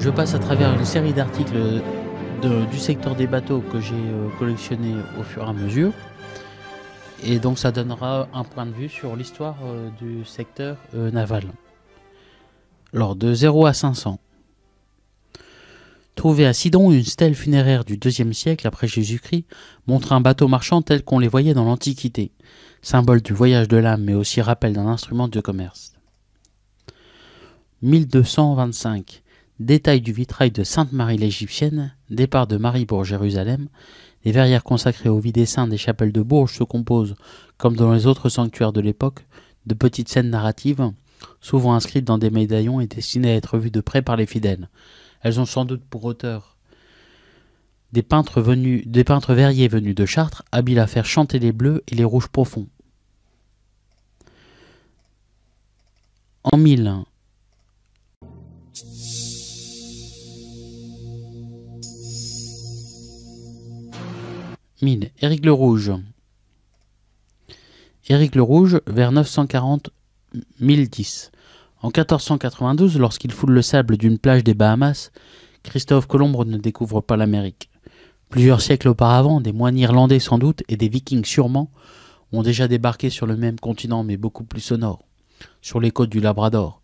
je passe à travers une série d'articles du secteur des bateaux que j'ai euh, collectionné au fur et à mesure. Et donc ça donnera un point de vue sur l'histoire euh, du secteur euh, naval. Alors de 0 à 500. Trouver à Sidon une stèle funéraire du 2 siècle après Jésus-Christ montre un bateau marchand tel qu'on les voyait dans l'Antiquité, symbole du voyage de l'âme mais aussi rappel d'un instrument de commerce. 1225 détail du vitrail de Sainte Marie l'Égyptienne, départ de Marie pour Jérusalem, les verrières consacrées aux vies des saints des chapelles de Bourges se composent, comme dans les autres sanctuaires de l'époque, de petites scènes narratives, souvent inscrites dans des médaillons et destinées à être vues de près par les fidèles. Elles ont sans doute pour auteur des peintres, venus, des peintres verriers venus de Chartres, habiles à faire chanter les bleus et les rouges profonds. En 1000, Mine Éric le Rouge. Éric le Rouge, vers 940-1010. En 1492, lorsqu'il foule le sable d'une plage des Bahamas, Christophe Colomb ne découvre pas l'Amérique. Plusieurs siècles auparavant, des moines irlandais sans doute et des vikings sûrement ont déjà débarqué sur le même continent mais beaucoup plus sonore, sur les côtes du Labrador.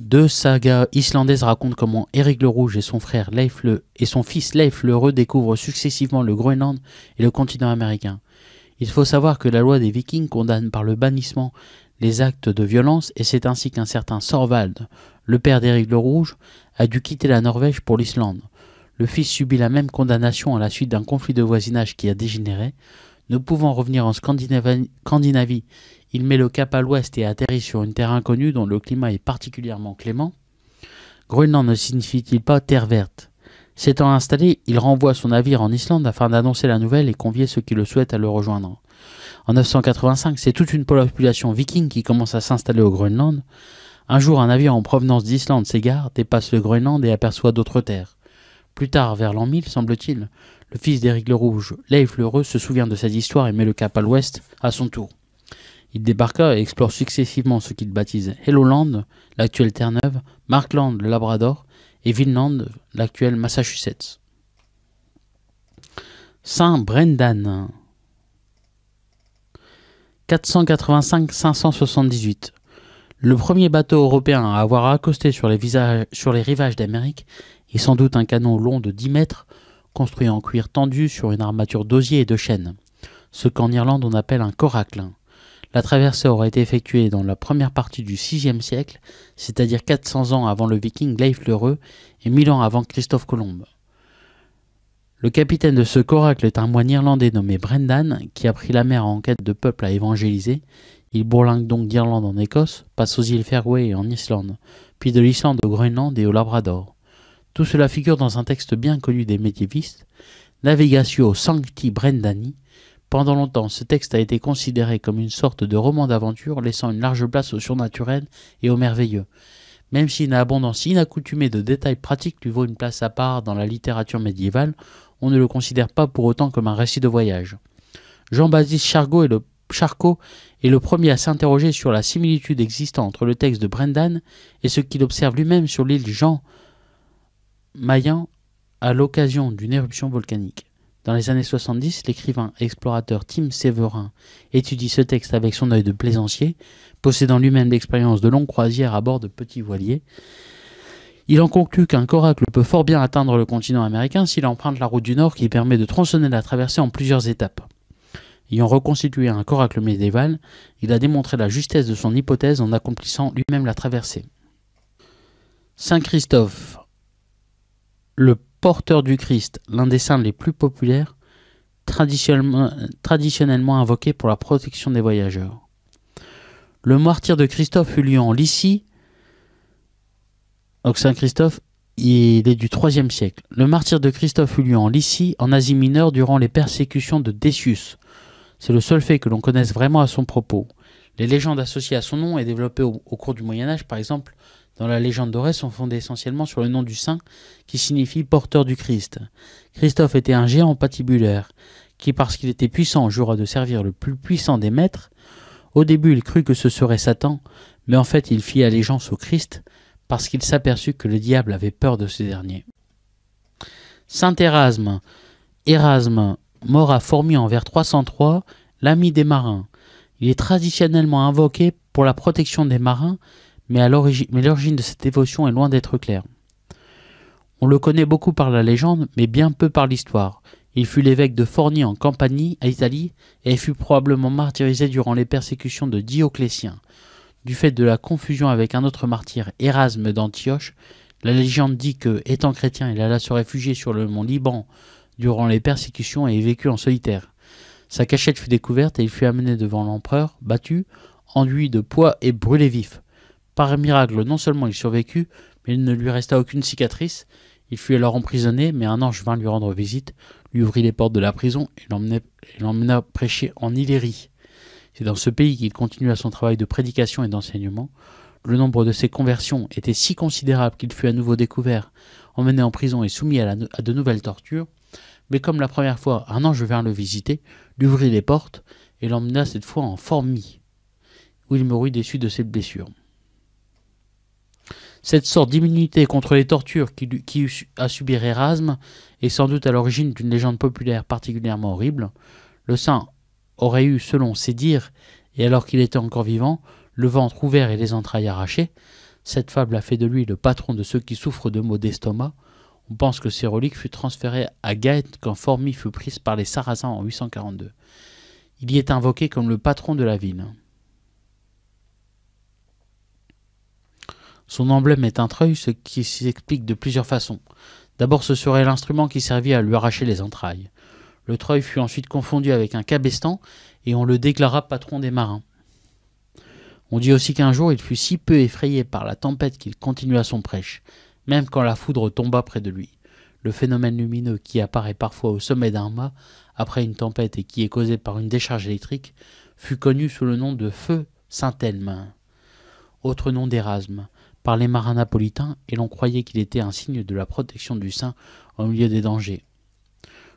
Deux sagas islandaises racontent comment Eric le Rouge et son frère Leif le et son fils Leif le découvrent successivement le Groenland et le continent américain. Il faut savoir que la loi des Vikings condamne par le bannissement les actes de violence et c'est ainsi qu'un certain Sorvald, le père d'Eric le Rouge, a dû quitter la Norvège pour l'Islande. Le fils subit la même condamnation à la suite d'un conflit de voisinage qui a dégénéré. Ne pouvant revenir en Scandinavie il met le cap à l'ouest et atterrit sur une terre inconnue dont le climat est particulièrement clément. Groenland ne signifie-t-il pas terre verte S'étant installé, il renvoie son navire en Islande afin d'annoncer la nouvelle et convier ceux qui le souhaitent à le rejoindre. En 985, c'est toute une population viking qui commence à s'installer au Groenland. Un jour, un navire en provenance d'Islande s'égare, dépasse le Groenland et aperçoit d'autres terres. Plus tard, vers l'an 1000, semble-t-il, le fils d'Éric le Rouge, Leif le se souvient de cette histoire et met le cap à l'ouest à son tour. Il débarqua et explore successivement ce qu'il baptise Helloland, l'actuelle Terre-Neuve, Markland, le Labrador, et Vinland, l'actuelle Massachusetts. Saint Brendan 485-578 Le premier bateau européen à avoir accosté sur les, sur les rivages d'Amérique est sans doute un canon long de 10 mètres construit en cuir tendu sur une armature d'osier et de chêne, ce qu'en Irlande on appelle un coracle. La traversée aurait été effectuée dans la première partie du VIe siècle, c'est-à-dire 400 ans avant le viking Leif l'Heureux et 1000 ans avant Christophe Colomb. Le capitaine de ce coracle est un moine irlandais nommé Brendan qui a pris la mer en quête de peuples à évangéliser. Il bourlingue donc d'Irlande en Écosse, passe aux îles Fairway et en Islande, puis de l'Islande au Groenland et au Labrador. Tout cela figure dans un texte bien connu des médiévistes, Navigatio Sancti Brendani, pendant longtemps, ce texte a été considéré comme une sorte de roman d'aventure laissant une large place au surnaturel et au merveilleux, même si une abondance inaccoutumée de détails pratiques lui vaut une place à part dans la littérature médiévale, on ne le considère pas pour autant comme un récit de voyage. Jean-Baptiste Charcot est le Charcot est le premier à s'interroger sur la similitude existant entre le texte de Brendan et ce qu'il observe lui-même sur l'île Jean Mayen à l'occasion d'une éruption volcanique. Dans les années 70, l'écrivain explorateur Tim Séverin étudie ce texte avec son œil de plaisancier, possédant lui-même l'expérience de longues croisières à bord de petits voiliers. Il en conclut qu'un coracle peut fort bien atteindre le continent américain s'il emprunte la route du Nord qui permet de tronçonner la traversée en plusieurs étapes. Ayant reconstitué un coracle médiéval, il a démontré la justesse de son hypothèse en accomplissant lui-même la traversée. Saint Christophe, le porteur du Christ, l'un des saints les plus populaires, traditionnellement, traditionnellement invoqué pour la protection des voyageurs. Le martyr de Christophe eut lieu en Lycie. Donc Saint Christophe, il est du IIIe siècle. Le martyr de Christophe eut lieu en Lycie, en Asie mineure, durant les persécutions de Décius. C'est le seul fait que l'on connaisse vraiment à son propos. Les légendes associées à son nom et développées au cours du Moyen Âge, par exemple, dans la légende dorée sont fondés essentiellement sur le nom du saint qui signifie porteur du Christ. Christophe était un géant patibulaire qui, parce qu'il était puissant, jura de servir le plus puissant des maîtres. Au début, il crut que ce serait Satan, mais en fait, il fit allégeance au Christ parce qu'il s'aperçut que le diable avait peur de ce dernier. Saint Érasme, Erasme, mort à en vers 303, l'ami des marins. Il est traditionnellement invoqué pour la protection des marins mais l'origine de cette dévotion est loin d'être claire. On le connaît beaucoup par la légende, mais bien peu par l'histoire. Il fut l'évêque de Forni en Campanie, à Italie, et fut probablement martyrisé durant les persécutions de Dioclétien. Du fait de la confusion avec un autre martyr, Erasme d'Antioche, la légende dit que, étant chrétien, il alla se réfugier sur le mont Liban durant les persécutions et y vécut en solitaire. Sa cachette fut découverte et il fut amené devant l'empereur, battu, enduit de poids et brûlé vif. Par miracle, non seulement il survécut, mais il ne lui resta aucune cicatrice. Il fut alors emprisonné, mais un ange vint lui rendre visite, lui ouvrit les portes de la prison et l'emmena prêcher en Illyrie. C'est dans ce pays qu'il continua son travail de prédication et d'enseignement. Le nombre de ses conversions était si considérable qu'il fut à nouveau découvert, emmené en prison et soumis à, de nouvelles tortures. Mais comme la première fois, un ange vint le visiter, lui ouvrit les portes et l'emmena cette fois en Formie, où il mourut déçu de ses blessures. Cette sorte d'immunité contre les tortures qui, qui a subir Erasme est sans doute à l'origine d'une légende populaire particulièrement horrible. Le saint aurait eu, selon ses dires, et alors qu'il était encore vivant, le ventre ouvert et les entrailles arrachées. Cette fable a fait de lui le patron de ceux qui souffrent de maux d'estomac. On pense que ses reliques furent transférées à Gaët quand Formi fut prise par les Sarrasins en 842. Il y est invoqué comme le patron de la ville. Son emblème est un treuil, ce qui s'explique de plusieurs façons. D'abord, ce serait l'instrument qui servit à lui arracher les entrailles. Le treuil fut ensuite confondu avec un cabestan et on le déclara patron des marins. On dit aussi qu'un jour il fut si peu effrayé par la tempête qu'il continua son prêche, même quand la foudre tomba près de lui. Le phénomène lumineux qui apparaît parfois au sommet d'un mât après une tempête et qui est causé par une décharge électrique fut connu sous le nom de feu Saint-Elme. Autre nom d'Erasme par les marins napolitains et l'on croyait qu'il était un signe de la protection du saint au milieu des dangers.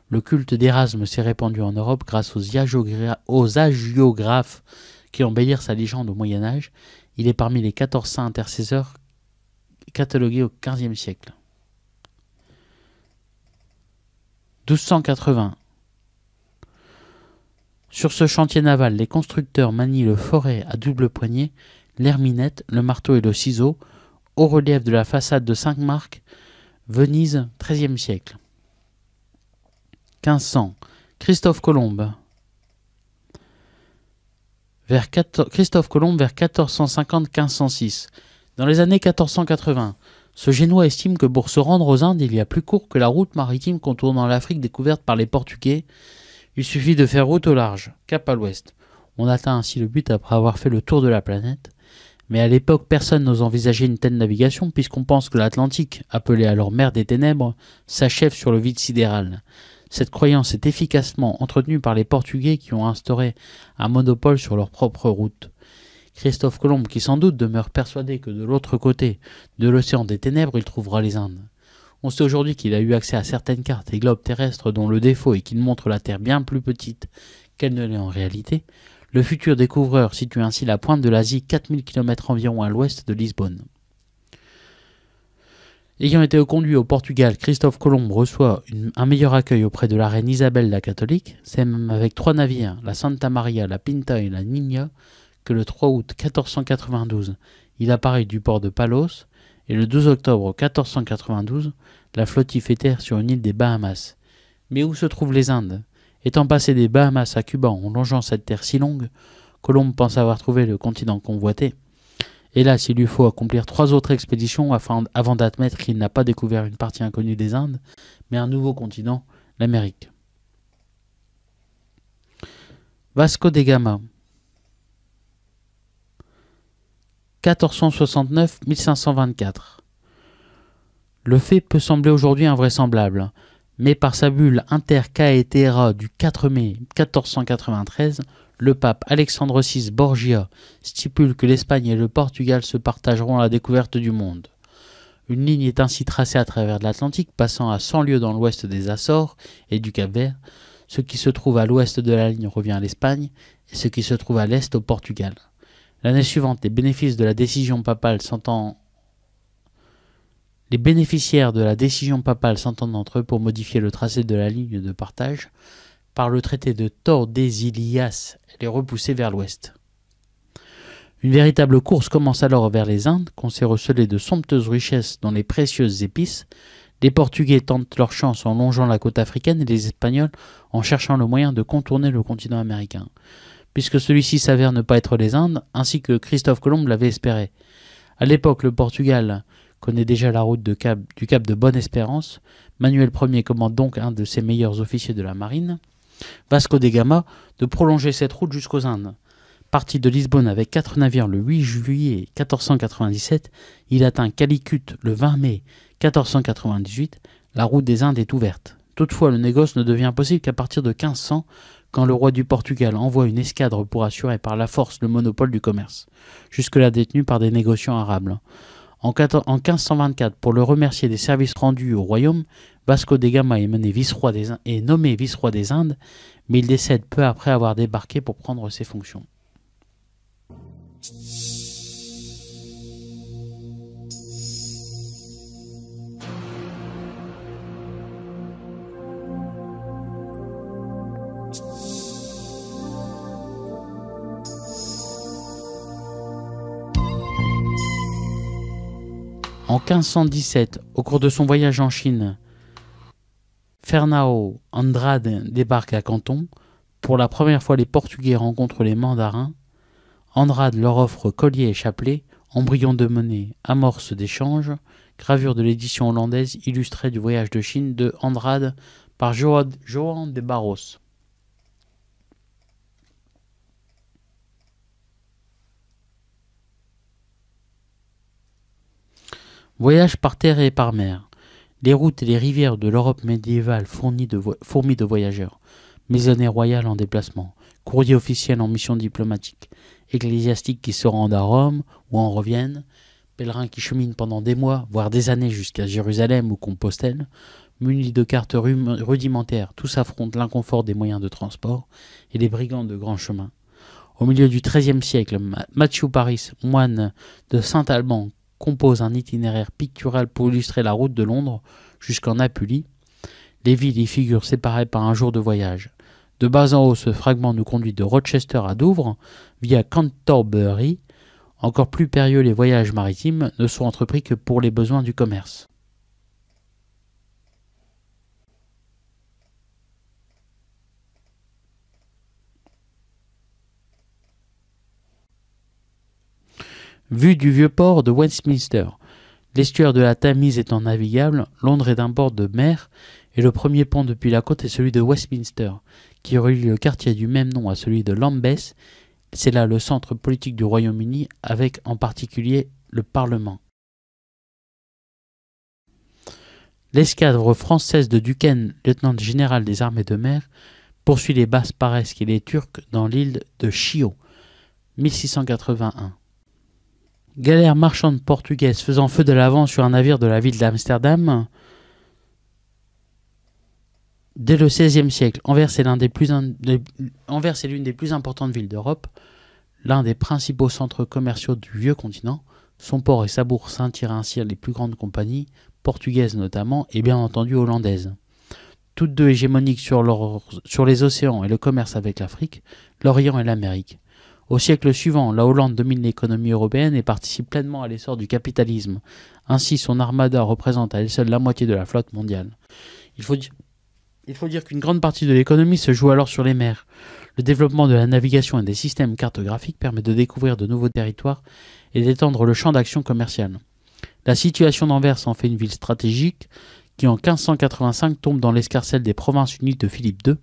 Le culte d'Erasme s'est répandu en Europe grâce aux, aux hagiographes qui embellirent sa légende au Moyen Âge. Il est parmi les 14 saints intercesseurs catalogués au XVe siècle. 1280. Sur ce chantier naval, les constructeurs manient le forêt à double poignée, l'herminette, le marteau et le ciseau, au relief de la façade de saint marc Venise, XIIIe siècle. 1500. Christophe Colomb. Vers Christophe Colomb vers 1450-1506. Dans les années 1480, ce Génois estime que pour se rendre aux Indes, il y a plus court que la route maritime contournant l'Afrique découverte par les Portugais. Il suffit de faire route au large, cap à l'ouest. On atteint ainsi le but après avoir fait le tour de la planète. Mais à l'époque, personne n'ose envisager une telle navigation, puisqu'on pense que l'Atlantique, appelé alors mer des ténèbres, s'achève sur le vide sidéral. Cette croyance est efficacement entretenue par les Portugais qui ont instauré un monopole sur leur propre route. Christophe Colomb, qui sans doute demeure persuadé que de l'autre côté de l'océan des ténèbres, il trouvera les Indes. On sait aujourd'hui qu'il a eu accès à certaines cartes et globes terrestres dont le défaut est qu'ils montrent la Terre bien plus petite qu'elle ne l'est en réalité. Le futur découvreur situe ainsi la pointe de l'Asie 4000 km environ à l'ouest de Lisbonne. Ayant été conduit au Portugal, Christophe Colomb reçoit un meilleur accueil auprès de la reine Isabelle la catholique. C'est même avec trois navires, la Santa Maria, la Pinta et la Nina, que le 3 août 1492, il apparaît du port de Palos, et le 12 octobre 1492, la flottille fait terre sur une île des Bahamas. Mais où se trouvent les Indes Étant passé des Bahamas à Cuba en longeant cette terre si longue, Colombe pense avoir trouvé le continent convoité. Hélas, il lui faut accomplir trois autres expéditions avant d'admettre qu'il n'a pas découvert une partie inconnue des Indes, mais un nouveau continent, l'Amérique. Vasco de Gama 1469-1524 Le fait peut sembler aujourd'hui invraisemblable, mais par sa bulle Inter Caetera du 4 mai 1493, le pape Alexandre VI Borgia stipule que l'Espagne et le Portugal se partageront la découverte du monde. Une ligne est ainsi tracée à travers l'Atlantique, passant à 100 lieues dans l'ouest des Açores et du Cap-Vert. Ce qui se trouve à l'ouest de la ligne revient à l'Espagne et ce qui se trouve à l'est au Portugal. L'année suivante, les bénéfices de la décision papale s'entendent les bénéficiaires de la décision papale s'entendent entre eux pour modifier le tracé de la ligne de partage par le traité de Tordesillas et les repousser vers l'ouest. Une véritable course commence alors vers les Indes, qu'on s'est recelé de somptueuses richesses dans les précieuses épices. Les Portugais tentent leur chance en longeant la côte africaine et les Espagnols en cherchant le moyen de contourner le continent américain, puisque celui-ci s'avère ne pas être les Indes, ainsi que Christophe Colomb l'avait espéré. À l'époque, le Portugal connaît déjà la route du cap de Bonne-Espérance. Manuel Ier commande donc un de ses meilleurs officiers de la marine, Vasco de Gama, de prolonger cette route jusqu'aux Indes. Parti de Lisbonne avec quatre navires le 8 juillet 1497, il atteint Calicut le 20 mai 1498. La route des Indes est ouverte. Toutefois, le négoce ne devient possible qu'à partir de 1500, quand le roi du Portugal envoie une escadre pour assurer par la force le monopole du commerce, jusque-là détenu par des négociants arabes. En 1524, pour le remercier des services rendus au royaume, Vasco de Gama est, nommé vice-roi des Indes, mais il décède peu après avoir débarqué pour prendre ses fonctions. En 1517, au cours de son voyage en Chine, Fernao Andrade débarque à Canton. Pour la première fois, les Portugais rencontrent les Mandarins. Andrade leur offre collier et chapelet, embryon de monnaie, amorce d'échange, gravure de l'édition hollandaise illustrée du voyage de Chine de Andrade par Joan de Barros. Voyage par terre et par mer. Les routes et les rivières de l'Europe médiévale fournies de fourmis de voyageurs. Maisonnées royales en déplacement. Courrier officiel en mission diplomatique. Ecclésiastiques qui se rendent à Rome ou en reviennent. Pèlerins qui cheminent pendant des mois, voire des années jusqu'à Jérusalem ou Compostelle. Munis de cartes rudimentaires, tous affrontent l'inconfort des moyens de transport et des brigands de grands chemins. Au milieu du XIIIe siècle, Mathieu Paris, moine de Saint-Alban, compose un itinéraire pictural pour illustrer la route de Londres jusqu'en Apulie. Les villes y figurent séparées par un jour de voyage. De bas en haut, ce fragment nous conduit de Rochester à Douvres, via Canterbury. Encore plus périlleux, les voyages maritimes ne sont entrepris que pour les besoins du commerce. Vue du vieux port de Westminster, l'estuaire de la Tamise étant navigable, Londres est d'un bord de mer et le premier pont depuis la côte est celui de Westminster, qui relie le quartier du même nom à celui de Lambeth. C'est là le centre politique du Royaume-Uni avec en particulier le Parlement. L'escadre française de Duquesne, lieutenant général des armées de mer, poursuit les Basses-Paresques et les Turcs dans l'île de Chio, 1681 galère marchande portugaise faisant feu de l'avant sur un navire de la ville d'Amsterdam. Dès le XVIe siècle, Anvers est l'une des, plus importantes villes d'Europe, l'un des principaux centres commerciaux du vieux continent. Son port et sa bourse attirent ainsi les plus grandes compagnies, portugaises notamment, et bien entendu hollandaises. Toutes deux hégémoniques sur les océans et le commerce avec l'Afrique, l'Orient et l'Amérique. Au siècle suivant, la Hollande domine l'économie européenne et participe pleinement à l'essor du capitalisme. Ainsi, son armada représente à elle seule la moitié de la flotte mondiale. Il faut, dire qu'une grande partie de l'économie se joue alors sur les mers. Le développement de la navigation et des systèmes cartographiques permet de découvrir de nouveaux territoires et d'étendre le champ d'action commercial. La situation d'Anvers en fait une ville stratégique qui en 1585 tombe dans l'escarcelle des provinces unies de Philippe II,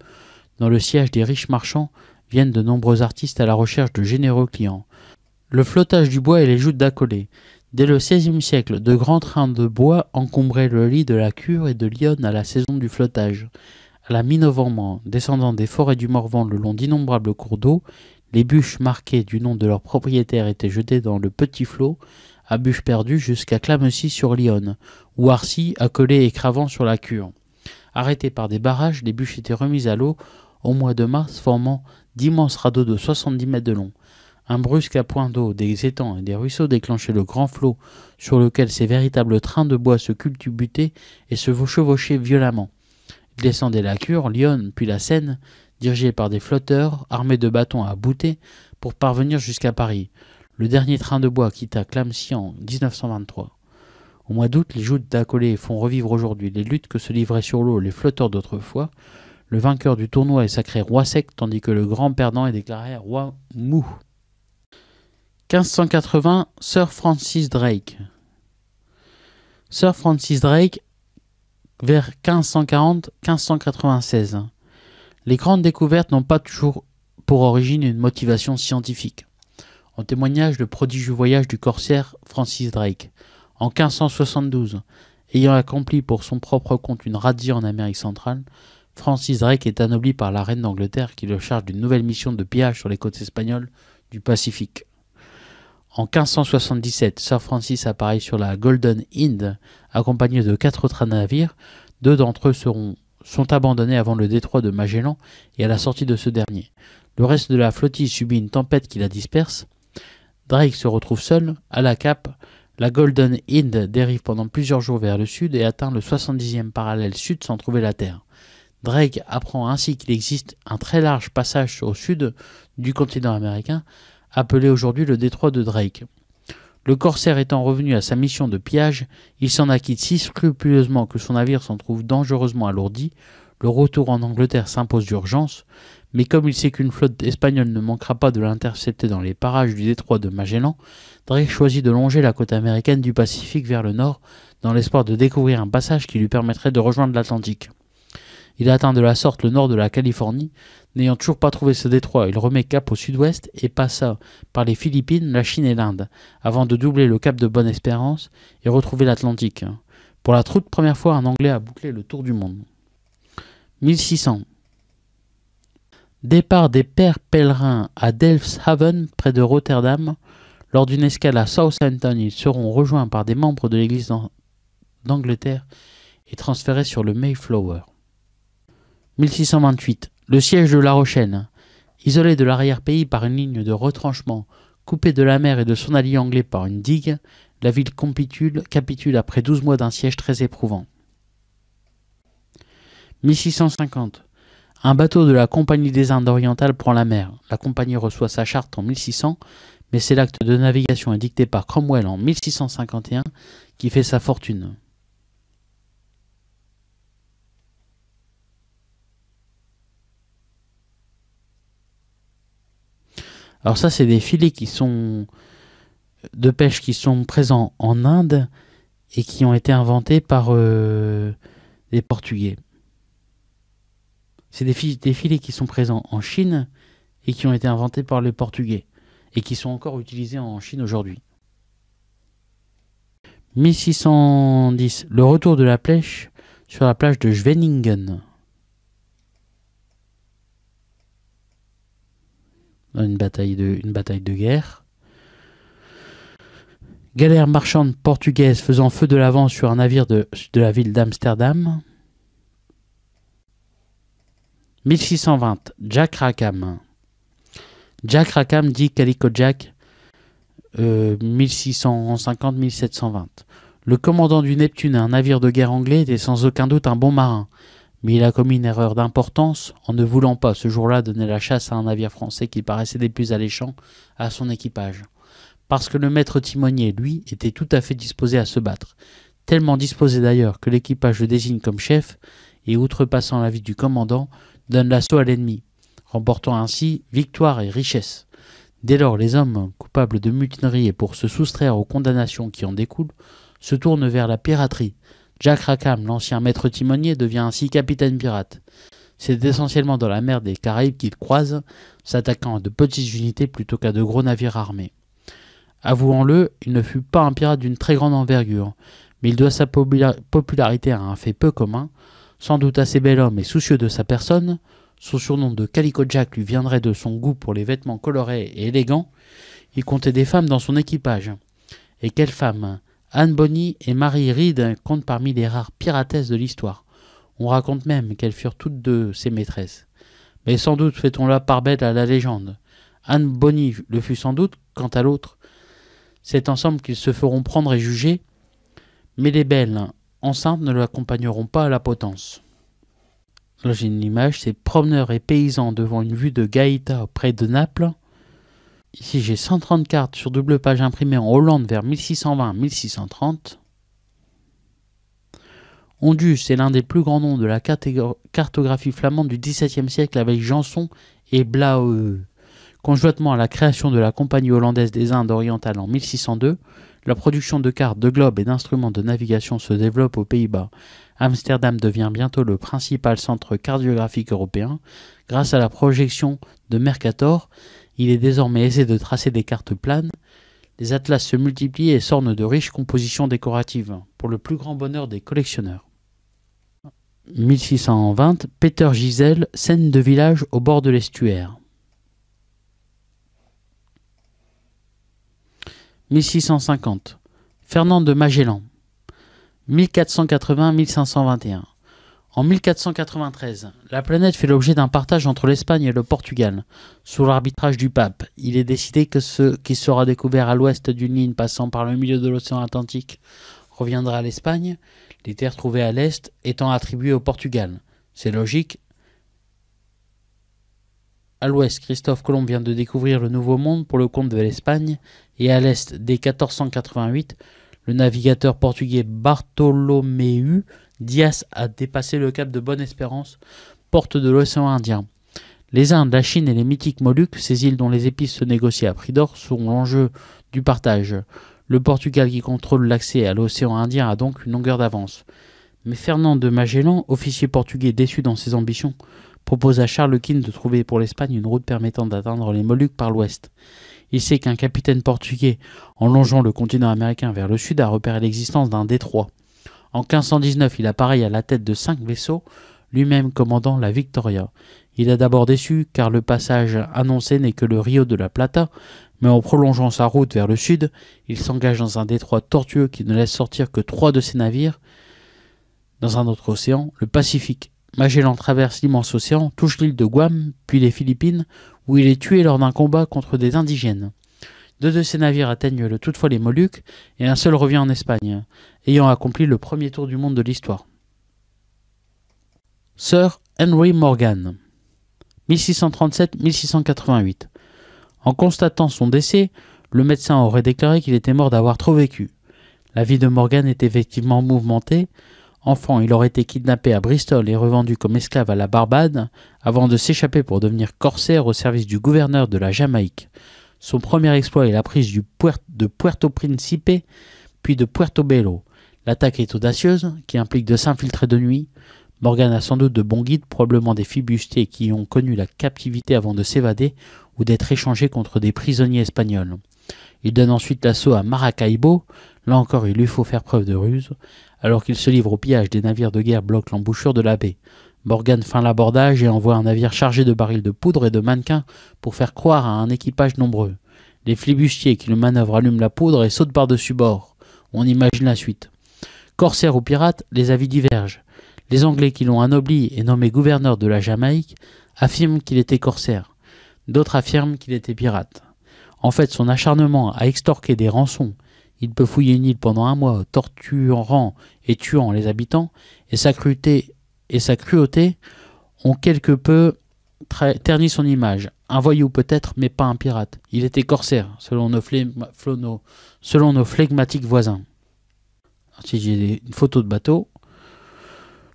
dans le siège des riches marchands viennent de nombreux artistes à la recherche de généreux clients. Le flottage du bois et les joutes d'accolé. Dès le XVIe siècle, de grands trains de bois encombraient le lit de la Cure et de Lyon à la saison du flottage. À la mi-novembre, descendant des forêts du Morvan le long d'innombrables cours d'eau, les bûches marquées du nom de leur propriétaire étaient jetées dans le petit flot, à bûches perdues jusqu'à clamecy sur l'Yonne, ou Arcy, accolé et cravant sur la Cure. Arrêtées par des barrages, les bûches étaient remises à l'eau au mois de mars, formant d'immenses radeaux de 70 mètres de long. Un brusque appoint d'eau, des étangs et des ruisseaux déclenchaient le grand flot sur lequel ces véritables trains de bois se cultubutaient et se chevauchaient violemment. Ils descendaient la Cure, l'Yonne, puis la Seine, dirigés par des flotteurs armés de bâtons à bouter pour parvenir jusqu'à Paris. Le dernier train de bois quitta Clamcy en 1923. Au mois d'août, les joutes d'accolés font revivre aujourd'hui les luttes que se livraient sur l'eau les flotteurs d'autrefois, le vainqueur du tournoi est sacré roi sec, tandis que le grand perdant est déclaré roi mou. 1580, Sir Francis Drake. Sir Francis Drake, vers 1540-1596. Les grandes découvertes n'ont pas toujours pour origine une motivation scientifique. En témoignage le prodigieux voyage du corsaire Francis Drake. En 1572, ayant accompli pour son propre compte une radie en Amérique centrale, Francis Drake est anobli par la reine d'Angleterre qui le charge d'une nouvelle mission de pillage sur les côtes espagnoles du Pacifique. En 1577, Sir Francis apparaît sur la Golden Hind, accompagné de quatre autres navires. Deux d'entre eux sont abandonnés avant le détroit de Magellan et à la sortie de ce dernier. Le reste de la flottille subit une tempête qui la disperse. Drake se retrouve seul, à la cape. La Golden Hind dérive pendant plusieurs jours vers le sud et atteint le 70e parallèle sud sans trouver la terre. Drake apprend ainsi qu'il existe un très large passage au sud du continent américain, appelé aujourd'hui le détroit de Drake. Le corsaire étant revenu à sa mission de pillage, il s'en acquitte si scrupuleusement que son navire s'en trouve dangereusement alourdi. Le retour en Angleterre s'impose d'urgence, mais comme il sait qu'une flotte espagnole ne manquera pas de l'intercepter dans les parages du détroit de Magellan, Drake choisit de longer la côte américaine du Pacifique vers le nord, dans l'espoir de découvrir un passage qui lui permettrait de rejoindre l'Atlantique. Il atteint de la sorte le nord de la Californie, n'ayant toujours pas trouvé ce détroit. Il remet cap au sud-ouest et passa par les Philippines, la Chine et l'Inde, avant de doubler le cap de Bonne-Espérance et retrouver l'Atlantique. Pour la toute première fois, un Anglais a bouclé le tour du monde. 1600. Départ des pères pèlerins à Delfshaven, près de Rotterdam. Lors d'une escale à Southampton, ils seront rejoints par des membres de l'Église d'Angleterre et transférés sur le Mayflower. 1628. Le siège de La Rochelle. Isolé de l'arrière-pays par une ligne de retranchement, coupé de la mer et de son allié anglais par une digue, la ville capitule après douze mois d'un siège très éprouvant. 1650. Un bateau de la Compagnie des Indes orientales prend la mer. La compagnie reçoit sa charte en 1600, mais c'est l'acte de navigation indiqué par Cromwell en 1651 qui fait sa fortune. Alors ça, c'est des filets qui sont de pêche qui sont présents en Inde et qui ont été inventés par les euh, Portugais. C'est des, des filets qui sont présents en Chine et qui ont été inventés par les Portugais et qui sont encore utilisés en Chine aujourd'hui. 1610, le retour de la pêche sur la plage de Schwenningen. une bataille de, une bataille de guerre. Galère marchande portugaise faisant feu de l'avant sur un navire de, la ville d'Amsterdam. 1620, Jack Rackham. Jack Rackham dit Calico Jack 1650-1720. Euh, Le commandant du Neptune, un navire de guerre anglais, était sans aucun doute un bon marin mais il a commis une erreur d'importance en ne voulant pas ce jour-là donner la chasse à un navire français qui paraissait des plus alléchants à son équipage. Parce que le maître timonier, lui, était tout à fait disposé à se battre, tellement disposé d'ailleurs que l'équipage le désigne comme chef, et outrepassant l'avis du commandant, donne l'assaut à l'ennemi, remportant ainsi victoire et richesse. Dès lors, les hommes coupables de mutinerie et pour se soustraire aux condamnations qui en découlent, se tournent vers la piraterie, Jack Rackham, l'ancien maître timonier, devient ainsi capitaine pirate. C'est essentiellement dans la mer des Caraïbes qu'il croise, s'attaquant à de petites unités plutôt qu'à de gros navires armés. Avouons-le, il ne fut pas un pirate d'une très grande envergure, mais il doit sa popularité à un fait peu commun, sans doute assez bel homme et soucieux de sa personne, son surnom de Calico Jack lui viendrait de son goût pour les vêtements colorés et élégants, il comptait des femmes dans son équipage. Et quelles femmes Anne Bonny et Marie Reed comptent parmi les rares piratesses de l'histoire. On raconte même qu'elles furent toutes deux ses maîtresses. Mais sans doute fait-on la par belle à la légende. Anne Bonny le fut sans doute, quant à l'autre. C'est ensemble qu'ils se feront prendre et juger, mais les belles enceintes ne l'accompagneront pas à la potence. Là j'ai une image, ces promeneurs et paysans devant une vue de Gaïta près de Naples si j'ai 130 cartes sur double page imprimées en Hollande vers 1620-1630. Ondus est l'un des plus grands noms de la cartographie flamande du XVIIe siècle avec Janson et Blaeu. Conjointement à la création de la Compagnie hollandaise des Indes orientales en 1602, la production de cartes, de globes et d'instruments de navigation se développe aux Pays-Bas. Amsterdam devient bientôt le principal centre cardiographique européen grâce à la projection de Mercator il est désormais aisé de tracer des cartes planes. Les atlas se multiplient et s'ornent de riches compositions décoratives, pour le plus grand bonheur des collectionneurs. 1620, Peter Giselle, scène de village au bord de l'estuaire. 1650, Fernand de Magellan. 1480-1521, en 1493, la planète fait l'objet d'un partage entre l'Espagne et le Portugal. Sous l'arbitrage du pape, il est décidé que ce qui sera découvert à l'ouest d'une ligne passant par le milieu de l'océan Atlantique reviendra à l'Espagne, les terres trouvées à l'est étant attribuées au Portugal. C'est logique. À l'ouest, Christophe Colomb vient de découvrir le Nouveau Monde pour le compte de l'Espagne, et à l'est, dès 1488, le navigateur portugais Bartolomeu Dias a dépassé le cap de Bonne-Espérance, porte de l'océan Indien. Les Indes, la Chine et les mythiques Moluques, ces îles dont les épices se négocient à prix d'or, sont l'enjeu du partage. Le Portugal qui contrôle l'accès à l'océan Indien a donc une longueur d'avance. Mais Fernand de Magellan, officier portugais déçu dans ses ambitions, propose à Charles Quint de trouver pour l'Espagne une route permettant d'atteindre les Moluques par l'ouest. Il sait qu'un capitaine portugais, en longeant le continent américain vers le sud, a repéré l'existence d'un détroit. En 1519, il apparaît à la tête de cinq vaisseaux, lui-même commandant la Victoria. Il est d'abord déçu car le passage annoncé n'est que le Rio de la Plata, mais en prolongeant sa route vers le sud, il s'engage dans un détroit tortueux qui ne laisse sortir que trois de ses navires dans un autre océan, le Pacifique. Magellan traverse l'immense océan, touche l'île de Guam, puis les Philippines, où il est tué lors d'un combat contre des indigènes. Deux de ses navires atteignent le toutefois les Moluques, et un seul revient en Espagne ayant accompli le premier tour du monde de l'histoire. Sir Henry Morgan, 1637-1688. En constatant son décès, le médecin aurait déclaré qu'il était mort d'avoir trop vécu. La vie de Morgan est effectivement mouvementée. Enfant, il aurait été kidnappé à Bristol et revendu comme esclave à la Barbade, avant de s'échapper pour devenir corsaire au service du gouverneur de la Jamaïque. Son premier exploit est la prise du de Puerto Principe, puis de Puerto Bello. L'attaque est audacieuse, qui implique de s'infiltrer de nuit. Morgan a sans doute de bons guides, probablement des fibustiers qui ont connu la captivité avant de s'évader ou d'être échangés contre des prisonniers espagnols. Il donne ensuite l'assaut à Maracaibo, là encore il lui faut faire preuve de ruse, alors qu'il se livre au pillage des navires de guerre bloquent l'embouchure de la baie. Morgan feint l'abordage et envoie un navire chargé de barils de poudre et de mannequins pour faire croire à un équipage nombreux. Les flibustiers qui le manœuvrent allument la poudre et sautent par-dessus bord. On imagine la suite. Corsaire ou pirate, les avis divergent. Les Anglais qui l'ont anobli et nommé gouverneur de la Jamaïque affirment qu'il était corsaire. D'autres affirment qu'il était pirate. En fait, son acharnement à extorquer des rançons, il peut fouiller une île pendant un mois, torturant et tuant les habitants, et sa cruauté, et sa cruauté ont quelque peu terni son image. Un voyou peut-être, mais pas un pirate. Il était corsaire, selon nos, selon nos flegmatiques voisins si j'ai une photo de bateau,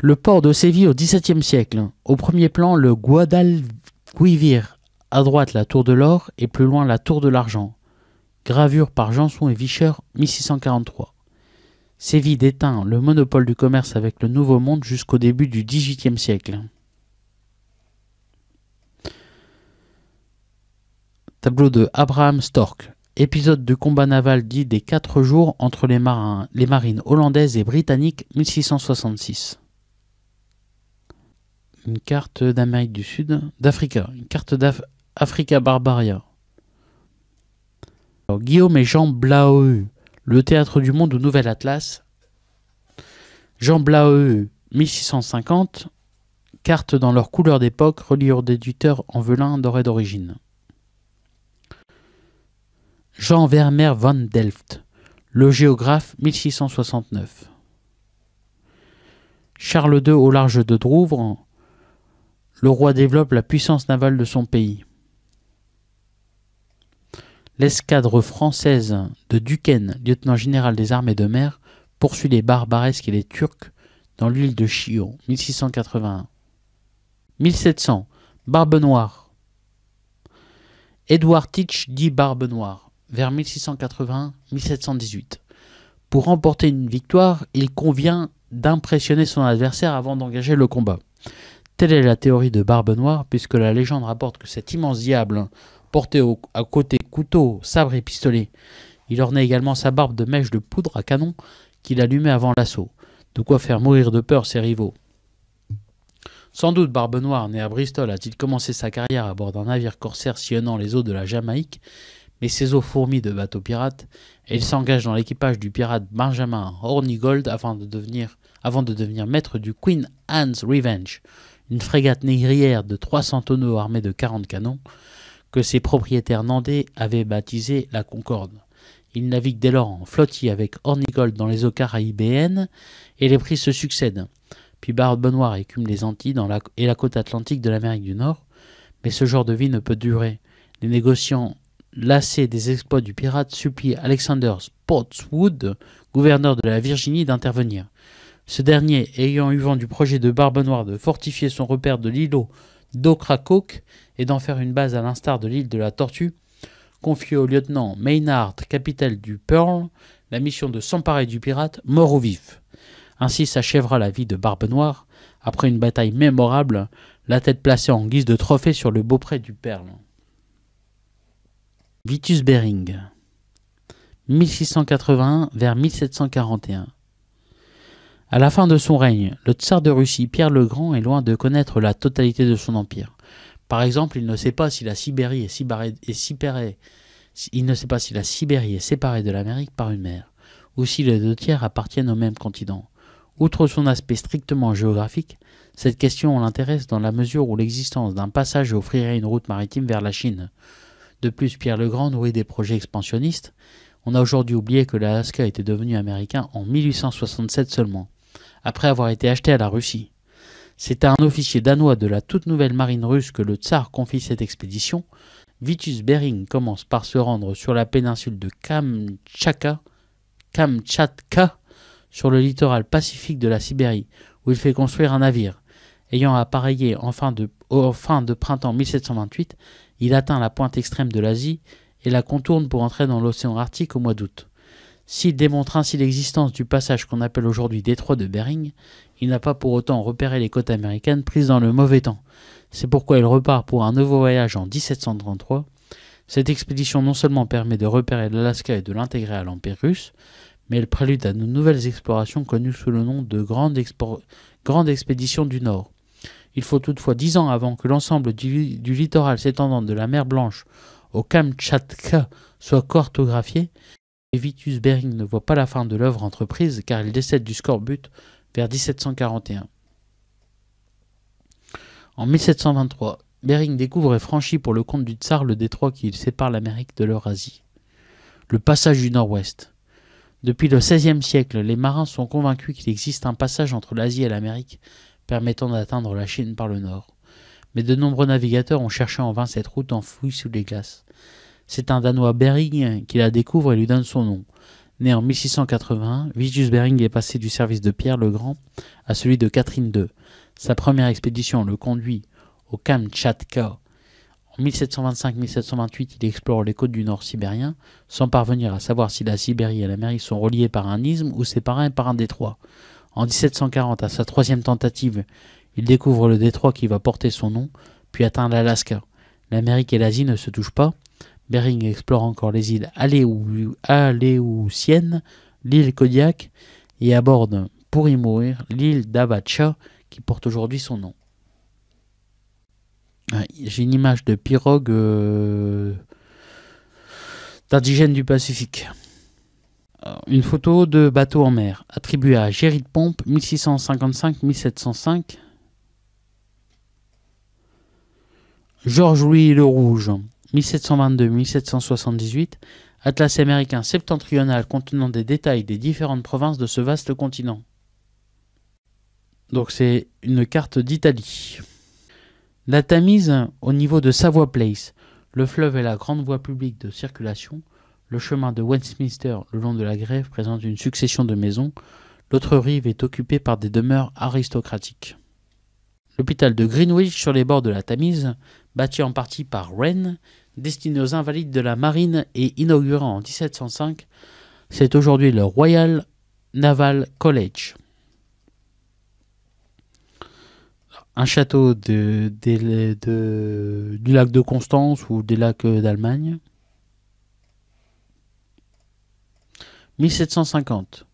le port de Séville au XVIIe siècle. Hein. Au premier plan, le Guadalquivir. À droite, la tour de l'or et plus loin, la tour de l'argent. Gravure par Janson et Vischer, 1643. Séville déteint le monopole du commerce avec le Nouveau Monde jusqu'au début du XVIIIe siècle. Tableau de Abraham Stork épisode de combat naval dit des 4 jours entre les, marins, les marines hollandaises et britanniques 1666. Une carte d'Amérique du Sud, d'Africa, une carte d'Africa Barbaria. Guillaume et Jean Blaeu, le théâtre du monde ou Nouvel Atlas. Jean Blaeu, 1650, carte dans leur couleur d'époque, reliure d'éditeur en velin doré d'origine. Jean Vermeer van Delft, le géographe 1669. Charles II au large de Drouvre, le roi développe la puissance navale de son pays. L'escadre française de Duquesne, lieutenant général des armées de mer, poursuit les barbaresques et les Turcs dans l'île de Chios, 1681. 1700, Barbe Noire. Édouard Titch dit Barbe Noire vers 1680-1718. Pour remporter une victoire, il convient d'impressionner son adversaire avant d'engager le combat. Telle est la théorie de Barbe Noire, puisque la légende rapporte que cet immense diable, portait à côté couteau, sabre et pistolet, il ornait également sa barbe de mèche de poudre à canon qu'il allumait avant l'assaut, de quoi faire mourir de peur ses rivaux. Sans doute Barbe Noire, né à Bristol, a-t-il commencé sa carrière à bord d'un navire corsaire sillonnant les eaux de la Jamaïque mais ses eaux fourmis de bateaux pirates, et il s'engage dans l'équipage du pirate Benjamin Hornigold avant de devenir, maître du Queen Anne's Revenge, une frégate négrière de 300 tonneaux armée de 40 canons, que ses propriétaires nandais avaient baptisé la Concorde. Il navigue dès lors en flottille avec Hornigold dans les eaux caraïbéennes, et les prises se succèdent. Puis Barbe Noire écume les Antilles et la côte atlantique de l'Amérique du Nord. Mais ce genre de vie ne peut durer. Les négociants lassé des exploits du pirate, supplie Alexander Spotswood, gouverneur de la Virginie, d'intervenir. Ce dernier, ayant eu vent du projet de Barbe Noire de fortifier son repère de l'îlot d'Ocracoke et d'en faire une base à l'instar de l'île de la Tortue, confie au lieutenant Maynard, capitaine du Pearl, la mission de s'emparer du pirate, mort ou vif. Ainsi s'achèvera la vie de Barbe Noire, après une bataille mémorable, la tête placée en guise de trophée sur le beaupré du Pearl. Vitus Bering, 1681 vers 1741. À la fin de son règne, le tsar de Russie, Pierre le Grand, est loin de connaître la totalité de son empire. Par exemple, il ne sait pas si la Sibérie est, séparée, il ne sait pas si la Sibérie est séparée de l'Amérique par une mer, ou si les deux tiers appartiennent au même continent. Outre son aspect strictement géographique, cette question l'intéresse dans la mesure où l'existence d'un passage offrirait une route maritime vers la Chine, de plus, Pierre le Grand nourrit des projets expansionnistes. On a aujourd'hui oublié que l'Alaska était devenu américain en 1867 seulement, après avoir été acheté à la Russie. C'est à un officier danois de la toute nouvelle marine russe que le tsar confie cette expédition. Vitus Bering commence par se rendre sur la péninsule de Kamchatka, sur le littoral pacifique de la Sibérie, où il fait construire un navire. Ayant appareillé en fin de printemps 1728, il atteint la pointe extrême de l'Asie et la contourne pour entrer dans l'océan Arctique au mois d'août. S'il démontre ainsi l'existence du passage qu'on appelle aujourd'hui détroit de Bering, il n'a pas pour autant repéré les côtes américaines prises dans le mauvais temps. C'est pourquoi il repart pour un nouveau voyage en 1733. Cette expédition non seulement permet de repérer l'Alaska et de l'intégrer à l'Empire russe, mais elle prélude à de nouvelles explorations connues sous le nom de Grande, Grande Expédition du Nord. Il faut toutefois dix ans avant que l'ensemble du, littoral s'étendant de la mer Blanche au Kamtchatka soit cartographié, et Vitus Bering ne voit pas la fin de l'œuvre entreprise car il décède du scorbut vers 1741. En 1723, Bering découvre et franchit pour le compte du tsar le détroit qui sépare l'Amérique de l'Eurasie, le passage du Nord-Ouest. Depuis le XVIe siècle, les marins sont convaincus qu'il existe un passage entre l'Asie et l'Amérique permettant d'atteindre la Chine par le nord. Mais de nombreux navigateurs ont cherché en vain cette route enfouie sous les glaces. C'est un Danois Bering qui la découvre et lui donne son nom. Né en 1680, Vitus Bering est passé du service de Pierre le Grand à celui de Catherine II. Sa première expédition le conduit au Kamtchatka. En 1725-1728, il explore les côtes du nord sibérien, sans parvenir à savoir si la Sibérie et l'Amérique sont reliées par un isthme ou séparées par un détroit. En 1740, à sa troisième tentative, il découvre le détroit qui va porter son nom, puis atteint l'Alaska. L'Amérique et l'Asie ne se touchent pas. Bering explore encore les îles Aléoutiennes, l'île Kodiak, et aborde, pour y mourir, l'île d'Abacha, qui porte aujourd'hui son nom. Ah, j'ai une image de pirogue euh, d'indigène du Pacifique. Euh, une photo de bateau en mer, attribuée à Géry de Pompe, 1655-1705. Georges-Louis le Rouge, 1722-1778, atlas américain septentrional contenant des détails des différentes provinces de ce vaste continent. Donc c'est une carte d'Italie. La Tamise au niveau de Savoie Place. Le fleuve est la grande voie publique de circulation le chemin de Westminster le long de la grève présente une succession de maisons, l'autre rive est occupée par des demeures aristocratiques. L'hôpital de Greenwich sur les bords de la Tamise, bâti en partie par Wren, destiné aux invalides de la marine et inauguré en 1705, c'est aujourd'hui le Royal Naval College. Un château de, du lac de Constance ou des lacs d'Allemagne. 1750.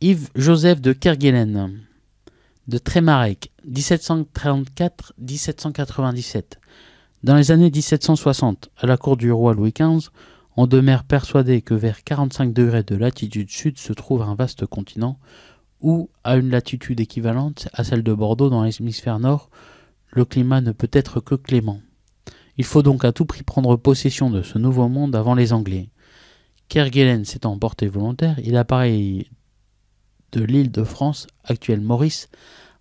Yves-Joseph de Kerguelen de Trémarec, 1734-1797. Dans les années 1760, à la cour du roi Louis XV, on demeure persuadé que vers 45 degrés de latitude sud se trouve un vaste continent, où, à une latitude équivalente à celle de Bordeaux dans l'hémisphère nord, le climat ne peut être que clément. Il faut donc à tout prix prendre possession de ce nouveau monde avant les Anglais. Kerguelen s'étant porté volontaire, il apparaît de l'île de France, actuelle Maurice,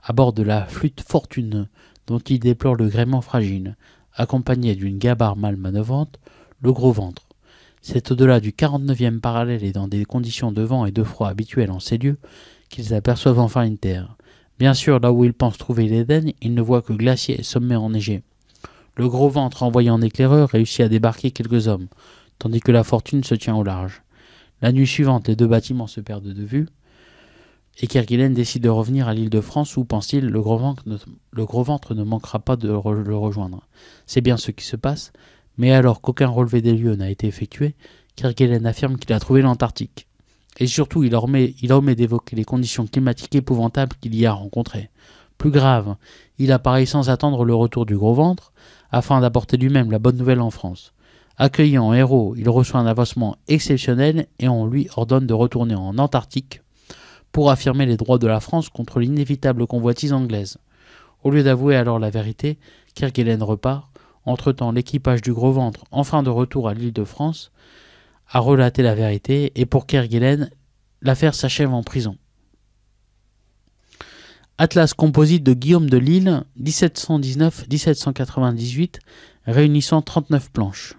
à bord de la flûte Fortune, dont il déplore le gréement fragile, accompagné d'une gabarre mal manœuvrante, le gros ventre. C'est au-delà du 49e parallèle et dans des conditions de vent et de froid habituelles en ces lieux qu'ils aperçoivent enfin une terre. Bien sûr, là où ils pensent trouver l'Éden, ils ne voient que glaciers et sommets enneigés. Le gros ventre envoyé en éclaireur réussit à débarquer quelques hommes tandis que la fortune se tient au large. La nuit suivante, les deux bâtiments se perdent de vue, et Kerguelen décide de revenir à l'île de France où, pense-t-il, le, le, gros ventre ne manquera pas de le, rejoindre. C'est bien ce qui se passe, mais alors qu'aucun relevé des lieux n'a été effectué, Kerguelen affirme qu'il a trouvé l'Antarctique. Et surtout, il il omet d'évoquer les conditions climatiques épouvantables qu'il y a rencontrées. Plus grave, il apparaît sans attendre le retour du gros ventre, afin d'apporter lui-même la bonne nouvelle en France. Accueilli en héros, il reçoit un avancement exceptionnel et on lui ordonne de retourner en Antarctique pour affirmer les droits de la France contre l'inévitable convoitise anglaise. Au lieu d'avouer alors la vérité, Kerguelen repart. Entre-temps, l'équipage du Gros Ventre, enfin de retour à l'île de France, a relaté la vérité et pour Kerguelen, l'affaire s'achève en prison. Atlas composite de Guillaume de Lille, 1719-1798, réunissant 39 planches.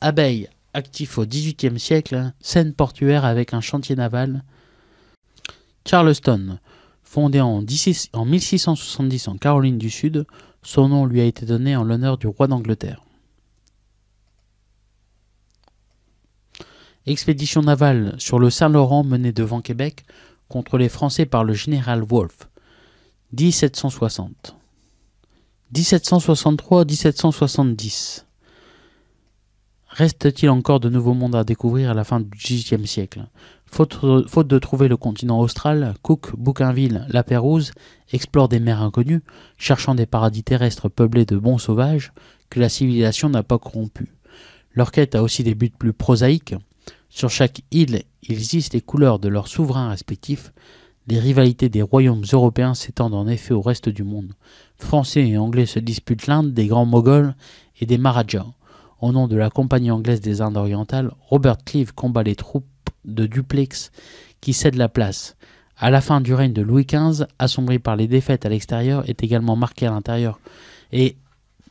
Abeille, actif au XVIIIe siècle, hein, scène portuaire avec un chantier naval. Charleston, fondé en, en 1670 en Caroline du Sud, son nom lui a été donné en l'honneur du roi d'Angleterre. Expédition navale sur le Saint-Laurent menée devant Québec contre les Français par le général Wolfe. 1760. 1763-1770. Reste-t-il encore de nouveaux mondes à découvrir à la fin du XVIIIe siècle faute, de trouver le continent austral, Cook, Bouquinville, La Pérouse explorent des mers inconnues, cherchant des paradis terrestres peuplés de bons sauvages que la civilisation n'a pas corrompus. Leur quête a aussi des buts plus prosaïques. Sur chaque île, ils hissent les couleurs de leurs souverains respectifs. Les rivalités des royaumes européens s'étendent en effet au reste du monde. Français et Anglais se disputent l'Inde des grands Moghols et des marajas. Au nom de la Compagnie anglaise des Indes orientales, Robert Clive combat les troupes de Duplex qui cèdent la place. À la fin du règne de Louis XV, assombri par les défaites à l'extérieur, est également marqué à l'intérieur et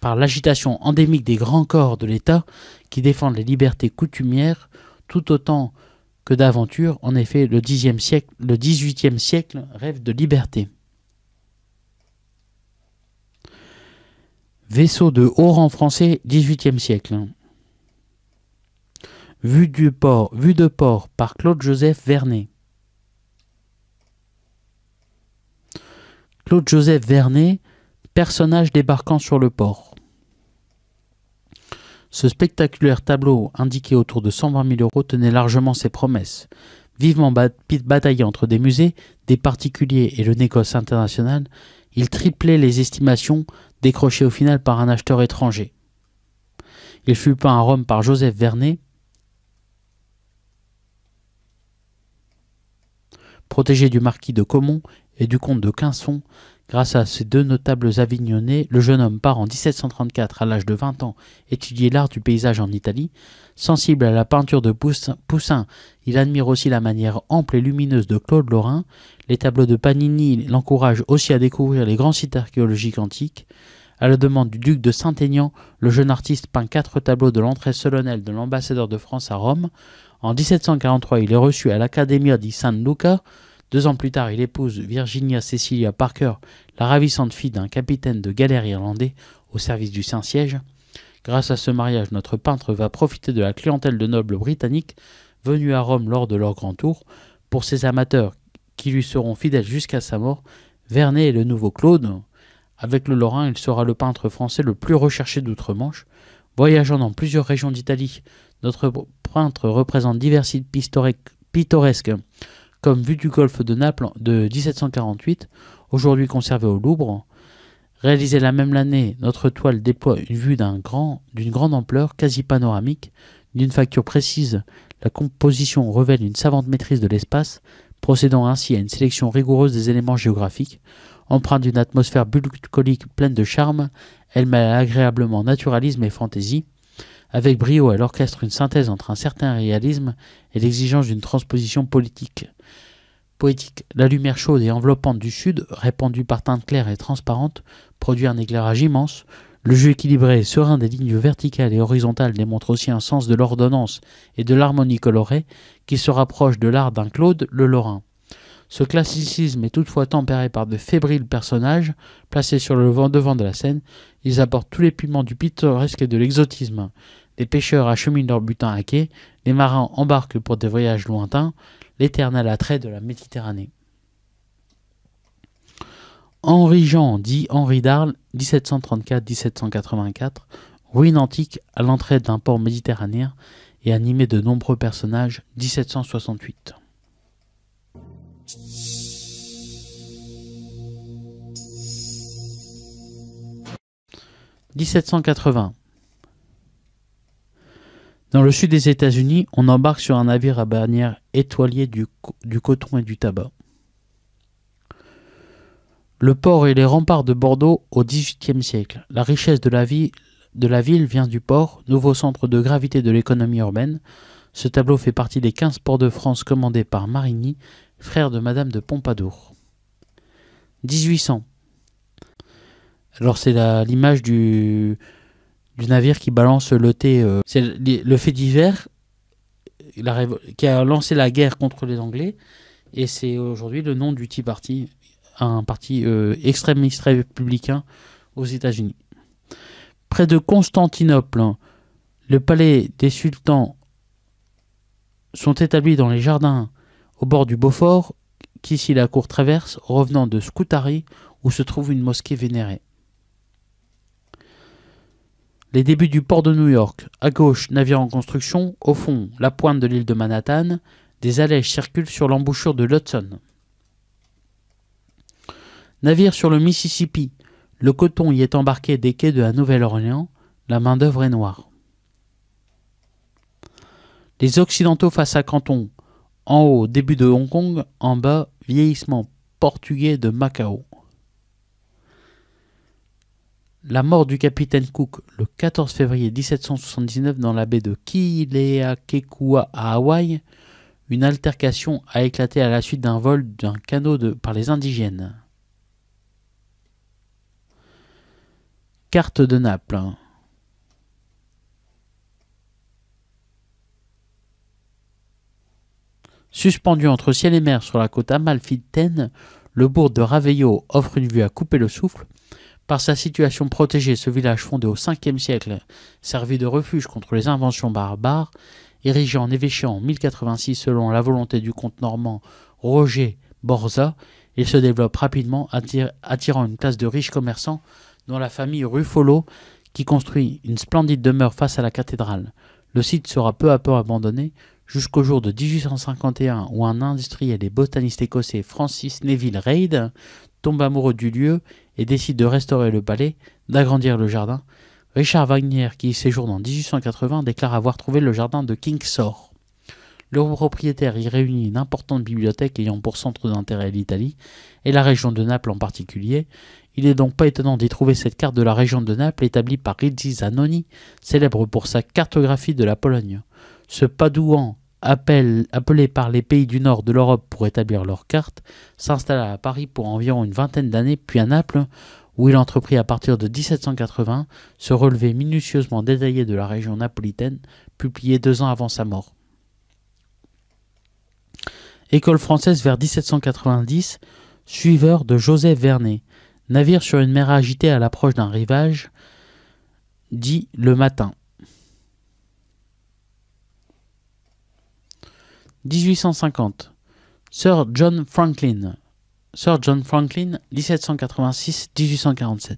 par l'agitation endémique des grands corps de l'État qui défendent les libertés coutumières tout autant que d'aventure, En effet, le, siècle, le XVIIIe siècle rêve de liberté. Vaisseau de haut rang français, 18 siècle. Vue, du port, vue de port par Claude-Joseph Vernet. Claude-Joseph Vernet, personnage débarquant sur le port. Ce spectaculaire tableau, indiqué autour de 120 000 euros, tenait largement ses promesses. Vivement bataillé entre des musées, des particuliers et le négoce international, il triplait les estimations décrochées au final par un acheteur étranger. Il fut peint à Rome par Joseph Vernet, protégé du marquis de Caumont et du comte de Quinson, Grâce à ces deux notables avignonnais, le jeune homme part en 1734 à l'âge de 20 ans étudier l'art du paysage en Italie. Sensible à la peinture de Poussin, il admire aussi la manière ample et lumineuse de Claude Lorrain. Les tableaux de Panini l'encouragent aussi à découvrir les grands sites archéologiques antiques. À la demande du duc de Saint-Aignan, le jeune artiste peint quatre tableaux de l'entrée solennelle de l'ambassadeur de France à Rome. En 1743, il est reçu à l'Accademia di San Luca, deux ans plus tard, il épouse Virginia Cecilia Parker, la ravissante fille d'un capitaine de galère irlandais au service du Saint-Siège. Grâce à ce mariage, notre peintre va profiter de la clientèle de nobles britanniques venus à Rome lors de leur grand tour. Pour ses amateurs qui lui seront fidèles jusqu'à sa mort, Vernet est le nouveau Claude. Avec le Lorrain, il sera le peintre français le plus recherché d'outre-Manche. Voyageant dans plusieurs régions d'Italie, notre peintre représente divers sites pittoresques comme vue du golfe de Naples de 1748, aujourd'hui conservée au Louvre. Réalisée la même année, notre toile déploie une vue d'une grande ampleur quasi panoramique, d'une facture précise. La composition révèle une savante maîtrise de l'espace, procédant ainsi à une sélection rigoureuse des éléments géographiques. Empreinte d'une atmosphère bucolique pleine de charme, elle mêle agréablement naturalisme et fantaisie. Avec brio, elle orchestre une synthèse entre un certain réalisme et l'exigence d'une transposition politique. Poétique, la lumière chaude et enveloppante du sud, répandue par teintes claires et transparentes, produit un éclairage immense. Le jeu équilibré et serein des lignes verticales et horizontales démontre aussi un sens de l'ordonnance et de l'harmonie colorée qui se rapproche de l'art d'un Claude, le Lorrain. Ce classicisme est toutefois tempéré par de fébriles personnages placés sur le vent devant de la scène. Ils apportent tous les piments du pittoresque et de l'exotisme. Des pêcheurs acheminent leur butin à quai, les marins embarquent pour des voyages lointains, l'éternel attrait de la Méditerranée. Henri Jean, dit Henri d'Arles, 1734-1784, ruine antique à l'entrée d'un port méditerranéen et animé de nombreux personnages, 1768. « 1780. Dans le sud des États-Unis, on embarque sur un navire à bannière étoilée du, coton et du tabac. Le port et les remparts de Bordeaux au XVIIIe siècle. La richesse de la, de la ville vient du port, nouveau centre de gravité de l'économie urbaine. Ce tableau fait partie des 15 ports de France commandés par Marigny, frère de Madame de Pompadour. 1800. Alors c'est l'image du, du navire qui balance le thé. Euh, c'est le, fait divers qui a lancé la guerre contre les Anglais. Et c'est aujourd'hui le nom du Tea Party, un parti extrême euh, extrémiste républicain aux États-Unis. Près de Constantinople, hein, le palais des sultans sont établis dans les jardins au bord du Beaufort, qu'ici la cour traverse, revenant de Scutari, où se trouve une mosquée vénérée. Les débuts du port de New York, à gauche, navire en construction, au fond, la pointe de l'île de Manhattan, des allèges circulent sur l'embouchure de l'Hudson. Navire sur le Mississippi, le coton y est embarqué des quais de la Nouvelle-Orléans, la main-d'œuvre est noire. Les Occidentaux face à Canton, en haut, début de Hong Kong, en bas, vieillissement portugais de Macao la mort du capitaine Cook le 14 février 1779 dans la baie de Kileakekua à Hawaï, une altercation a éclaté à la suite d'un vol d'un canot par les indigènes. Carte de Naples. Suspendu entre ciel et mer sur la côte amalfitaine, le bourg de Raveillo offre une vue à couper le souffle par sa situation protégée, ce village fondé au 5e siècle servit de refuge contre les inventions barbares. Érigé en évêché en 1086 selon la volonté du comte normand Roger Borza, il se développe rapidement, attirant une classe de riches commerçants, dont la famille Ruffolo, qui construit une splendide demeure face à la cathédrale. Le site sera peu à peu abandonné jusqu'au jour de 1851 où un industriel et botaniste écossais Francis Neville Reid tombe amoureux du lieu et décide de restaurer le palais, d'agrandir le jardin, Richard Wagner, qui y séjourne en 1880, déclare avoir trouvé le jardin de Kingsor. Le propriétaire y réunit une importante bibliothèque ayant pour centre d'intérêt l'Italie et la région de Naples en particulier. Il n'est donc pas étonnant d'y trouver cette carte de la région de Naples établie par Rizzi Zanoni, célèbre pour sa cartographie de la Pologne. Ce Padouan appelé par les pays du nord de l'Europe pour établir leur carte, s'installa à Paris pour environ une vingtaine d'années, puis à Naples, où il entreprit à partir de 1780 ce relevé minutieusement détaillé de la région napolitaine, publié deux ans avant sa mort. École française vers 1790, suiveur de Joseph Vernet, navire sur une mer agitée à l'approche d'un rivage, dit le matin. 1850. Sir John Franklin. Sir John Franklin, 1786-1847.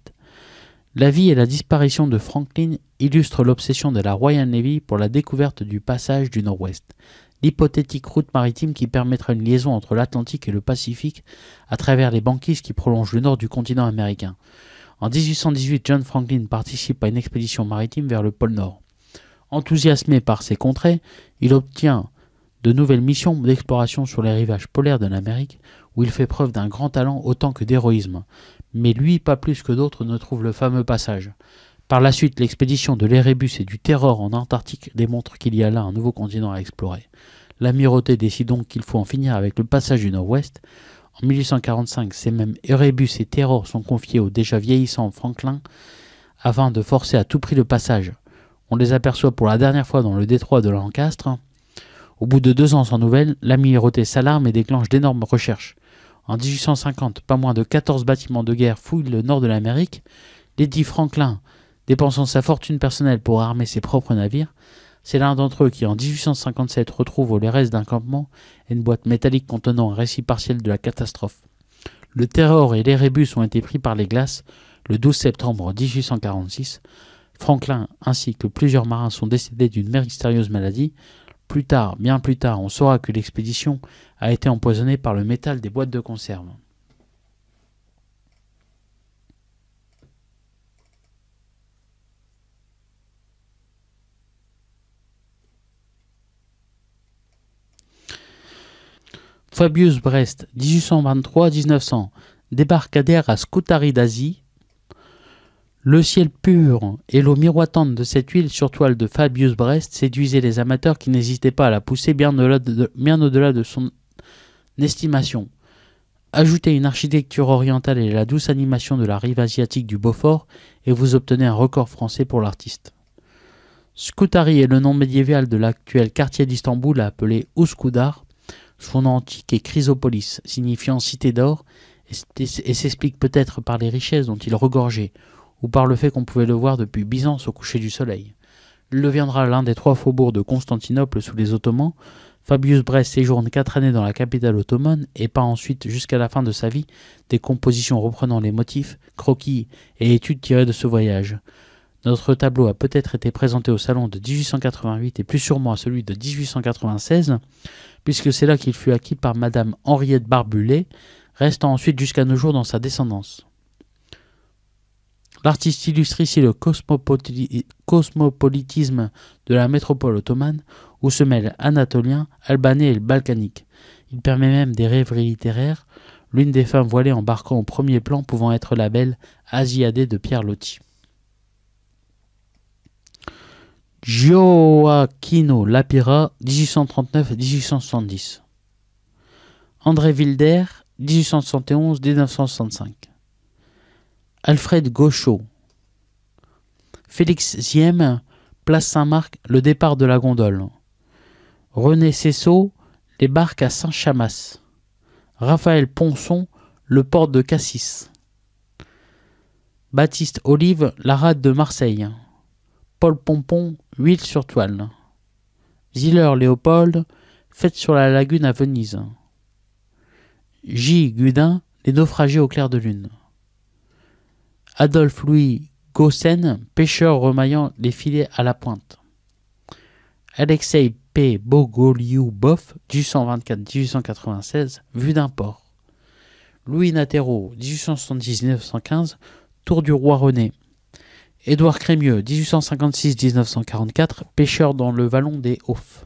La vie et la disparition de Franklin illustrent l'obsession de la Royal Navy pour la découverte du passage du Nord-Ouest, l'hypothétique route maritime qui permettra une liaison entre l'Atlantique et le Pacifique à travers les banquises qui prolongent le nord du continent américain. En 1818, John Franklin participe à une expédition maritime vers le pôle Nord. Enthousiasmé par ses contrées, il obtient de nouvelles missions d'exploration sur les rivages polaires de l'Amérique, où il fait preuve d'un grand talent autant que d'héroïsme. Mais lui, pas plus que d'autres, ne trouve le fameux passage. Par la suite, l'expédition de l'Erebus et du Terror en Antarctique démontre qu'il y a là un nouveau continent à explorer. L'amirauté décide donc qu'il faut en finir avec le passage du Nord-Ouest. En 1845, ces mêmes Erebus et Terror sont confiés au déjà vieillissant Franklin afin de forcer à tout prix le passage. On les aperçoit pour la dernière fois dans le détroit de l'Ancastre, au bout de deux ans sans nouvelles, l'amirauté s'alarme et déclenche d'énormes recherches. En 1850, pas moins de 14 bâtiments de guerre fouillent le nord de l'Amérique. Lady Franklin, dépensant sa fortune personnelle pour armer ses propres navires, c'est l'un d'entre eux qui, en 1857, retrouve les restes d'un campement et une boîte métallique contenant un récit partiel de la catastrophe. Le Terror et rébus ont été pris par les glaces le 12 septembre 1846. Franklin ainsi que plusieurs marins sont décédés d'une mystérieuse maladie. Plus tard, bien plus tard, on saura que l'expédition a été empoisonnée par le métal des boîtes de conserve. Fabius Brest, 1823-1900, débarcadère à Scutari d'Asie, le ciel pur et l'eau miroitante de cette huile sur toile de Fabius Brest séduisaient les amateurs qui n'hésitaient pas à la pousser bien au-delà de, son estimation. Ajoutez une architecture orientale et la douce animation de la rive asiatique du Beaufort et vous obtenez un record français pour l'artiste. Scutari est le nom médiéval de l'actuel quartier d'Istanbul appelé Ouskoudar, son nom antique est Chrysopolis, signifiant cité d'or, et s'explique peut-être par les richesses dont il regorgeait, ou par le fait qu'on pouvait le voir depuis Byzance au coucher du soleil. Il deviendra l'un des trois faubourgs de Constantinople sous les Ottomans. Fabius Brest séjourne quatre années dans la capitale ottomane et peint ensuite, jusqu'à la fin de sa vie, des compositions reprenant les motifs, croquis et études tirées de ce voyage. Notre tableau a peut-être été présenté au salon de 1888 et plus sûrement à celui de 1896, puisque c'est là qu'il fut acquis par Madame Henriette Barbulet, restant ensuite jusqu'à nos jours dans sa descendance. L'artiste illustre ici le cosmopolitisme de la métropole ottomane, où se mêlent anatolien, albanais et balkanique. Il permet même des rêveries littéraires, l'une des femmes voilées embarquant au premier plan pouvant être la belle Asiadé de Pierre Lotti. Gioacchino Lapira, 1839-1870. André Wilder, 1871-1965. Alfred Gauchot. Félix Ziem place Saint-Marc le départ de la gondole. René les barques à Saint-Chamas. Raphaël Ponson le port de Cassis. Baptiste Olive la rade de Marseille. Paul Pompon huile sur toile. Ziller Léopold fête sur la lagune à Venise. J. Gudin les naufragés au clair de lune. Adolphe Louis Gossen, pêcheur remaillant les filets à la pointe. Alexei P. Bogoliubov, 1824-1896, vue d'un port. Louis Natero, 1870 1915 Tour du roi René. Édouard Crémieux, 1856-1944, pêcheur dans le vallon des Hauffes.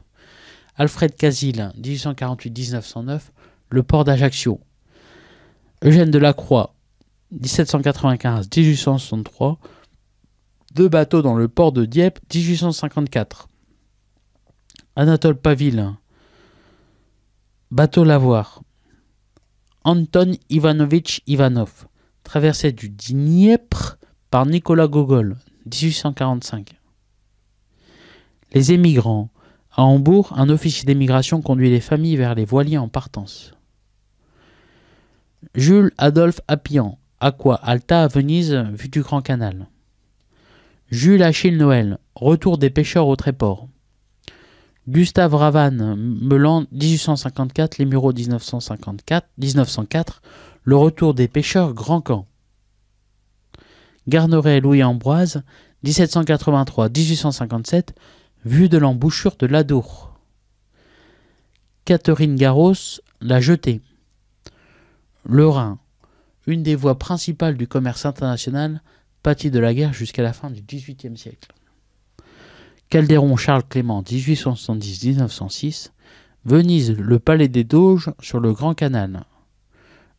Alfred Casil, 1848-1909, le port d'Ajaccio. Eugène Delacroix, 1795-1863, deux bateaux dans le port de Dieppe, 1854. Anatole Paville bateau lavoir. Anton Ivanovitch Ivanov, traversée du Dniepr par Nicolas Gogol, 1845. Les émigrants. À Hambourg, un officier d'émigration conduit les familles vers les voiliers en partance. Jules Adolphe Appian, Aqua Alta à Venise, vue du Grand Canal. Jules Achille Noël, retour des pêcheurs au Tréport. Gustave Ravanne, Melan 1854, les Mureaux 1954, 1904, le retour des pêcheurs Grand Camp. Garneret Louis Ambroise, 1783-1857, vue de l'embouchure de l'Adour. Catherine Garros, La Jetée. Le Rhin, une des voies principales du commerce international, pâtit de la guerre jusqu'à la fin du XVIIIe siècle. Calderon Charles Clément 1870-1906, Venise le palais des Doges sur le Grand Canal.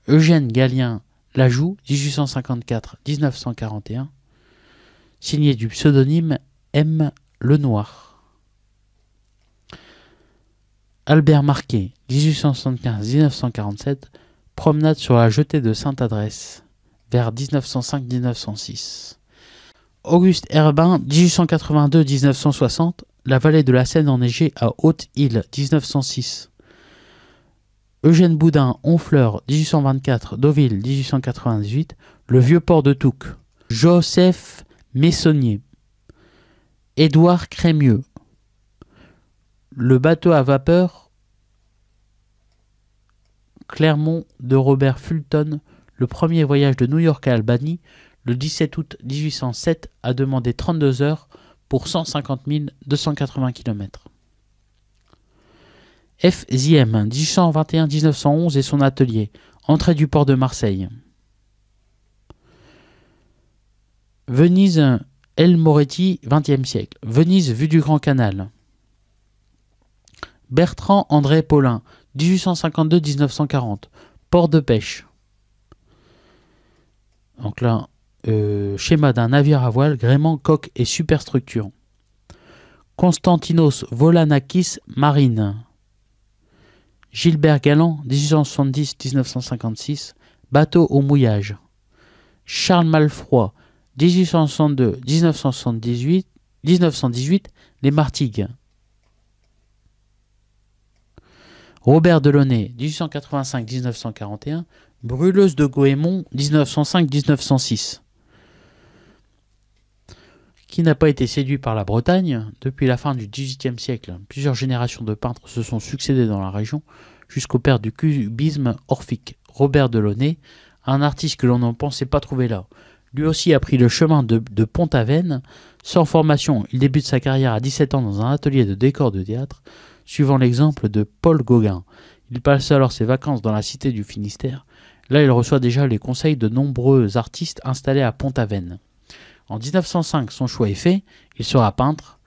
Eugène Gallien Lajoux 1854-1941, signé du pseudonyme M. Lenoir. Albert Marquet 1875-1947 Promenade sur la jetée de Sainte-Adresse vers 1905-1906. Auguste Herbin, 1882-1960, la vallée de la Seine enneigée à Haute-Île, 1906. Eugène Boudin, Honfleur, 1824, Deauville, 1898, le vieux port de Touques. Joseph Messonnier, Édouard Crémieux. Le bateau à vapeur Clermont de Robert Fulton, le premier voyage de New York à Albanie, le 17 août 1807, a demandé 32 heures pour 150 280 km. FZM, 1821-1911 et son atelier, entrée du port de Marseille. Venise, El Moretti, 20e siècle. Venise, vue du Grand Canal. Bertrand André Paulin, 1852-1940, port de pêche. Donc là, euh, schéma d'un navire à voile, gréement, coque et superstructure. Constantinos Volanakis, marine. Gilbert Galland, 1870-1956, bateau au mouillage. Charles Malfroy, 1862-1978, les Martigues. Robert Delaunay, 1885-1941, Brûleuse de Goémon, 1905-1906. Qui n'a pas été séduit par la Bretagne Depuis la fin du XVIIIe siècle, plusieurs générations de peintres se sont succédées dans la région, jusqu'au père du cubisme orphique, Robert Delaunay, un artiste que l'on n'en pensait pas trouver là. Lui aussi a pris le chemin de, Pont-Aven. Sans formation, il débute sa carrière à 17 ans dans un atelier de décor de théâtre suivant l'exemple de Paul Gauguin. Il passe alors ses vacances dans la cité du Finistère. Là, il reçoit déjà les conseils de nombreux artistes installés à Pont-Aven. En 1905, son choix est fait, il sera peintre.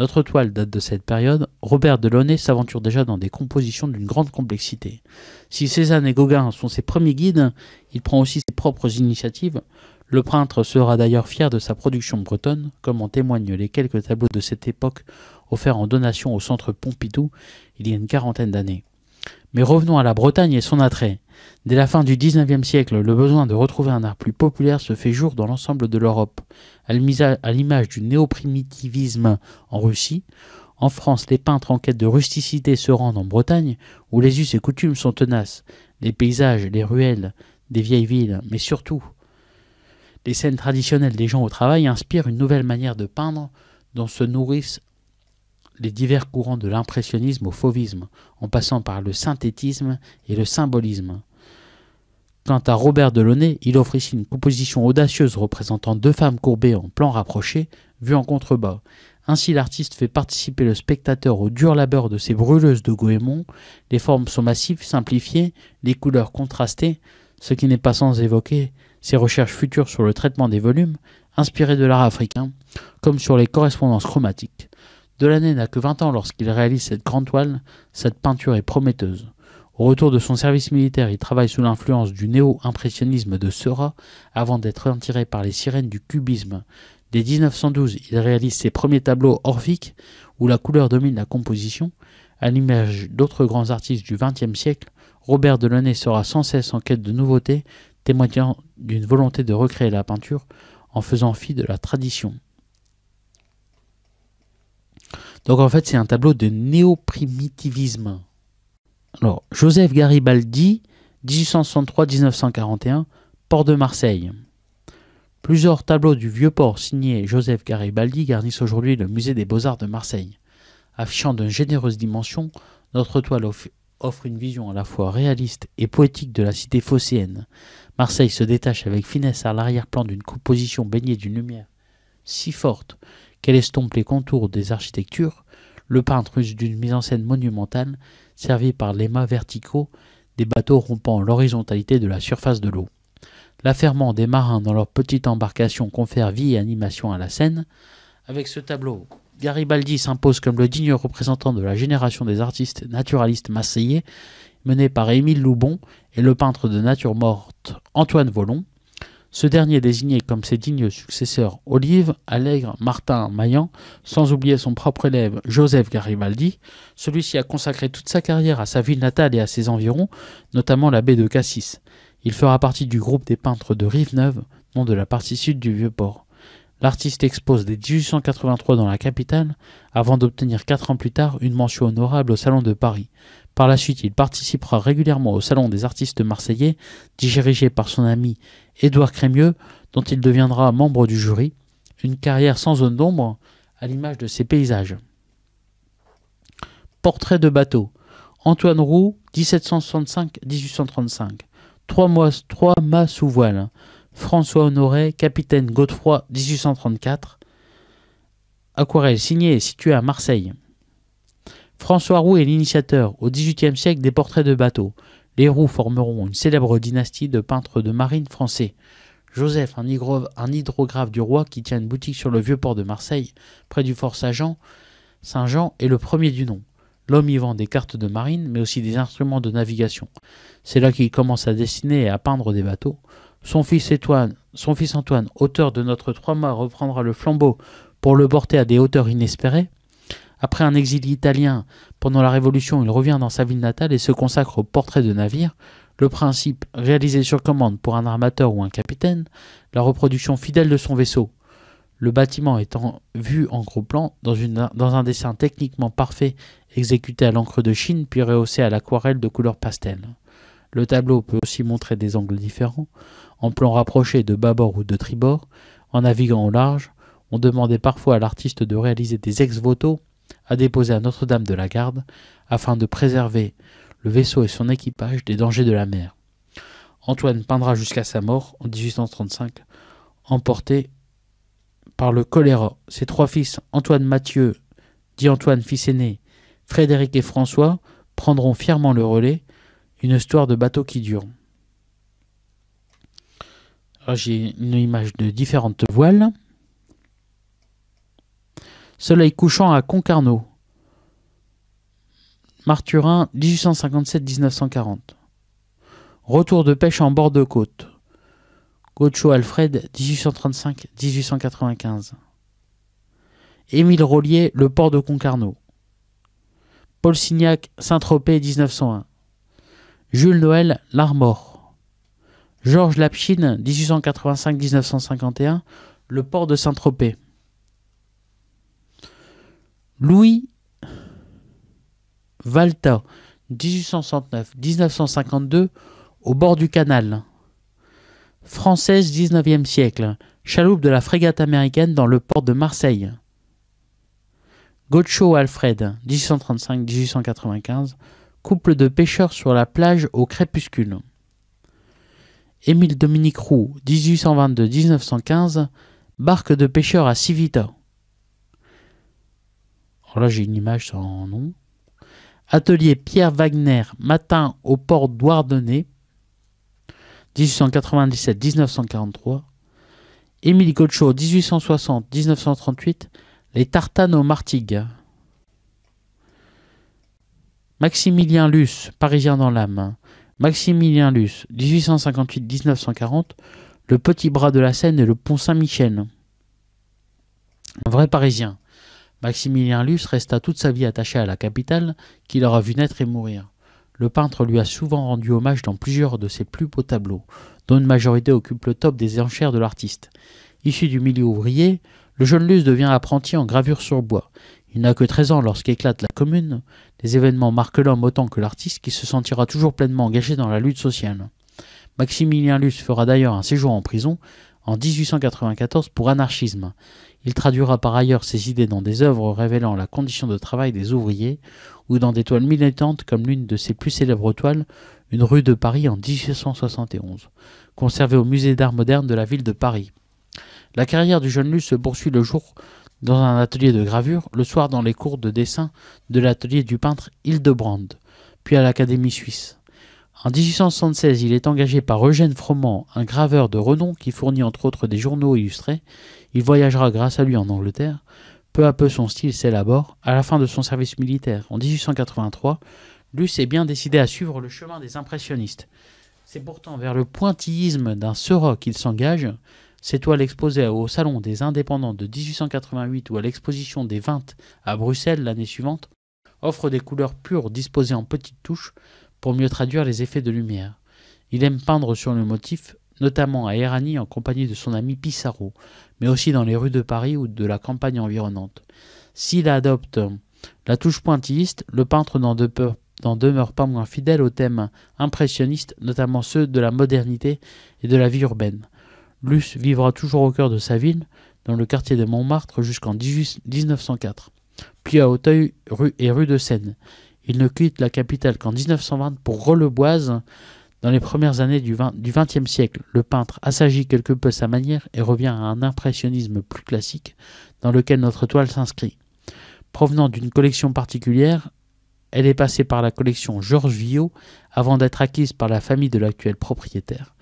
Notre toile date de cette période, Robert Delaunay s'aventure déjà dans des compositions d'une grande complexité. Si Cézanne et Gauguin sont ses premiers guides, il prend aussi ses propres initiatives. Le peintre sera d'ailleurs fier de sa production bretonne, comme en témoignent les quelques tableaux de cette époque offert en donation au centre Pompidou il y a une quarantaine d'années. Mais revenons à la Bretagne et son attrait. Dès la fin du 19 19e siècle, le besoin de retrouver un art plus populaire se fait jour dans l'ensemble de l'Europe, à l'image du néo-primitivisme en Russie. En France, les peintres en quête de rusticité se rendent en Bretagne, où les us et coutumes sont tenaces. Les paysages, les ruelles, des vieilles villes, mais surtout, les scènes traditionnelles des gens au travail inspirent une nouvelle manière de peindre dont se nourrissent les divers courants de l'impressionnisme au fauvisme, en passant par le synthétisme et le symbolisme. Quant à Robert Delaunay, il offre ici une composition audacieuse représentant deux femmes courbées en plan rapproché, vues en contrebas. Ainsi, l'artiste fait participer le spectateur au dur labeur de ces brûleuses de Goémon. Les formes sont massives, simplifiées, les couleurs contrastées, ce qui n'est pas sans évoquer ses recherches futures sur le traitement des volumes, inspirées de l'art africain, comme sur les correspondances chromatiques. Delaney n'a que 20 ans lorsqu'il réalise cette grande toile, cette peinture est prometteuse. Au retour de son service militaire, il travaille sous l'influence du néo-impressionnisme de Seurat avant d'être retiré par les sirènes du cubisme. Dès 1912, il réalise ses premiers tableaux orphiques où la couleur domine la composition. À l'image d'autres grands artistes du XXe siècle, Robert Delaunay sera sans cesse en quête de nouveautés, témoignant d'une volonté de recréer la peinture en faisant fi de la tradition. Donc en fait, c'est un tableau de néo-primitivisme. Alors, Joseph Garibaldi, 1863-1941, port de Marseille. Plusieurs tableaux du vieux port signés Joseph Garibaldi garnissent aujourd'hui le musée des beaux-arts de Marseille. Affichant de généreuses dimensions, notre toile offre une vision à la fois réaliste et poétique de la cité phocéenne. Marseille se détache avec finesse à l'arrière-plan d'une composition baignée d'une lumière si forte qu'elle estompe les contours des architectures, le peintre use d'une mise en scène monumentale, servie par les mâts verticaux des bateaux rompant l'horizontalité de la surface de l'eau. L'affairement des marins dans leur petite embarcation confère vie et animation à la scène. Avec ce tableau, Garibaldi s'impose comme le digne représentant de la génération des artistes naturalistes marseillais, menée par Émile Loubon et le peintre de nature morte Antoine Volon, ce dernier désigné comme ses dignes successeurs Olive, Allègre, Martin, Mayan, sans oublier son propre élève Joseph Garibaldi. Celui-ci a consacré toute sa carrière à sa ville natale et à ses environs, notamment la baie de Cassis. Il fera partie du groupe des peintres de Rive-Neuve, non de la partie sud du Vieux-Port. L'artiste expose dès 1883 dans la capitale, avant d'obtenir quatre ans plus tard une mention honorable au Salon de Paris. Par la suite, il participera régulièrement au Salon des artistes marseillais, dirigé par son ami Édouard Crémieux, dont il deviendra membre du jury, une carrière sans zone d'ombre, à l'image de ses paysages. Portrait de bateau. Antoine Roux, 1765-1835. Trois, mois, trois mâts sous voile. François Honoré, capitaine Godefroy 1834. Aquarelle signée et située à Marseille. François Roux est l'initiateur au XVIIIe siècle des portraits de bateaux. Les Roux formeront une célèbre dynastie de peintres de marine français. Joseph, un, hydrographe du roi qui tient une boutique sur le vieux port de Marseille, près du fort Saint-Jean, Saint-Jean est le premier du nom. L'homme y vend des cartes de marine, mais aussi des instruments de navigation. C'est là qu'il commence à dessiner et à peindre des bateaux. Son fils, son fils Antoine, auteur de Notre Trois mâts reprendra le flambeau pour le porter à des hauteurs inespérées. Après un exil italien pendant la Révolution, il revient dans sa ville natale et se consacre au portrait de navire. Le principe, réalisé sur commande pour un armateur ou un capitaine, la reproduction fidèle de son vaisseau. Le bâtiment étant vu en gros plan dans un dessin techniquement parfait exécuté à l'encre de Chine puis rehaussé à l'aquarelle de couleur pastel. Le tableau peut aussi montrer des angles différents, en plan rapproché de bâbord ou de tribord, en naviguant au large, on demandait parfois à l'artiste de réaliser des ex-voto à déposer à Notre-Dame de la Garde afin de préserver le vaisseau et son équipage des dangers de la mer. Antoine peindra jusqu'à sa mort en 1835, emporté par le choléra. Ses trois fils, Antoine Mathieu, dit Antoine fils aîné, Frédéric et François, prendront fièrement le relais une histoire de bateau qui dure. Ah, j'ai une image de différentes voiles. Soleil couchant à Concarneau. Marturin 1857-1940. Retour de pêche en bord de côte. Gocho Alfred 1835-1895. Émile Rollier, le port de Concarneau. Paul Signac, Saint-Tropez 1901. Jules Noël Larmor. Georges Lapchine, 1885-1951, Le port de Saint-Tropez. Louis Valta, 1869-1952, Au bord du canal. Française, 19e siècle, chaloupe de la frégate américaine dans le port de Marseille. Gocho Alfred, 1835-1895, Couple de pêcheurs sur la plage au crépuscule. Émile Dominique Roux, 1822-1915, barque de pêcheurs à Civita. Alors oh là, j'ai une image sans nom. Atelier Pierre Wagner, matin au port d'Ouardenay, 1897-1943. Émile Gocho, 1860-1938, les tartanes au Martigues. Maximilien Luce, Parisien dans l'âme. Maximilien Luce, 1858-1940, le petit bras de la Seine et le pont Saint-Michel. Un vrai Parisien. Maximilien Luce resta toute sa vie attaché à la capitale, qu'il aura vu naître et mourir. Le peintre lui a souvent rendu hommage dans plusieurs de ses plus beaux tableaux, dont une majorité occupe le top des enchères de l'artiste. Issu du milieu ouvrier, le jeune Luce devient apprenti en gravure sur bois. Il n'a que 13 ans lorsqu'éclate la commune. Des événements marquent l'homme autant que l'artiste qui se sentira toujours pleinement engagé dans la lutte sociale. Maximilien Luce fera d'ailleurs un séjour en prison en 1894 pour anarchisme. Il traduira par ailleurs ses idées dans des œuvres révélant la condition de travail des ouvriers ou dans des toiles militantes comme l'une de ses plus célèbres toiles, Une rue de Paris en 1871, conservée au musée d'art moderne de la ville de Paris. La carrière du jeune Luce se poursuit le jour dans un atelier de gravure, le soir dans les cours de dessin de l'atelier du peintre Hildebrand, puis à l'Académie suisse. En 1876, il est engagé par Eugène Froment, un graveur de renom qui fournit entre autres des journaux illustrés. Il voyagera grâce à lui en Angleterre. Peu à peu, son style s'élabore. À la fin de son service militaire, en 1883, Luce est bien décidé à suivre le chemin des impressionnistes. C'est pourtant vers le pointillisme d'un Seurat qu'il s'engage, ses toiles exposées au Salon des indépendants de 1888 ou à l'exposition des 20 à Bruxelles l'année suivante offrent des couleurs pures disposées en petites touches pour mieux traduire les effets de lumière. Il aime peindre sur le motif, notamment à Erani en compagnie de son ami Pissarro, mais aussi dans les rues de Paris ou de la campagne environnante. S'il adopte la touche pointilliste, le peintre n'en demeure pas moins fidèle aux thèmes impressionnistes, notamment ceux de la modernité et de la vie urbaine. Luce vivra toujours au cœur de sa ville, dans le quartier de Montmartre jusqu'en 1904, puis à Auteuil rue et rue de Seine. Il ne quitte la capitale qu'en 1920 pour Rolleboise. Dans les premières années du XXe siècle, le peintre assagit quelque peu sa manière et revient à un impressionnisme plus classique dans lequel notre toile s'inscrit. Provenant d'une collection particulière, elle est passée par la collection Georges Villot avant d'être acquise par la famille de l'actuel propriétaire.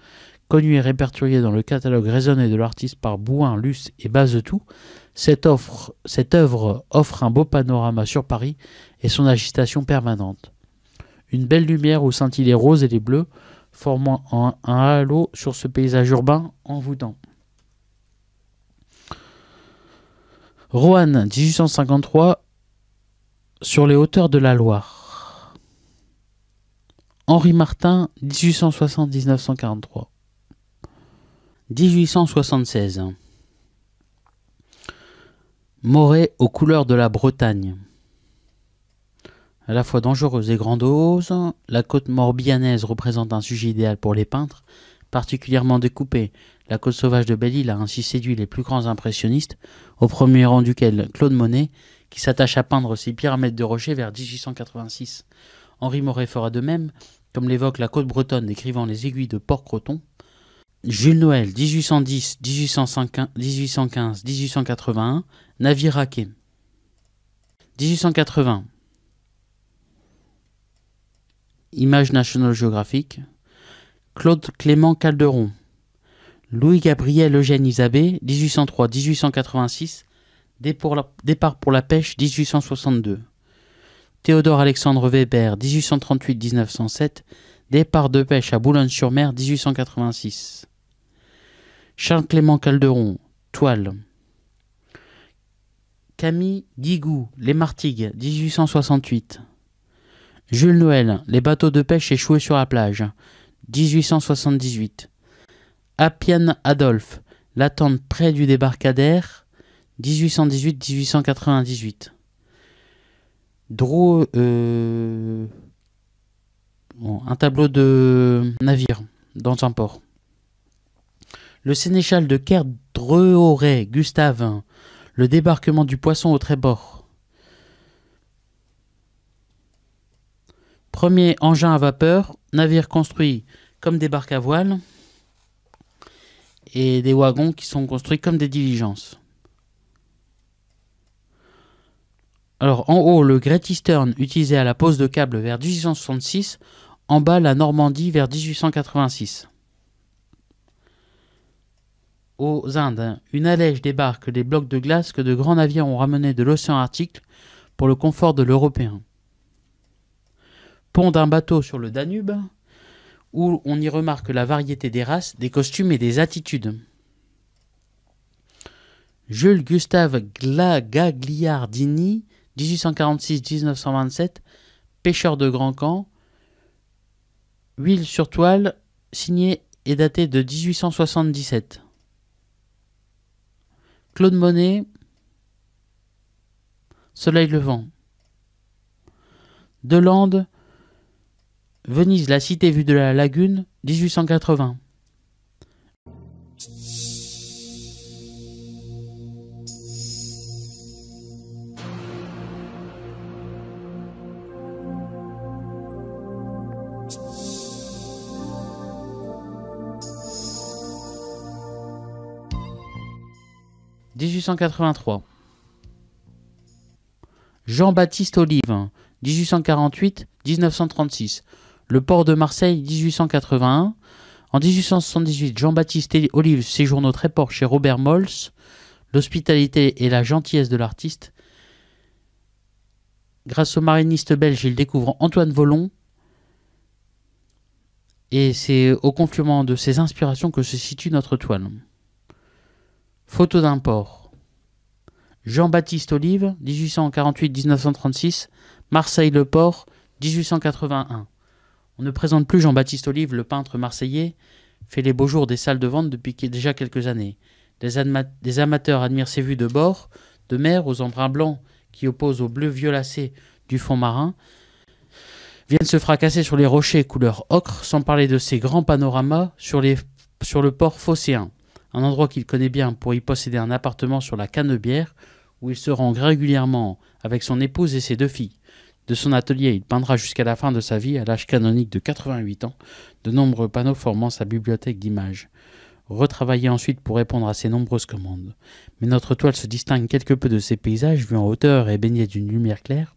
Connu et répertorié dans le catalogue raisonné de l'artiste par Bouin, Luce et Bazetou, cette, offre, œuvre offre un beau panorama sur Paris et son agitation permanente. Une belle lumière où scintillent les roses et les bleus, formant un, halo sur ce paysage urbain envoûtant. Roanne, 1853, sur les hauteurs de la Loire. Henri Martin, 1860-1943. 1876. Morée aux couleurs de la Bretagne. À la fois dangereuse et grandiose, la côte morbihanaise représente un sujet idéal pour les peintres, particulièrement découpée. La côte sauvage de Belle-Île a ainsi séduit les plus grands impressionnistes, au premier rang duquel Claude Monet, qui s'attache à peindre ses pyramides de rochers vers 1886. Henri Moret fera de même, comme l'évoque la côte bretonne décrivant les aiguilles de Port-Croton, Jules Noël, 1810, 1815, 1881, Navire raquet 1880. image nationale géographique, Claude Clément Calderon. Louis-Gabriel Eugène Isabé, 1803-1886, départ pour la pêche 1862. Théodore Alexandre Weber, 1838-1907, départ de pêche à Boulogne-sur-Mer 1886. Charles-Clément Calderon, Toile. Camille Guigou, Les Martigues, 1868. Jules Noël, Les bateaux de pêche échoués sur la plage, 1878. Appian Adolphe, L'attente près du débarcadère, 1818-1898. Dro... Euh, un tableau de navire dans un port le sénéchal de aurait gustave le débarquement du poisson au trébord. Premier engin à vapeur, navire construit comme des barques à voile et des wagons qui sont construits comme des diligences. Alors en haut, le Great Eastern utilisé à la pose de câble vers 1866, en bas la Normandie vers 1886 aux Indes, hein. une allège débarque des blocs de glace que de grands navires ont ramenés de l'océan Arctique pour le confort de l'Européen. Pont d'un bateau sur le Danube, où on y remarque la variété des races, des costumes et des attitudes. Jules Gustave Glagagliardini, 1846-1927, pêcheur de grand camp, huile sur toile, signé et daté de 1877. Claude Monet, Soleil levant. Delande, Venise, la cité vue de la lagune, 1880. 1883. Jean-Baptiste Olive, 1848-1936. Le port de Marseille, 1881. En 1878, Jean-Baptiste Olive séjourne au Tréport chez Robert Mols, L'hospitalité et la gentillesse de l'artiste. Grâce au mariniste belge, il découvre Antoine Volon. Et c'est au confluent de ses inspirations que se situe notre toile. Photo d'un port. Jean-Baptiste Olive, 1848-1936, Marseille-le-Port, 1881. On ne présente plus Jean-Baptiste Olive, le peintre marseillais, fait les beaux jours des salles de vente depuis déjà quelques années. Des, amateurs admirent ses vues de bord, de mer aux embruns blancs qui opposent au bleu violacé du fond marin, viennent se fracasser sur les rochers couleur ocre, sans parler de ces grands panoramas sur, sur le port phocéen un endroit qu'il connaît bien pour y posséder un appartement sur la Canebière, où il se rend régulièrement avec son épouse et ses deux filles. De son atelier, il peindra jusqu'à la fin de sa vie, à l'âge canonique de 88 ans, de nombreux panneaux formant sa bibliothèque d'images. Retravaillé ensuite pour répondre à ses nombreuses commandes. Mais notre toile se distingue quelque peu de ces paysages, vus en hauteur et baignés d'une lumière claire.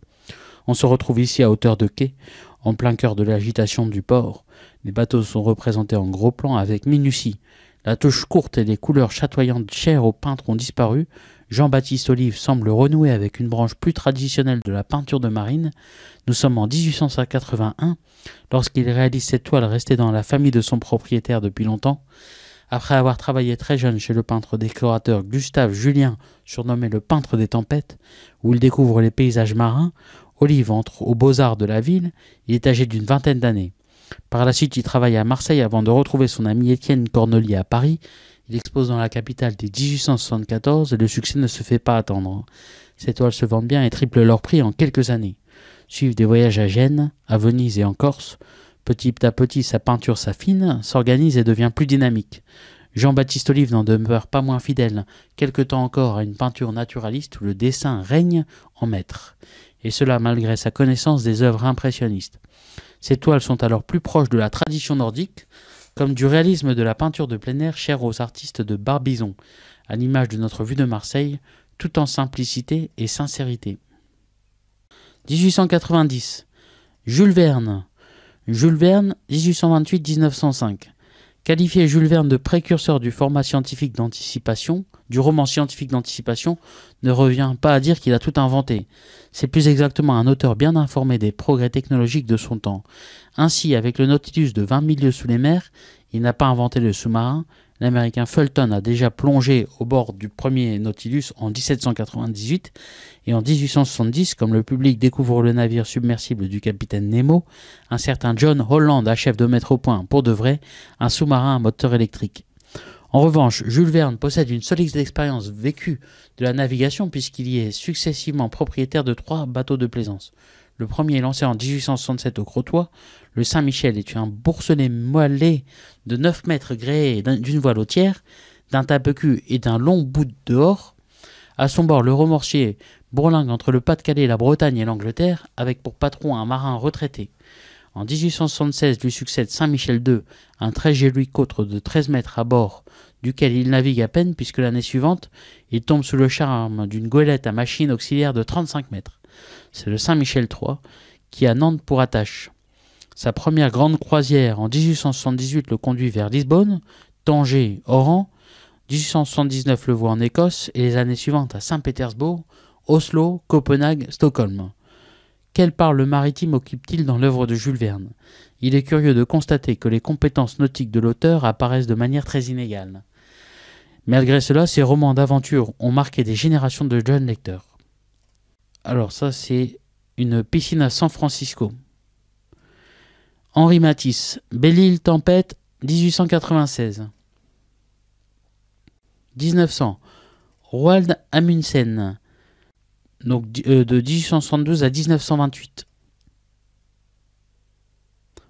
On se retrouve ici à hauteur de quai, en plein cœur de l'agitation du port. Les bateaux sont représentés en gros plan avec minutie, la touche courte et les couleurs chatoyantes chères aux peintres ont disparu. Jean-Baptiste Olive semble renouer avec une branche plus traditionnelle de la peinture de marine. Nous sommes en 1881, lorsqu'il réalise cette toile restée dans la famille de son propriétaire depuis longtemps. Après avoir travaillé très jeune chez le peintre décorateur Gustave Julien, surnommé le peintre des tempêtes, où il découvre les paysages marins, Olive entre aux beaux-arts de la ville, il est âgé d'une vingtaine d'années. Par la suite, il travaille à Marseille avant de retrouver son ami Étienne Cornelier à Paris. Il expose dans la capitale dès 1874 et le succès ne se fait pas attendre. Ses toiles se vendent bien et triplent leur prix en quelques années. Suivent des voyages à Gênes, à Venise et en Corse. Petit à petit, sa peinture s'affine, s'organise et devient plus dynamique. Jean-Baptiste Olive n'en demeure pas moins fidèle, quelque temps encore à une peinture naturaliste où le dessin règne en maître. Et cela malgré sa connaissance des œuvres impressionnistes. Ces toiles sont alors plus proches de la tradition nordique, comme du réalisme de la peinture de plein air chère aux artistes de Barbizon, à l'image de notre vue de Marseille, tout en simplicité et sincérité. 1890. Jules Verne. Jules Verne, 1828-1905. Qualifié Jules Verne de précurseur du format scientifique d'anticipation, du roman scientifique d'anticipation ne revient pas à dire qu'il a tout inventé. C'est plus exactement un auteur bien informé des progrès technologiques de son temps. Ainsi, avec le Nautilus de 20 lieues sous les mers, il n'a pas inventé le sous-marin. L'américain Fulton a déjà plongé au bord du premier Nautilus en 1798 et en 1870, comme le public découvre le navire submersible du capitaine Nemo, un certain John Holland achève de mettre au point, pour de vrai, un sous-marin à moteur électrique. En revanche, Jules Verne possède une solide expérience vécue de la navigation puisqu'il y est successivement propriétaire de trois bateaux de plaisance. Le premier est lancé en 1867 au Crotoy. Le Saint-Michel est un bourselet moellé de 9 mètres gréé d'une voile tiers, d'un tape-cul et d'un long bout de dehors. À son bord, le remorcier bourlingue entre le Pas-de-Calais, la Bretagne et l'Angleterre, avec pour patron un marin retraité. En 1876 lui succède Saint-Michel II, un très joli de 13 mètres à bord, duquel il navigue à peine puisque l'année suivante, il tombe sous le charme d'une goélette à machine auxiliaire de 35 mètres. C'est le Saint-Michel III qui a Nantes pour attache. Sa première grande croisière en 1878 le conduit vers Lisbonne, Tanger, Oran. 1879 le voit en Écosse et les années suivantes à Saint-Pétersbourg, Oslo, Copenhague, Stockholm. Quelle part le maritime occupe-t-il dans l'œuvre de Jules Verne Il est curieux de constater que les compétences nautiques de l'auteur apparaissent de manière très inégale. Malgré cela, ses romans d'aventure ont marqué des générations de jeunes lecteurs. Alors ça, c'est une piscine à San Francisco. Henri Matisse, Belle-Île Tempête, 1896. 1900, Roald Amundsen, donc euh, de 1872 à 1928.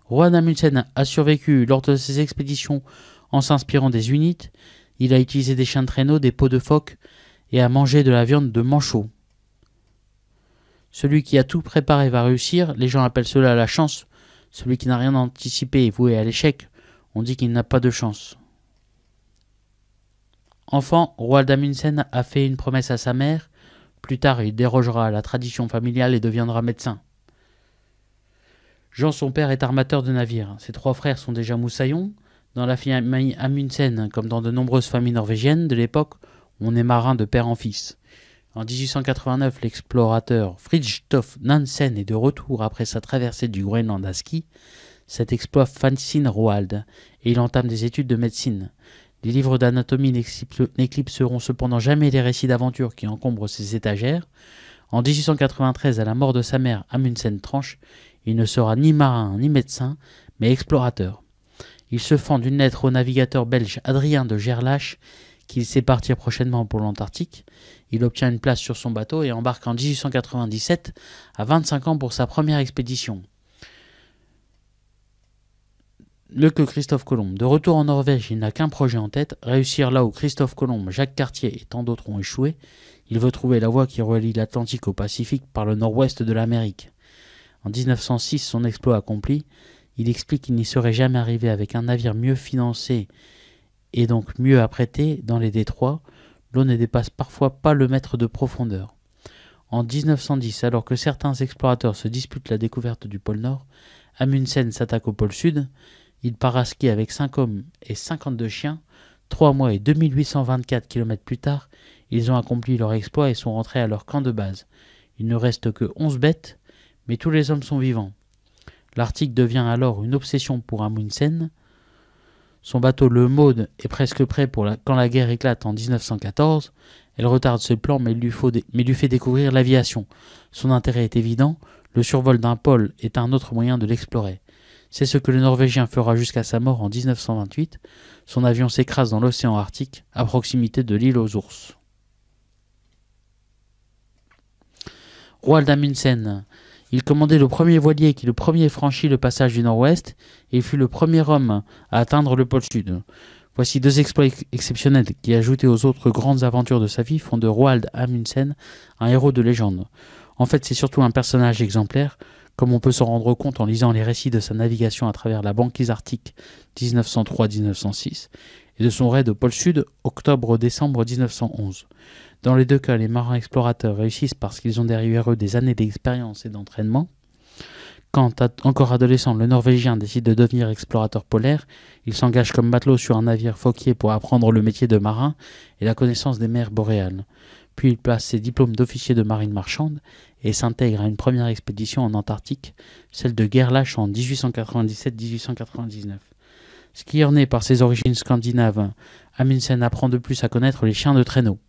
Roald Amundsen a survécu lors de ses expéditions en s'inspirant des unites, il a utilisé des chiens de traîneau, des peaux de phoque et a mangé de la viande de manchot. Celui qui a tout préparé va réussir, les gens appellent cela la chance. Celui qui n'a rien anticipé est voué à l'échec, on dit qu'il n'a pas de chance. Enfant, Roald Amundsen a fait une promesse à sa mère, plus tard, il dérogera à la tradition familiale et deviendra médecin. Jean, son père, est armateur de navires. Ses trois frères sont déjà moussaillons. Dans la famille Amundsen, comme dans de nombreuses familles norvégiennes de l'époque, on est marin de père en fils. En 1889, l'explorateur Fridtjof Nansen est de retour après sa traversée du Groenland à ski. Cet exploit fascine Roald et il entame des études de médecine. Les livres d'anatomie n'éclipseront cependant jamais les récits d'aventures qui encombrent ses étagères. En 1893, à la mort de sa mère, Amundsen tranche. Il ne sera ni marin ni médecin, mais explorateur. Il se fend d'une lettre au navigateur belge Adrien de Gerlache qu'il sait partir prochainement pour l'Antarctique. Il obtient une place sur son bateau et embarque en 1897 à 25 ans pour sa première expédition le que Christophe Colomb. De retour en Norvège, il n'a qu'un projet en tête, réussir là où Christophe Colomb, Jacques Cartier et tant d'autres ont échoué. Il veut trouver la voie qui relie l'Atlantique au Pacifique par le nord-ouest de l'Amérique. En 1906, son exploit accompli, il explique qu'il n'y serait jamais arrivé avec un navire mieux financé et donc mieux apprêté dans les détroits. L'eau ne dépasse parfois pas le mètre de profondeur. En 1910, alors que certains explorateurs se disputent la découverte du pôle Nord, Amundsen s'attaque au pôle Sud, il part à ski avec 5 hommes et 52 chiens. Trois mois et 2824 km plus tard, ils ont accompli leur exploit et sont rentrés à leur camp de base. Il ne reste que 11 bêtes, mais tous les hommes sont vivants. L'Arctique devient alors une obsession pour Amundsen. Son bateau le Maud est presque prêt pour quand la guerre éclate en 1914. Elle retarde ce plan mais lui fait découvrir l'aviation. Son intérêt est évident, le survol d'un pôle est un autre moyen de l'explorer. C'est ce que le Norvégien fera jusqu'à sa mort en 1928. Son avion s'écrase dans l'océan Arctique, à proximité de l'île aux ours. Roald Amundsen. Il commandait le premier voilier qui le premier franchit le passage du Nord-Ouest et fut le premier homme à atteindre le pôle Sud. Voici deux exploits exceptionnels qui, ajoutés aux autres grandes aventures de sa vie, font de Roald Amundsen un héros de légende. En fait, c'est surtout un personnage exemplaire, comme on peut s'en rendre compte en lisant les récits de sa navigation à travers la banquise arctique 1903-1906 et de son raid au pôle sud octobre-décembre 1911. Dans les deux cas, les marins explorateurs réussissent parce qu'ils ont derrière eux des années d'expérience et d'entraînement. Quand, encore adolescent, le Norvégien décide de devenir explorateur polaire, il s'engage comme matelot sur un navire phoquier pour apprendre le métier de marin et la connaissance des mers boréales. Puis il place ses diplômes d'officier de marine marchande et s'intègre à une première expédition en Antarctique, celle de Gerlache en 1897-1899. Ce qui par ses origines scandinaves, Amundsen apprend de plus à connaître les chiens de traîneau.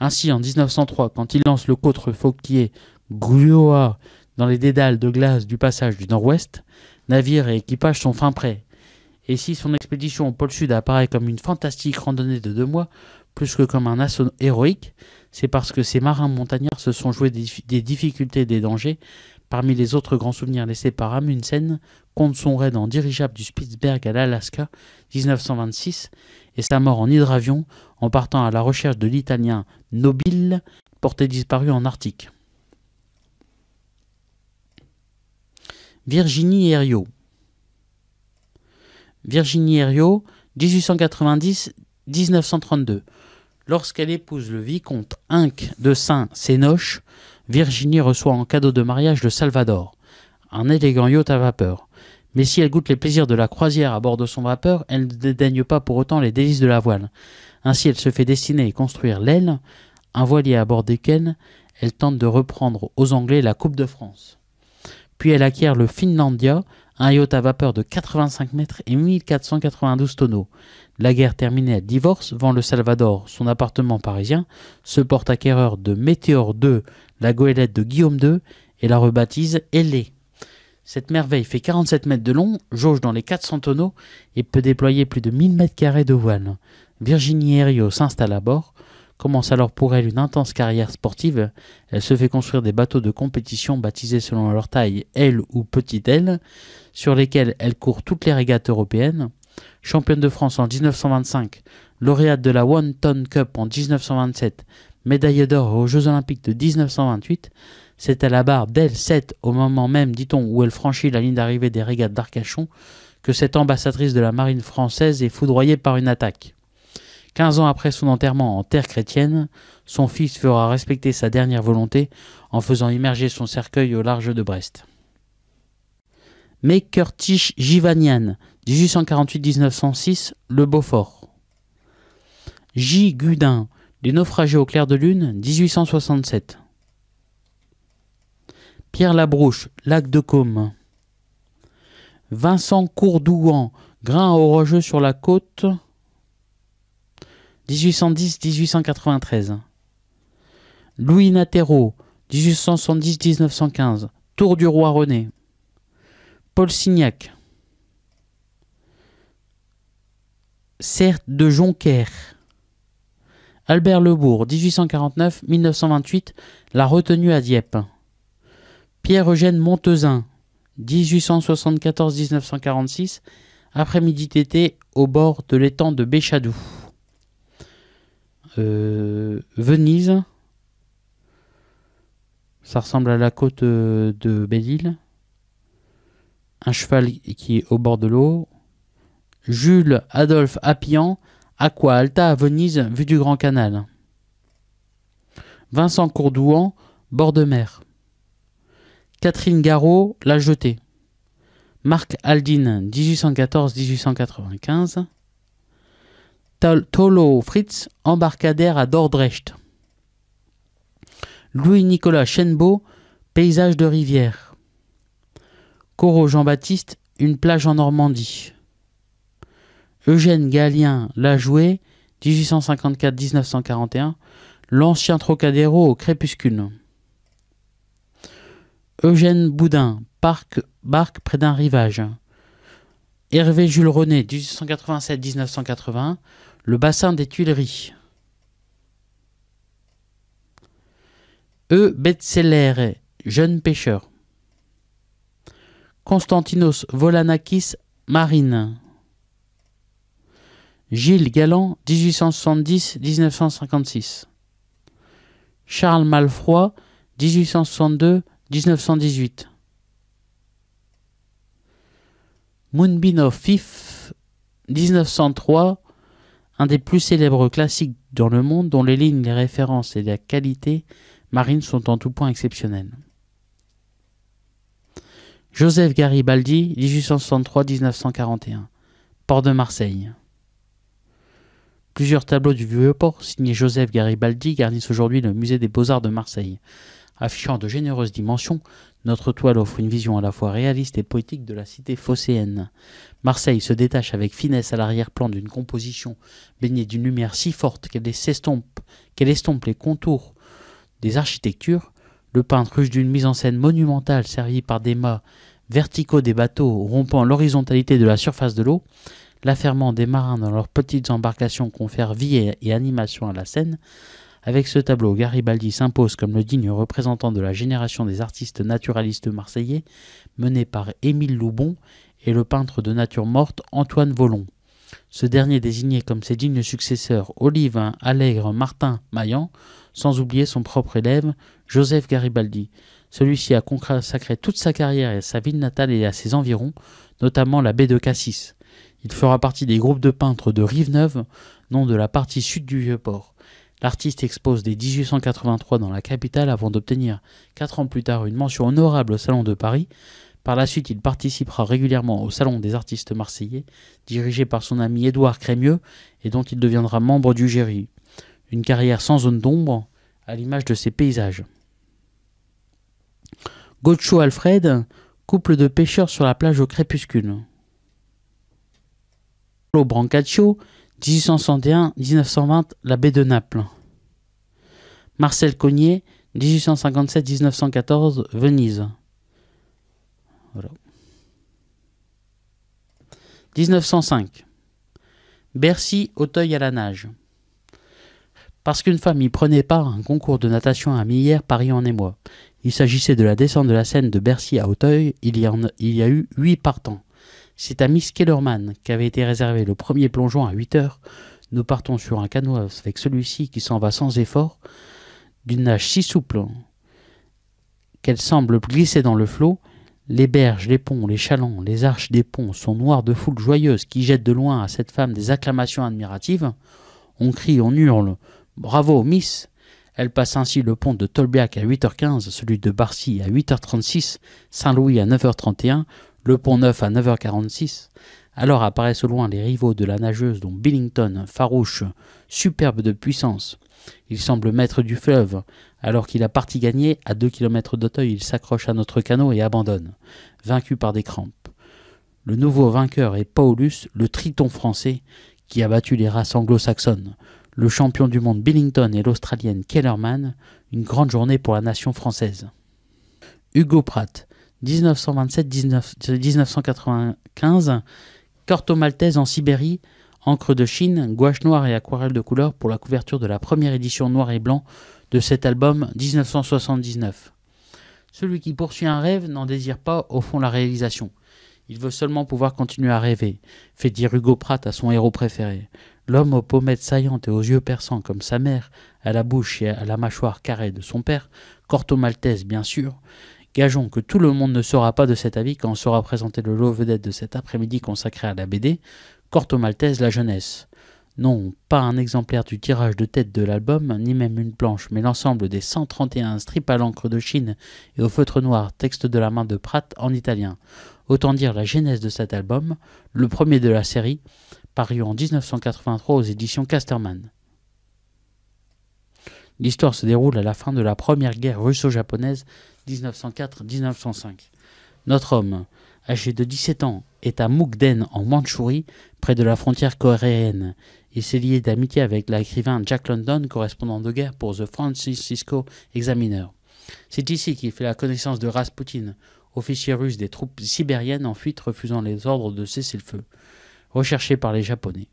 Ainsi, en 1903, quand il lance le cotre fauquier Gruoa dans les dédales de glace du passage du Nord-Ouest, navire et équipage sont fin prêts. Et si son expédition au pôle Sud apparaît comme une fantastique randonnée de deux mois, plus que comme un assaut héroïque, c'est parce que ces marins montagnards se sont joués des, difficultés et des dangers. Parmi les autres grands souvenirs laissés par Amundsen, compte son raid en dirigeable du Spitzberg à l'Alaska 1926 et sa mort en hydravion en partant à la recherche de l'italien Nobile, porté disparu en Arctique. Virginie Herriot Virginie Herriot, 1890-1932. Lorsqu'elle épouse le vicomte Inc de Saint-Sénoche, Virginie reçoit en cadeau de mariage le Salvador, un élégant yacht à vapeur. Mais si elle goûte les plaisirs de la croisière à bord de son vapeur, elle ne dédaigne pas pour autant les délices de la voile. Ainsi, elle se fait dessiner et construire l'aile, un voilier à bord desquels elle tente de reprendre aux Anglais la Coupe de France. Puis elle acquiert le Finlandia, un yacht à vapeur de 85 mètres et 1492 tonneaux. La guerre terminée à divorce vend le Salvador, son appartement parisien, se porte acquéreur de Météor 2, la goélette de Guillaume II et la rebaptise Hélée. Cette merveille fait 47 mètres de long, jauge dans les 400 tonneaux et peut déployer plus de 1000 mètres carrés de voile. Virginie Herriot s'installe à bord, Commence alors pour elle une intense carrière sportive. Elle se fait construire des bateaux de compétition baptisés selon leur taille L ou Petite L, sur lesquels elle court toutes les régates européennes. Championne de France en 1925, lauréate de la One Ton Cup en 1927, médaille d'or aux Jeux Olympiques de 1928, c'est à la barre d'elle 7 au moment même, dit-on, où elle franchit la ligne d'arrivée des régates d'Arcachon, que cette ambassadrice de la marine française est foudroyée par une attaque. 15 ans après son enterrement en terre chrétienne, son fils fera respecter sa dernière volonté en faisant immerger son cercueil au large de Brest. Mais Jivanian, Givanian, 1848-1906, le Beaufort. J. Gudin, des naufragés au clair de lune, 1867. Pierre Labrouche, Lac de Caume. Vincent Courdouan, Grain orageux sur la côte, 1810-1893. Louis Natero, 1870-1915, Tour du roi René. Paul Signac. Certes de Jonquère. Albert Lebourg, 1849-1928, La retenue à Dieppe. Pierre-Eugène Montezin, 1874-1946, après-midi d'été au bord de l'étang de Béchadou. Euh, Venise. Ça ressemble à la côte euh, de belle Un cheval qui est au bord de l'eau. Jules Adolphe Appian, Aqua Alta à Venise, vue du Grand Canal. Vincent Courdouan, bord de mer. Catherine Garot, La Jetée. Marc Aldine, 1814-1895. Tolo Fritz, embarcadère à Dordrecht. Louis-Nicolas Chenbeau, paysage de rivière. Corot Jean-Baptiste, une plage en Normandie. Eugène Gallien, l'a Jouée, 1854-1941, l'ancien Trocadéro au crépuscule. Eugène Boudin, parc, barque près d'un rivage. Hervé Jules René, 1887-1980, le bassin des Tuileries. E. Betzellere, jeune pêcheur. Constantinos Volanakis, marine. Gilles Galland, 1870-1956. Charles Malfroy, 1862-1918. Mounbino Fif, 1903 un des plus célèbres classiques dans le monde dont les lignes, les références et la qualité marine sont en tout point exceptionnelles. Joseph Garibaldi, 1863-1941, Port de Marseille. Plusieurs tableaux du vieux port signés Joseph Garibaldi garnissent aujourd'hui le musée des beaux-arts de Marseille, Affichant de généreuses dimensions, notre toile offre une vision à la fois réaliste et poétique de la cité phocéenne. Marseille se détache avec finesse à l'arrière-plan d'une composition baignée d'une lumière si forte qu'elle estompe, estompe les contours des architectures. Le peintre russe d'une mise en scène monumentale servie par des mâts verticaux des bateaux rompant l'horizontalité de la surface de l'eau, L'afferment des marins dans leurs petites embarcations confère vie et animation à la scène, avec ce tableau, Garibaldi s'impose comme le digne représentant de la génération des artistes naturalistes marseillais, menée par Émile Loubon et le peintre de nature morte Antoine Volon. Ce dernier désigné comme ses dignes successeurs Olive, Allègre, Martin, Maillan, sans oublier son propre élève, Joseph Garibaldi. Celui-ci a consacré toute sa carrière à sa ville natale et à ses environs, notamment la baie de Cassis. Il fera partie des groupes de peintres de Rive-Neuve, nom de la partie sud du Vieux-Port. L'artiste expose dès 1883 dans la capitale avant d'obtenir quatre ans plus tard une mention honorable au Salon de Paris. Par la suite, il participera régulièrement au Salon des artistes marseillais, dirigé par son ami Édouard Crémieux et dont il deviendra membre du jury. Une carrière sans zone d'ombre, à l'image de ses paysages. Gocho Alfred, couple de pêcheurs sur la plage au crépuscule. Brancaccio 1861-1920, la baie de Naples. Marcel Cognier, 1857-1914, Venise. 1905. Bercy, Auteuil à la nage. Parce qu'une femme y prenait part à un concours de natation à Millères Paris en émoi. Il s'agissait de la descente de la Seine de Bercy à Auteuil, il y, il y a eu huit partants. C'est à Miss Kellerman qu'avait été réservé le premier plongeon à 8 heures. Nous partons sur un canoë avec celui-ci qui s'en va sans effort, d'une nage si souple qu'elle semble glisser dans le flot. Les berges, les ponts, les chalands, les arches des ponts sont noirs de foule joyeuse qui jette de loin à cette femme des acclamations admiratives. On crie, on hurle Bravo, Miss Elle passe ainsi le pont de Tolbiac à 8h15, celui de Barcy à 8h36, Saint-Louis à 9h31, le pont neuf à 9h46. Alors apparaissent au loin les rivaux de la nageuse, dont Billington, farouche, superbe de puissance. Il semble maître du fleuve. Alors qu'il a parti gagné. à 2 km d'Auteuil, il s'accroche à notre canot et abandonne, vaincu par des crampes. Le nouveau vainqueur est Paulus, le triton français, qui a battu les races anglo-saxonnes. Le champion du monde Billington et l'Australienne Kellerman, une grande journée pour la nation française. Hugo Pratt, 1927-1995, Corto Maltese en Sibérie, encre de Chine, gouache noire et aquarelle de couleur pour la couverture de la première édition noir et blanc de cet album 1979. Celui qui poursuit un rêve n'en désire pas au fond la réalisation. Il veut seulement pouvoir continuer à rêver, fait dire Hugo Pratt à son héros préféré. L'homme aux pommettes saillantes et aux yeux perçants comme sa mère, à la bouche et à la mâchoire carrée de son père, Corto Maltese bien sûr, Gageons que tout le monde ne sera pas de cet avis quand sera présenté le lot vedette de cet après-midi consacré à la BD, Corto Maltese La Jeunesse. Non, pas un exemplaire du tirage de tête de l'album, ni même une planche, mais l'ensemble des 131 strips à l'encre de Chine et au feutre noir, texte de la main de Pratt en italien. Autant dire la genèse de cet album, le premier de la série, paru en 1983 aux éditions Casterman. L'histoire se déroule à la fin de la première guerre russo-japonaise 1904-1905. Notre homme, âgé de 17 ans, est à Mukden en Mandchourie, près de la frontière coréenne. Il s'est lié d'amitié avec l'écrivain Jack London, correspondant de guerre pour The Francisco Examiner. C'est ici qu'il fait la connaissance de Rasputin, officier russe des troupes sibériennes en fuite refusant les ordres de cesser le feu recherché par les Japonais.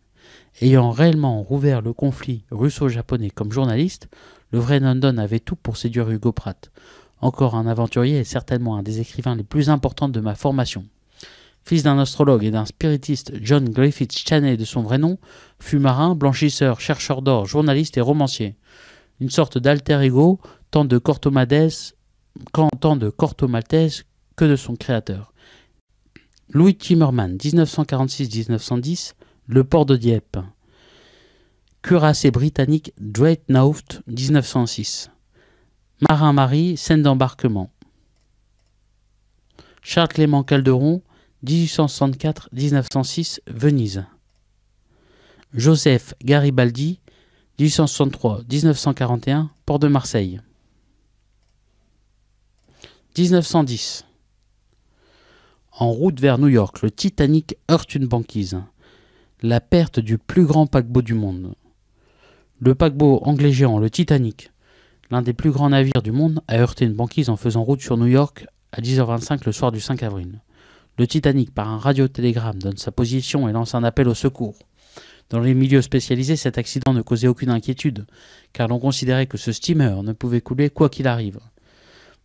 Ayant réellement rouvert le conflit russo-japonais comme journaliste, le vrai London avait tout pour séduire Hugo Pratt, encore un aventurier et certainement un des écrivains les plus importants de ma formation. Fils d'un astrologue et d'un spiritiste, John Griffith Chaney de son vrai nom, fut marin, blanchisseur, chercheur d'or, journaliste et romancier. Une sorte d'alter ego, tant de qu'en tant de que de son créateur. Louis Timmerman, 1946-1910, le port de Dieppe, cuirassé britannique Dreadnought 1906, Marin-Marie, scène d'embarquement. Charles Clément Calderon, 1864-1906, Venise. Joseph Garibaldi, 1863-1941, Port de Marseille. 1910. En route vers New York, le Titanic heurte une banquise la perte du plus grand paquebot du monde. Le paquebot anglais géant, le Titanic, l'un des plus grands navires du monde, a heurté une banquise en faisant route sur New York à 10h25 le soir du 5 avril. Le Titanic, par un radio-télégramme, donne sa position et lance un appel au secours. Dans les milieux spécialisés, cet accident ne causait aucune inquiétude, car l'on considérait que ce steamer ne pouvait couler quoi qu'il arrive.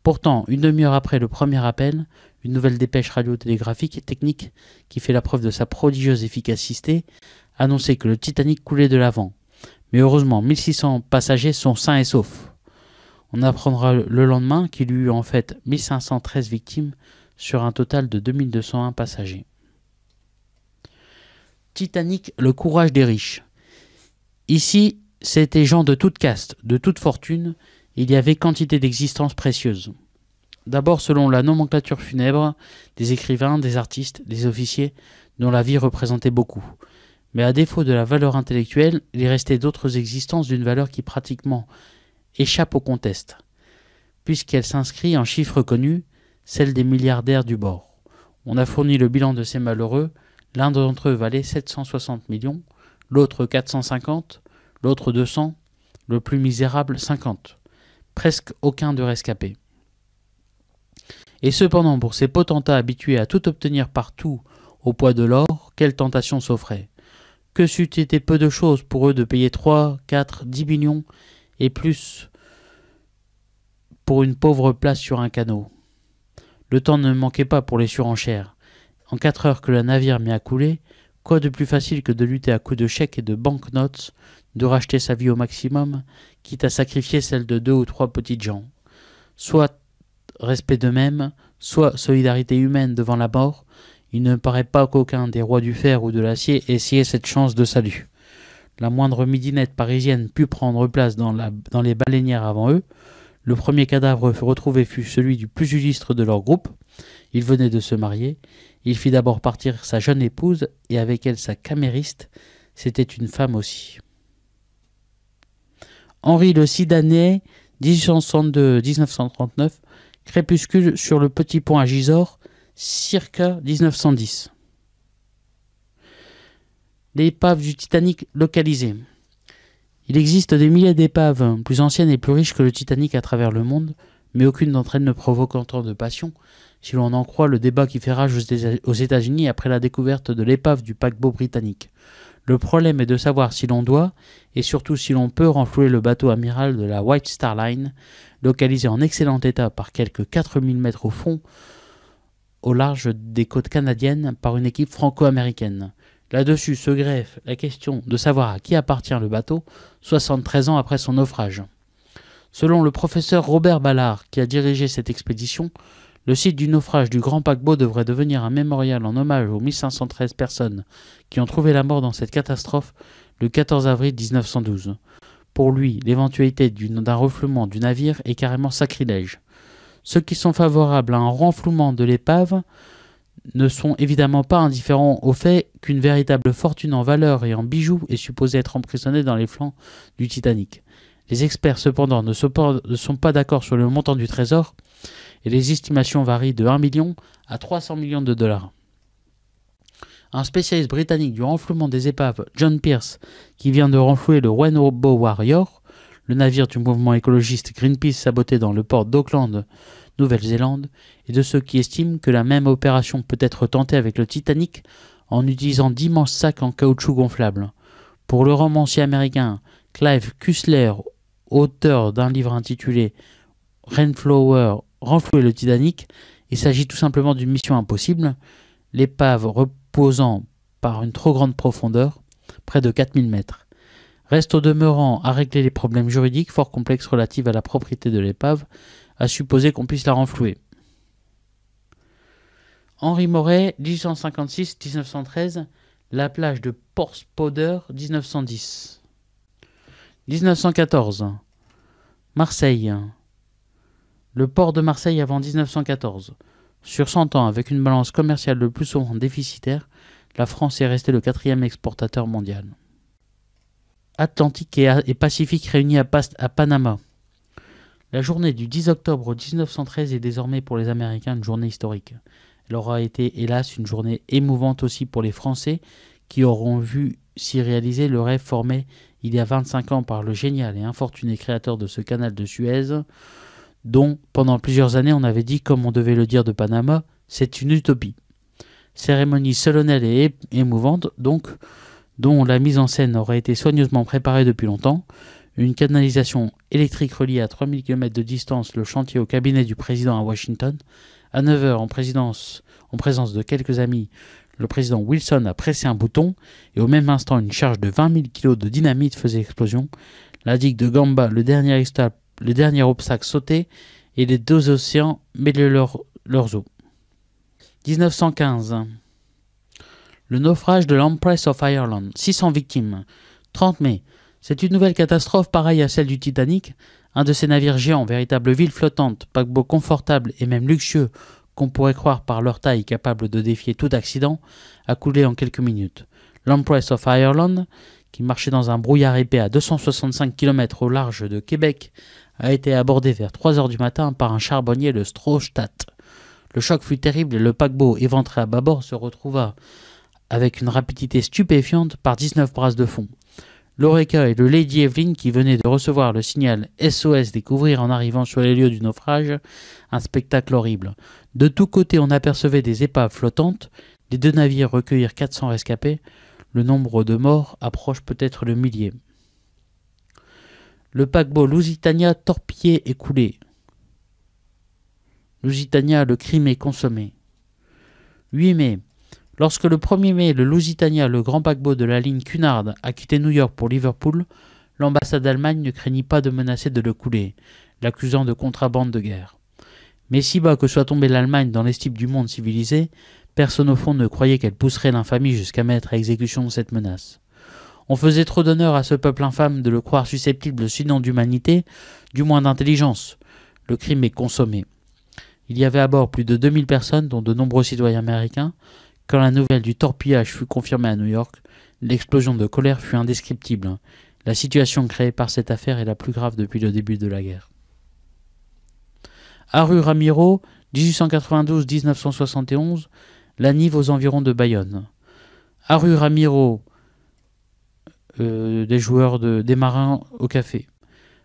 Pourtant, une demi-heure après le premier appel, une nouvelle dépêche radiotélégraphique et technique qui fait la preuve de sa prodigieuse efficacité annonçait que le Titanic coulait de l'avant. Mais heureusement, 1600 passagers sont sains et saufs. On apprendra le lendemain qu'il y eut en fait 1513 victimes sur un total de 2201 passagers. Titanic, le courage des riches. Ici, c'était gens de toute caste, de toute fortune, il y avait quantité d'existences précieuses d'abord selon la nomenclature funèbre, des écrivains, des artistes, des officiers, dont la vie représentait beaucoup. Mais à défaut de la valeur intellectuelle, il restait d'autres existences d'une valeur qui pratiquement échappe au conteste, puisqu'elle s'inscrit en chiffres connus, celle des milliardaires du bord. On a fourni le bilan de ces malheureux, l'un d'entre eux valait 760 millions, l'autre 450, l'autre 200, le plus misérable 50. Presque aucun de rescapé. Et cependant, pour ces potentats habitués à tout obtenir partout au poids de l'or, quelle tentation s'offrait Que c'eût été peu de chose pour eux de payer 3, 4, 10 millions et plus pour une pauvre place sur un canot. Le temps ne manquait pas pour les surenchères. En quatre heures que le navire met à couler, quoi de plus facile que de lutter à coups de chèques et de banknotes, de racheter sa vie au maximum, quitte à sacrifier celle de deux ou trois petites gens. Soit respect d'eux-mêmes, soit solidarité humaine devant la mort, il ne paraît pas qu'aucun des rois du fer ou de l'acier ait cette chance de salut. La moindre midinette parisienne put prendre place dans, dans les baleinières avant eux. Le premier cadavre retrouvé fut celui du plus illustre de leur groupe. Il venait de se marier. Il fit d'abord partir sa jeune épouse et avec elle sa camériste. C'était une femme aussi. Henri le Sidanais, 1862-1939, Crépuscule sur le petit pont à Gisors, circa 1910. L'épave du Titanic localisée. Il existe des milliers d'épaves, plus anciennes et plus riches que le Titanic à travers le monde, mais aucune d'entre elles ne provoque autant de passion, si l'on en croit le débat qui fait rage aux États-Unis après la découverte de l'épave du paquebot britannique. Le problème est de savoir si l'on doit, et surtout si l'on peut, renflouer le bateau amiral de la White Star Line, localisé en excellent état par quelques 4000 mètres au fond, au large des côtes canadiennes, par une équipe franco-américaine. Là-dessus se greffe la question de savoir à qui appartient le bateau 73 ans après son naufrage. Selon le professeur Robert Ballard, qui a dirigé cette expédition, le site du naufrage du grand paquebot devrait devenir un mémorial en hommage aux 1513 personnes qui ont trouvé la mort dans cette catastrophe le 14 avril 1912. Pour lui, l'éventualité d'un renflouement du navire est carrément sacrilège. Ceux qui sont favorables à un renflouement de l'épave ne sont évidemment pas indifférents au fait qu'une véritable fortune en valeur et en bijoux est supposée être emprisonnée dans les flancs du Titanic. Les experts cependant ne sont pas d'accord sur le montant du trésor et les estimations varient de 1 million à 300 millions de dollars un spécialiste britannique du renflouement des épaves, John Pierce, qui vient de renflouer le Rainbow Warrior, le navire du mouvement écologiste Greenpeace saboté dans le port d'Auckland, Nouvelle-Zélande, et de ceux qui estiment que la même opération peut être tentée avec le Titanic en utilisant d'immenses sacs en caoutchouc gonflables. Pour le romancier américain Clive Kussler, auteur d'un livre intitulé Rainflower, renflouer le Titanic, il s'agit tout simplement d'une mission impossible. L'épave posant, par une trop grande profondeur, près de 4000 mètres. Reste au demeurant à régler les problèmes juridiques fort complexes relatifs à la propriété de l'épave, à supposer qu'on puisse la renflouer. Henri Moret, 1856-1913, la plage de Porspoder, 1910. 1914. Marseille. Le port de Marseille avant 1914. Sur 100 ans, avec une balance commerciale le plus souvent déficitaire, la France est restée le quatrième exportateur mondial. Atlantique et, Pacifique réunis à, à Panama. La journée du 10 octobre 1913 est désormais pour les Américains une journée historique. Elle aura été, hélas, une journée émouvante aussi pour les Français qui auront vu s'y réaliser le rêve formé il y a 25 ans par le génial et infortuné créateur de ce canal de Suez, dont pendant plusieurs années on avait dit, comme on devait le dire de Panama, c'est une utopie. Cérémonie solennelle et émouvante, donc, dont la mise en scène aurait été soigneusement préparée depuis longtemps. Une canalisation électrique reliée à 3000 km de distance le chantier au cabinet du président à Washington. À 9h, en, présidence, en présence de quelques amis, le président Wilson a pressé un bouton et au même instant, une charge de 20 000 kg de dynamite faisait explosion. La digue de Gamba, le dernier, le dernier obstacle sauté et les deux océans mêlaient leurs eaux. 1915. Le naufrage de l'Empress of Ireland. 600 victimes. 30 mai. C'est une nouvelle catastrophe pareille à celle du Titanic. Un de ces navires géants, véritable ville flottante, paquebot confortable et même luxueux, qu'on pourrait croire par leur taille capable de défier tout accident, a coulé en quelques minutes. L'Empress of Ireland, qui marchait dans un brouillard épais à 265 km au large de Québec, a été abordé vers 3 heures du matin par un charbonnier, de Strohstadt. Le choc fut terrible et le paquebot, éventré à bâbord, se retrouva avec une rapidité stupéfiante par 19 brasses de fond. L'Oreca et le Lady Evelyn, qui venaient de recevoir le signal SOS, découvrirent en arrivant sur les lieux du naufrage un spectacle horrible. De tous côtés, on apercevait des épaves flottantes. Les deux navires recueillirent 400 rescapés. Le nombre de morts approche peut-être le millier. Le paquebot Lusitania, torpillé et coulé. Lusitania, le crime est consommé. 8 mai. Lorsque le 1er mai, le Lusitania, le grand paquebot de la ligne Cunard, a quitté New York pour Liverpool, l'ambassade d'Allemagne ne craignit pas de menacer de le couler, l'accusant de contrabande de guerre. Mais si bas que soit tombée l'Allemagne dans l'estime du monde civilisé, personne au fond ne croyait qu'elle pousserait l'infamie jusqu'à mettre à exécution cette menace. On faisait trop d'honneur à ce peuple infâme de le croire susceptible sinon d'humanité, du moins d'intelligence. Le crime est consommé. Il y avait à bord plus de 2000 personnes, dont de nombreux citoyens américains. Quand la nouvelle du torpillage fut confirmée à New York, l'explosion de colère fut indescriptible. La situation créée par cette affaire est la plus grave depuis le début de la guerre. Haru Ramiro, 1892-1971, la Nive aux environs de Bayonne. Haru Ramiro, euh, des joueurs des marins au café.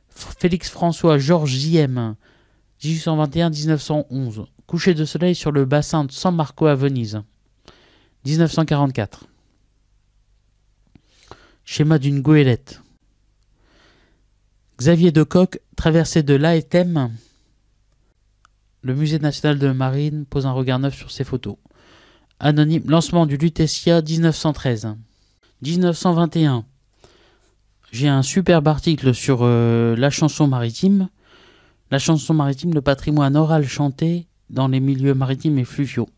Félix François Georges J.M., 1821-1911, coucher de soleil sur le bassin de San Marco à Venise. 1944. Schéma d'une goélette. Xavier de Coq, traversé de l'AETM. Le musée national de marine pose un regard neuf sur ses photos. Anonyme, lancement du Lutetia 1913. 1921. J'ai un superbe article sur euh, la chanson maritime. La chanson maritime, le patrimoine oral chanté dans les milieux maritimes et fluviaux.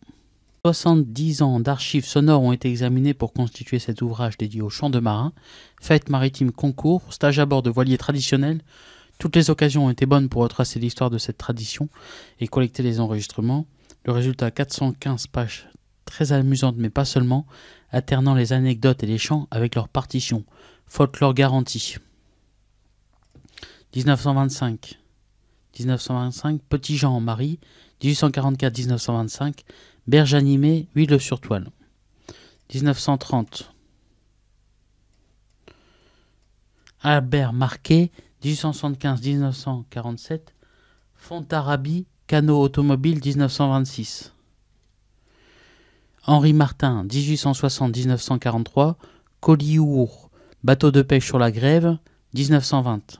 70 ans d'archives sonores ont été examinés pour constituer cet ouvrage dédié aux chants de marins. fêtes maritimes, concours, stages à bord de voiliers traditionnels. Toutes les occasions ont été bonnes pour retracer l'histoire de cette tradition et collecter les enregistrements. Le résultat 415 pages très amusantes mais pas seulement, alternant les anecdotes et les chants avec leurs partitions. Folklore garantie. 1925. 1925, Petit Jean Marie, 1844-1925, Berge animée, Huile sur toile. 1930, Albert Marquet, 1875-1947, Fontarabie, Canot automobile, 1926. Henri Martin, 1860-1943, Collioure, Bateau de pêche sur la grève, 1920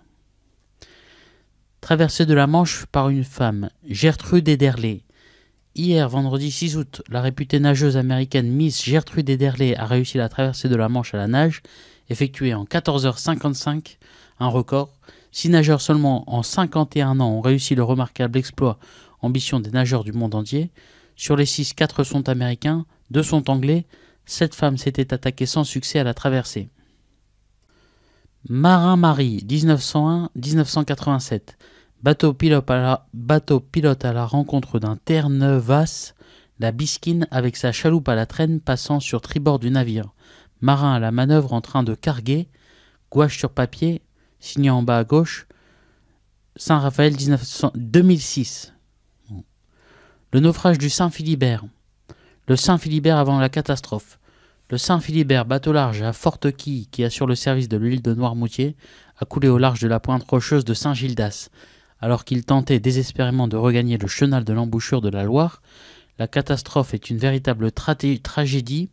traversée de la Manche par une femme, Gertrude Ederle. Hier, vendredi 6 août, la réputée nageuse américaine Miss Gertrude Ederle a réussi la traversée de la Manche à la nage, effectuée en 14h55, un record. Six nageurs seulement en 51 ans ont réussi le remarquable exploit, ambition des nageurs du monde entier. Sur les six, quatre sont américains, deux sont anglais. Sept femmes s'étaient attaquées sans succès à la traversée. Marin Marie, 1901-1987. Bateau pilote à la, rencontre d'un terre-neuvas, la bisquine avec sa chaloupe à la traîne passant sur tribord du navire, marin à la manœuvre en train de carguer, gouache sur papier, signé en bas à gauche, Saint-Raphaël 2006. Le naufrage du Saint-Philibert. Le Saint-Philibert avant la catastrophe. Le Saint-Philibert, bateau large à forte quille qui assure le service de l'île de Noirmoutier, a coulé au large de la pointe rocheuse de Saint-Gildas. Alors qu'il tentait désespérément de regagner le chenal de l'embouchure de la Loire, la catastrophe est une véritable tragédie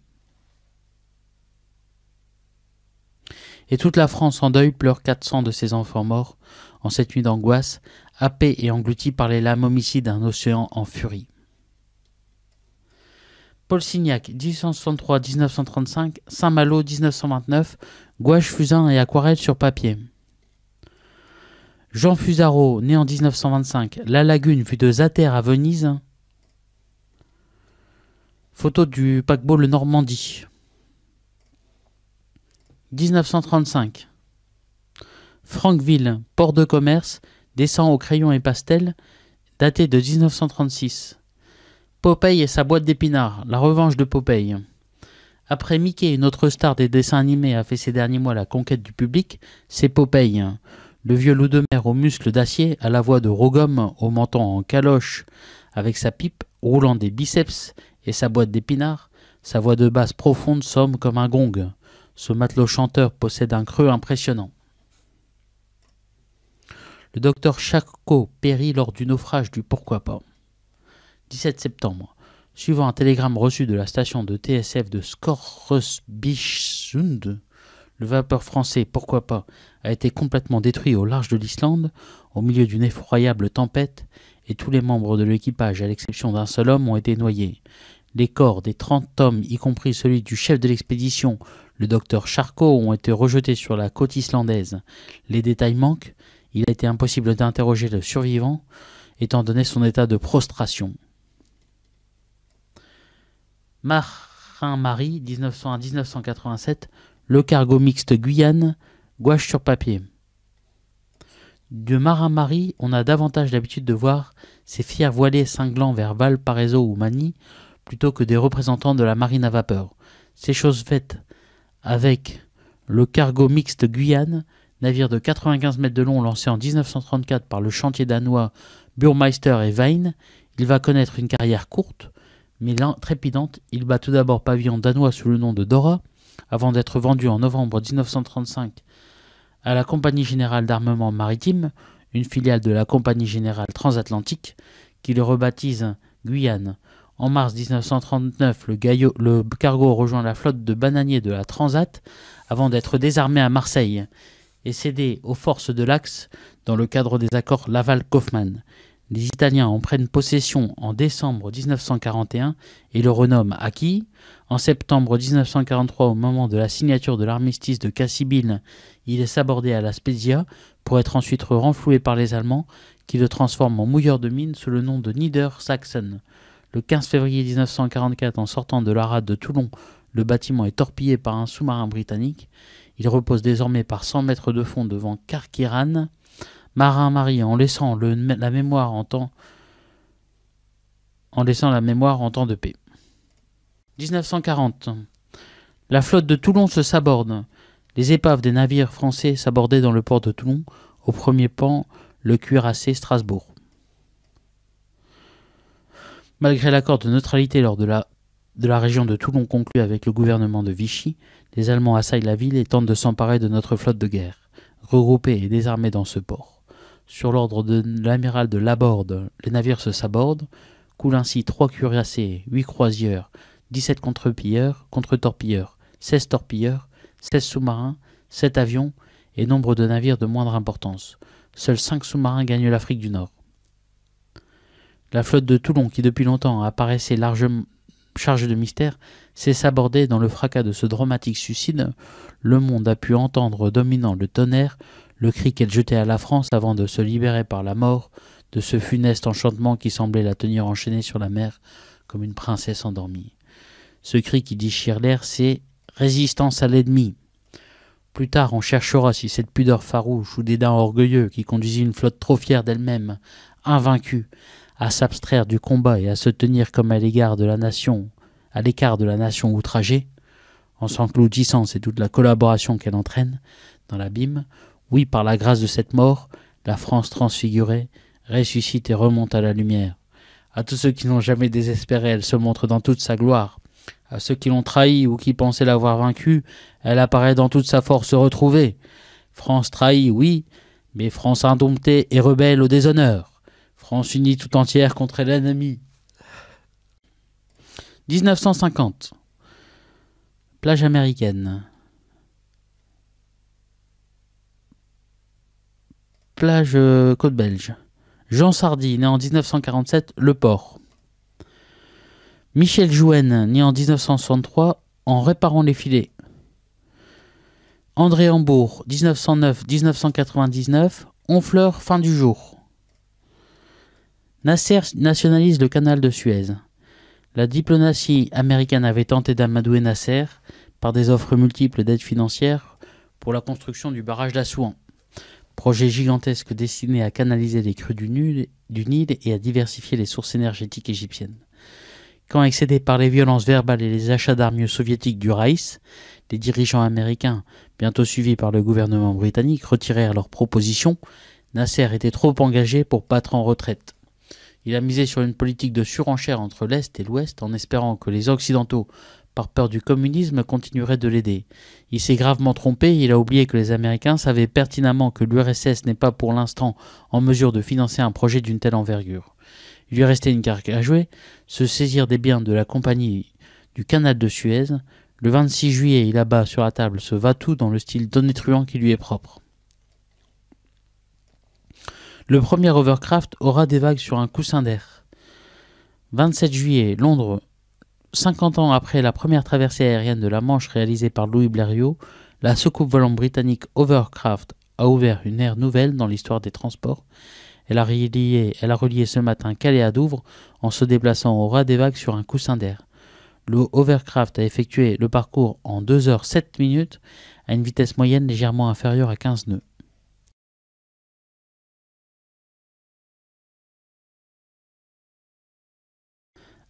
et toute la France en deuil pleure 400 de ses enfants morts en cette nuit d'angoisse, happés et engloutis par les lames homicides d'un océan en furie. Paul Signac, 1863-1935, Saint-Malo, 1929, gouache, fusain et aquarelle sur papier. Jean Fusaro, né en 1925, La Lagune vue de Zater à Venise. Photo du paquebot Le Normandie. 1935. Franqueville, port de commerce, descend au crayon et pastel, daté de 1936. Popeye et sa boîte d'épinards, la revanche de Popeye. Après Mickey, notre star des dessins animés, a fait ces derniers mois la conquête du public, c'est Popeye le vieux loup de mer aux muscles d'acier, à la voix de rogomme, au menton en caloche, avec sa pipe, roulant des biceps et sa boîte d'épinards, sa voix de basse profonde somme comme un gong. Ce matelot chanteur possède un creux impressionnant. Le docteur Chako périt lors du naufrage du Pourquoi pas. 17 septembre. Suivant un télégramme reçu de la station de TSF de Skorosbischsund, le vapeur français, pourquoi pas, a été complètement détruit au large de l'Islande, au milieu d'une effroyable tempête, et tous les membres de l'équipage, à l'exception d'un seul homme, ont été noyés. Les corps des trente hommes, y compris celui du chef de l'expédition, le docteur Charcot, ont été rejetés sur la côte islandaise. Les détails manquent, il a été impossible d'interroger le survivant, étant donné son état de prostration. Marin-Marie, 1901-1987, le cargo mixte Guyane, gouache sur papier. De marie on a davantage l'habitude de voir ces fiers voilés cinglants vers Valparaiso ou Mani, plutôt que des représentants de la marine à vapeur. Ces choses faites avec le cargo mixte Guyane, navire de 95 mètres de long lancé en 1934 par le chantier danois Burmeister et Wein, il va connaître une carrière courte, mais trépidante. Il bat tout d'abord pavillon danois sous le nom de Dora, avant d'être vendu en novembre 1935 à la Compagnie Générale d'Armement Maritime, une filiale de la Compagnie Générale Transatlantique, qui le rebaptise Guyane. En mars 1939, le, cargo rejoint la flotte de bananiers de la Transat avant d'être désarmé à Marseille et cédé aux forces de l'Axe dans le cadre des accords Laval-Kaufmann. Les Italiens en prennent possession en décembre 1941 et le renomment acquis en septembre 1943, au moment de la signature de l'armistice de Cassibile, il est sabordé à la Spezia pour être ensuite renfloué par les Allemands qui le transforment en mouilleur de mine sous le nom de Nieder Saxon. Le 15 février 1944, en sortant de la rade de Toulon, le bâtiment est torpillé par un sous-marin britannique. Il repose désormais par 100 mètres de fond devant Karkiran, Marin marié en laissant le, la mémoire en en laissant la mémoire en temps de paix. 1940. La flotte de Toulon se saborde. Les épaves des navires français s'abordaient dans le port de Toulon, au premier pan le cuirassé Strasbourg. Malgré l'accord de neutralité lors de la, de la région de Toulon conclu avec le gouvernement de Vichy, les Allemands assaillent la ville et tentent de s'emparer de notre flotte de guerre, regroupée et désarmée dans ce port. Sur l'ordre de l'amiral de Laborde, les navires se sabordent, coulent ainsi trois cuirassés, huit croisières, 17 contre contre-torpilleurs, 16 torpilleurs, 16 sous-marins, sept avions et nombre de navires de moindre importance. Seuls cinq sous-marins gagnent l'Afrique du Nord. La flotte de Toulon, qui depuis longtemps apparaissait largement chargée de mystère, s'est sabordée dans le fracas de ce dramatique suicide. Le monde a pu entendre, dominant le tonnerre, le cri qu'elle jetait à la France avant de se libérer par la mort de ce funeste enchantement qui semblait la tenir enchaînée sur la mer comme une princesse endormie. Ce cri qui déchire l'air, c'est résistance à l'ennemi. Plus tard, on cherchera si cette pudeur farouche ou dédain orgueilleux qui conduisit une flotte trop fière d'elle-même, invaincue, à s'abstraire du combat et à se tenir comme à l'égard de la nation, à l'écart de la nation outragée, en s'encloutissant, c'est toute la collaboration qu'elle entraîne dans l'abîme. Oui, par la grâce de cette mort, la France transfigurée ressuscite et remonte à la lumière. À tous ceux qui n'ont jamais désespéré, elle se montre dans toute sa gloire à ceux qui l'ont trahi ou qui pensaient l'avoir vaincu, elle apparaît dans toute sa force retrouvée. France trahie, oui, mais France indomptée et rebelle au déshonneur. France unie tout entière contre l'ennemi. 1950. Plage américaine. Plage euh, Côte Belge. Jean Sardy, né en 1947, Le Port. Michel Jouen, né en 1963 en réparant les filets. André Hambourg, 1909-1999, Honfleur, fin du jour. Nasser nationalise le canal de Suez. La diplomatie américaine avait tenté d'amadouer Nasser par des offres multiples d'aide financière pour la construction du barrage d'Assouan, projet gigantesque destiné à canaliser les crues du Nil et à diversifier les sources énergétiques égyptiennes quand excédés par les violences verbales et les achats d'armes soviétiques du Reich, les dirigeants américains, bientôt suivis par le gouvernement britannique, retirèrent leurs propositions, Nasser était trop engagé pour battre en retraite. Il a misé sur une politique de surenchère entre l'Est et l'Ouest en espérant que les Occidentaux, par peur du communisme, continueraient de l'aider. Il s'est gravement trompé, il a oublié que les Américains savaient pertinemment que l'URSS n'est pas pour l'instant en mesure de financer un projet d'une telle envergure lui restait une carte à jouer, se saisir des biens de la compagnie du canal de Suez. Le 26 juillet, il abat sur la table ce va-tout dans le style d'honnêtruant qui lui est propre. Le premier Overcraft aura des vagues sur un coussin d'air. 27 juillet, Londres. 50 ans après la première traversée aérienne de la Manche réalisée par Louis Blériot, la soucoupe volante britannique Overcraft a ouvert une ère nouvelle dans l'histoire des transports elle a, relié, elle relié ce matin Calais à Douvres en se déplaçant au ras des vagues sur un coussin d'air. Le Hovercraft a effectué le parcours en 2 h 7 minutes à une vitesse moyenne légèrement inférieure à 15 nœuds.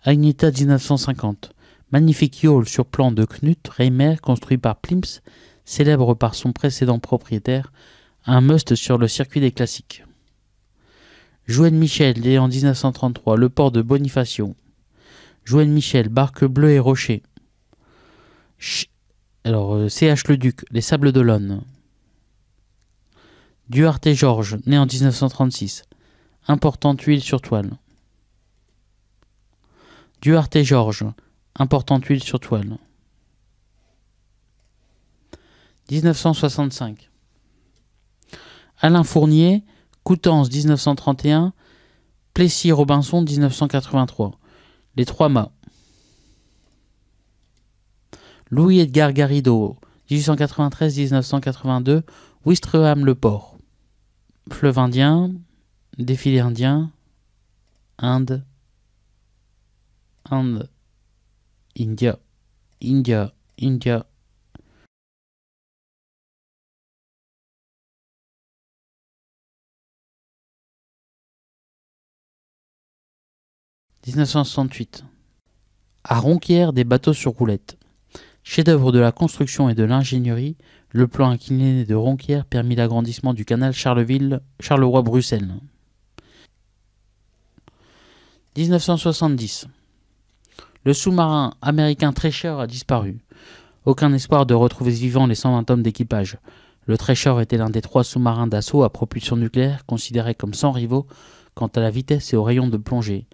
Agnita 1950. Magnifique yawl sur plan de Knut Reimer construit par Plimps, célèbre par son précédent propriétaire, un must sur le circuit des classiques. Joël Michel, né en 1933, le port de Bonifacio. Joël Michel, barque bleue et rocher. Ch Alors, CH euh, Le Duc, les sables d'Olonne. Duarte Georges, né en 1936. Importante huile sur toile. Duarte Georges, importante huile sur toile. 1965. Alain Fournier, Coutances 1931, Plessis-Robinson 1983. Les Trois Mâts. Louis-Edgar Garrido 1893-1982, Ouistreham-le-Port. Fleuve indien, défilé indien, Inde, Inde, India, India, India, 1968. À Ronquière, des bateaux sur roulettes. Chef-d'œuvre de la construction et de l'ingénierie, le plan incliné de Ronquière permit l'agrandissement du canal charleville charleroi bruxelles 1970. Le sous-marin américain Treasure a disparu. Aucun espoir de retrouver vivant les 120 hommes d'équipage. Le Treasure était l'un des trois sous-marins d'assaut à propulsion nucléaire considérés comme sans rivaux quant à la vitesse et au rayon de plongée.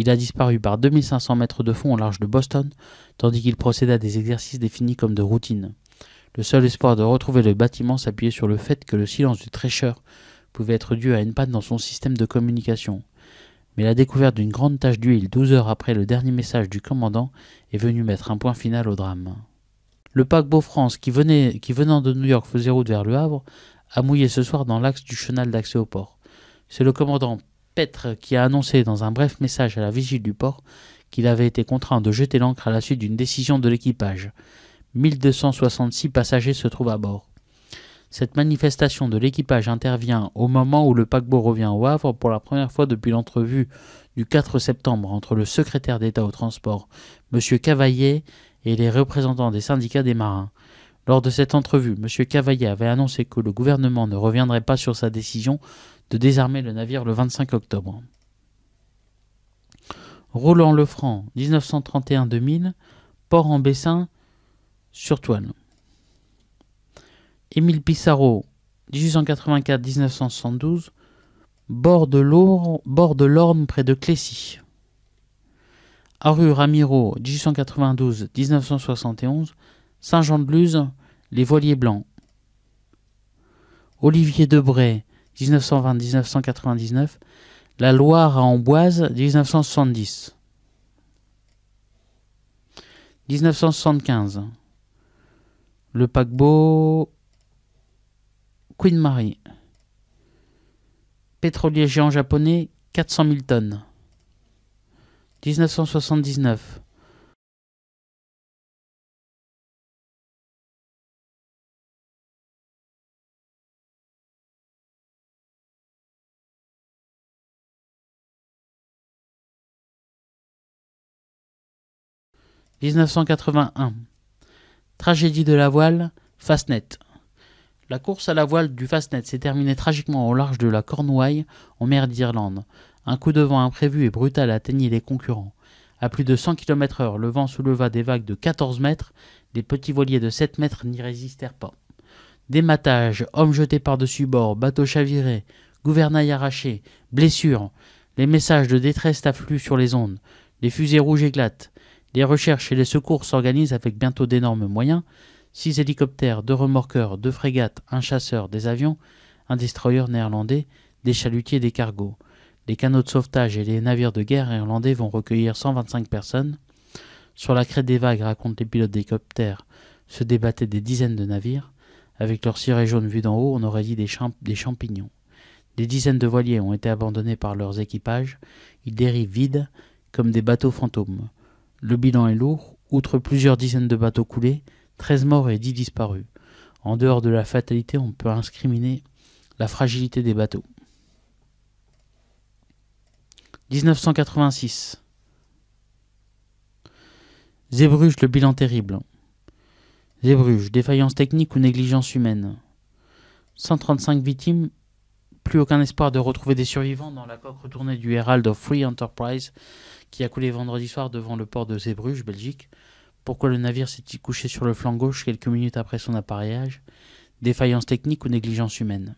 Il a disparu par 2500 mètres de fond au large de Boston, tandis qu'il procédait à des exercices définis comme de routine. Le seul espoir de retrouver le bâtiment s'appuyait sur le fait que le silence du trécheur pouvait être dû à une panne dans son système de communication. Mais la découverte d'une grande tache d'huile 12 heures après le dernier message du commandant est venue mettre un point final au drame. Le paquebot France, qui, venait, qui venant de New York faisait route vers le Havre, a mouillé ce soir dans l'axe du chenal d'accès au port. C'est le commandant qui a annoncé dans un bref message à la vigile du port qu'il avait été contraint de jeter l'ancre à la suite d'une décision de l'équipage. 1266 passagers se trouvent à bord. Cette manifestation de l'équipage intervient au moment où le paquebot revient au Havre pour la première fois depuis l'entrevue du 4 septembre entre le secrétaire d'État au transport, M. Cavaillet, et les représentants des syndicats des marins. Lors de cette entrevue, M. Cavaillet avait annoncé que le gouvernement ne reviendrait pas sur sa décision de désarmer le navire le 25 octobre. Roland Lefranc, 1931-2000, Port en Bessin, sur Toine Émile Pissarro, 1884-1972, bord de l'Orne près de Clécy. arure Ramiro, 1892-1971, Saint-Jean-de-Luz, Les Voiliers Blancs. Olivier Debray, 1920-1999, la Loire à Amboise, 1970. 1975, le paquebot Queen Mary. Pétrolier géant japonais, 400 000 tonnes. 1979, 1981. Tragédie de la voile, Fastnet. La course à la voile du Fastnet s'est terminée tragiquement au large de la Cornouaille, en mer d'Irlande. Un coup de vent imprévu et brutal atteignit les concurrents. À plus de 100 km heure, le vent souleva des vagues de 14 mètres. Des petits voiliers de 7 mètres n'y résistèrent pas. Dématage, hommes jetés par-dessus bord, bateaux chavirés, gouvernail arraché, blessures. Les messages de détresse affluent sur les ondes. Les fusées rouges éclatent. Les recherches et les secours s'organisent avec bientôt d'énormes moyens. Six hélicoptères, deux remorqueurs, deux frégates, un chasseur, des avions, un destroyer néerlandais, des chalutiers et des cargos. Les canots de sauvetage et les navires de guerre néerlandais vont recueillir 125 personnes. Sur la crête des vagues, racontent les pilotes d'hélicoptères, se débattaient des dizaines de navires. Avec leur cirés jaune vue d'en haut, on aurait dit des, des champignons. Des dizaines de voiliers ont été abandonnés par leurs équipages. Ils dérivent vides, comme des bateaux fantômes. Le bilan est lourd, outre plusieurs dizaines de bateaux coulés, 13 morts et 10 disparus. En dehors de la fatalité, on peut incriminer la fragilité des bateaux. 1986. Zébruge le bilan terrible. Zébruges, défaillance technique ou négligence humaine. 135 victimes, plus aucun espoir de retrouver des survivants dans la coque retournée du Herald of Free Enterprise qui a coulé vendredi soir devant le port de Zeebrugge, Belgique. Pourquoi le navire s'est-il couché sur le flanc gauche quelques minutes après son appareillage Défaillance technique ou négligence humaine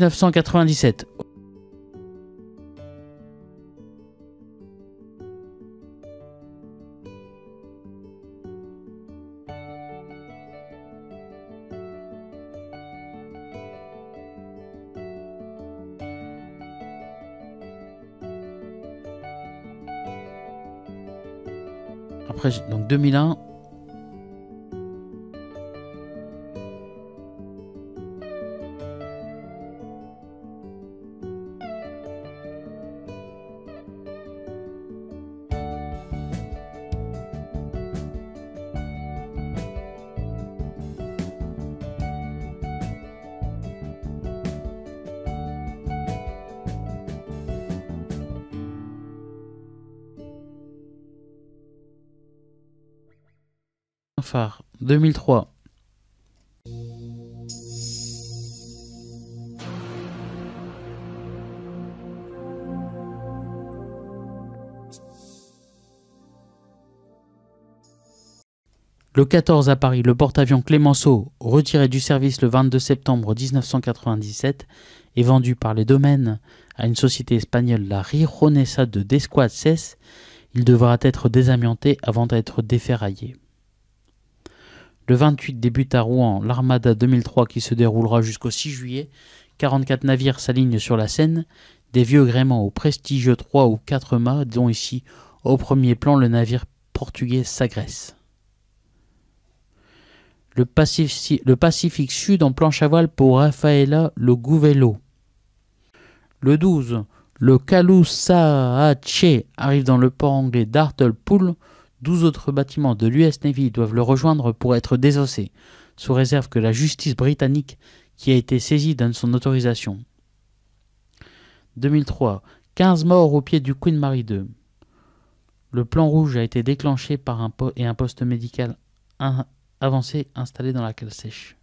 1997. Après, donc 2001, 2003. Le 14 à Paris, le porte-avions Clémenceau, retiré du service le 22 septembre 1997, et vendu par les domaines à une société espagnole, la Rijonesa de Descuadces, Il devra être désamianté avant d'être déferraillé. Le 28 débute à Rouen l'Armada 2003 qui se déroulera jusqu'au 6 juillet. 44 navires s'alignent sur la Seine, des vieux gréments aux prestigieux 3 ou 4 mâts, dont ici au premier plan le navire portugais Sagresse. Le, Pacifique Sud en planche à voile pour Rafaela Le Gouvello. Le 12, le Saache arrive dans le port anglais d'Artlepool. 12 autres bâtiments de l'US Navy doivent le rejoindre pour être désossés, sous réserve que la justice britannique qui a été saisie donne son autorisation. 2003. 15 morts au pied du Queen Mary II. Le plan rouge a été déclenché par un et un poste médical avancé installé dans la cale sèche.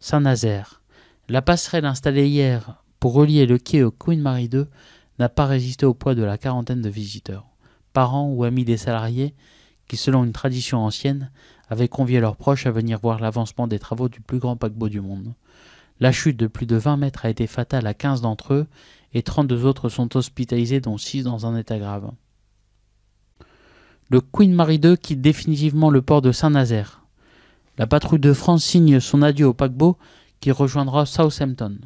Saint-Nazaire. La passerelle installée hier pour relier le quai au Queen Mary II n'a pas résisté au poids de la quarantaine de visiteurs parents ou amis des salariés qui, selon une tradition ancienne, avaient convié leurs proches à venir voir l'avancement des travaux du plus grand paquebot du monde. La chute de plus de 20 mètres a été fatale à 15 d'entre eux et 32 autres sont hospitalisés, dont 6 dans un état grave. Le Queen Mary II quitte définitivement le port de Saint-Nazaire. La patrouille de France signe son adieu au paquebot qui rejoindra Southampton.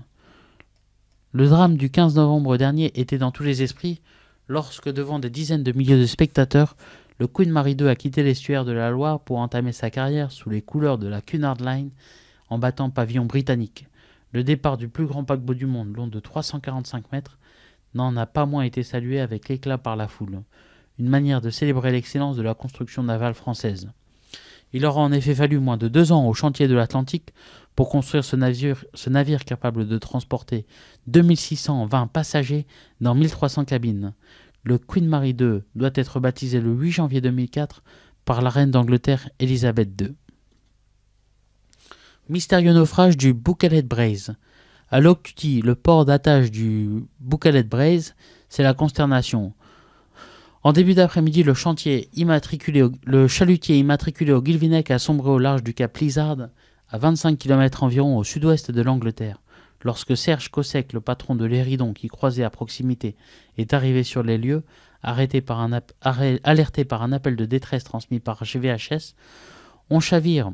Le drame du 15 novembre dernier était dans tous les esprits, lorsque, devant des dizaines de milliers de spectateurs, le Queen Mary II a quitté l'estuaire de la Loire pour entamer sa carrière sous les couleurs de la Cunard Line en battant pavillon britannique. Le départ du plus grand paquebot du monde, long de 345 mètres, n'en a pas moins été salué avec éclat par la foule, une manière de célébrer l'excellence de la construction navale française. Il aura en effet fallu moins de deux ans au chantier de l'Atlantique pour construire ce navire, capable de transporter 2620 passagers dans 1300 cabines. Le Queen Mary II doit être baptisé le 8 janvier 2004 par la reine d'Angleterre Elisabeth II. Mystérieux naufrage du de braise À Locti, le port d'attache du de Braise, c'est la consternation. En début d'après-midi, le, chantier immatriculé le chalutier immatriculé au Guilvinec a sombré au large du cap Lizard à 25 km environ au sud-ouest de l'Angleterre, lorsque Serge Cossec, le patron de l'Héridon qui croisait à proximité, est arrivé sur les lieux, arrêté par un alerté par un appel de détresse transmis par GVHS. On chavire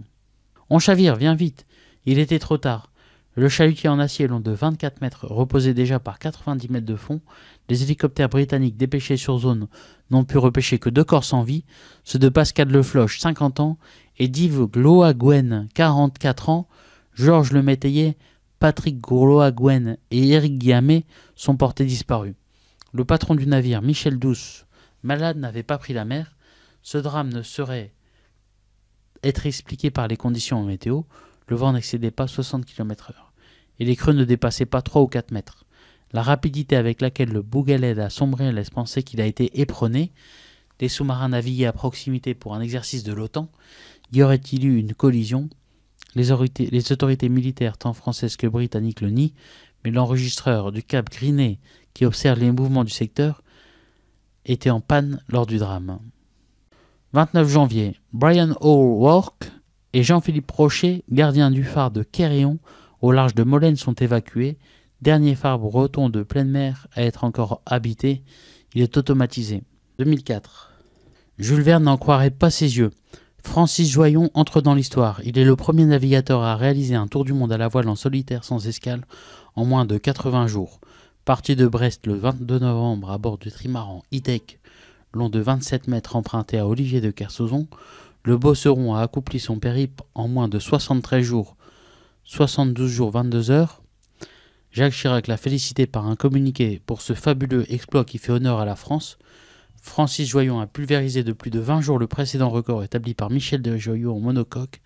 On chavire, viens vite Il était trop tard. Le chalutier en acier long de 24 mètres reposait déjà par 90 mètres de fond. Les hélicoptères britanniques dépêchés sur zone n'ont pu repêcher que deux corps sans vie, ceux de Pascal Lefloche, 50 ans, et Div 44 ans, Georges Le Métayer, Patrick Gloagwen et Eric Guillamet sont portés disparus. Le patron du navire, Michel Douce, malade, n'avait pas pris la mer. Ce drame ne serait être expliqué par les conditions en météo. Le vent n'excédait pas 60 km/h et les creux ne dépassaient pas 3 ou 4 mètres. La rapidité avec laquelle le Bougalède a sombré laisse penser qu'il a été éperonné. Des sous-marins naviguaient à proximité pour un exercice de l'OTAN y aurait-il eu une collision les autorités, militaires, tant françaises que britanniques, le nient, mais l'enregistreur du cap Grinet, qui observe les mouvements du secteur, était en panne lors du drame. 29 janvier, Brian O'Rourke et Jean-Philippe Rocher, gardien du phare de Kéréon, au large de Molène, sont évacués. Dernier phare breton de pleine mer à être encore habité, il est automatisé. 2004. Jules Verne n'en croirait pas ses yeux. Francis Joyon entre dans l'histoire. Il est le premier navigateur à réaliser un tour du monde à la voile en solitaire sans escale en moins de 80 jours. Parti de Brest le 22 novembre à bord du trimaran ITEC, long de 27 mètres emprunté à Olivier de Kersauzon, le bosseron a accompli son périple en moins de 73 jours, 72 jours 22 heures. Jacques Chirac l'a félicité par un communiqué pour ce fabuleux exploit qui fait honneur à la France. Francis Joyon a pulvérisé de plus de 20 jours le précédent record établi par Michel de Joyeux en monocoque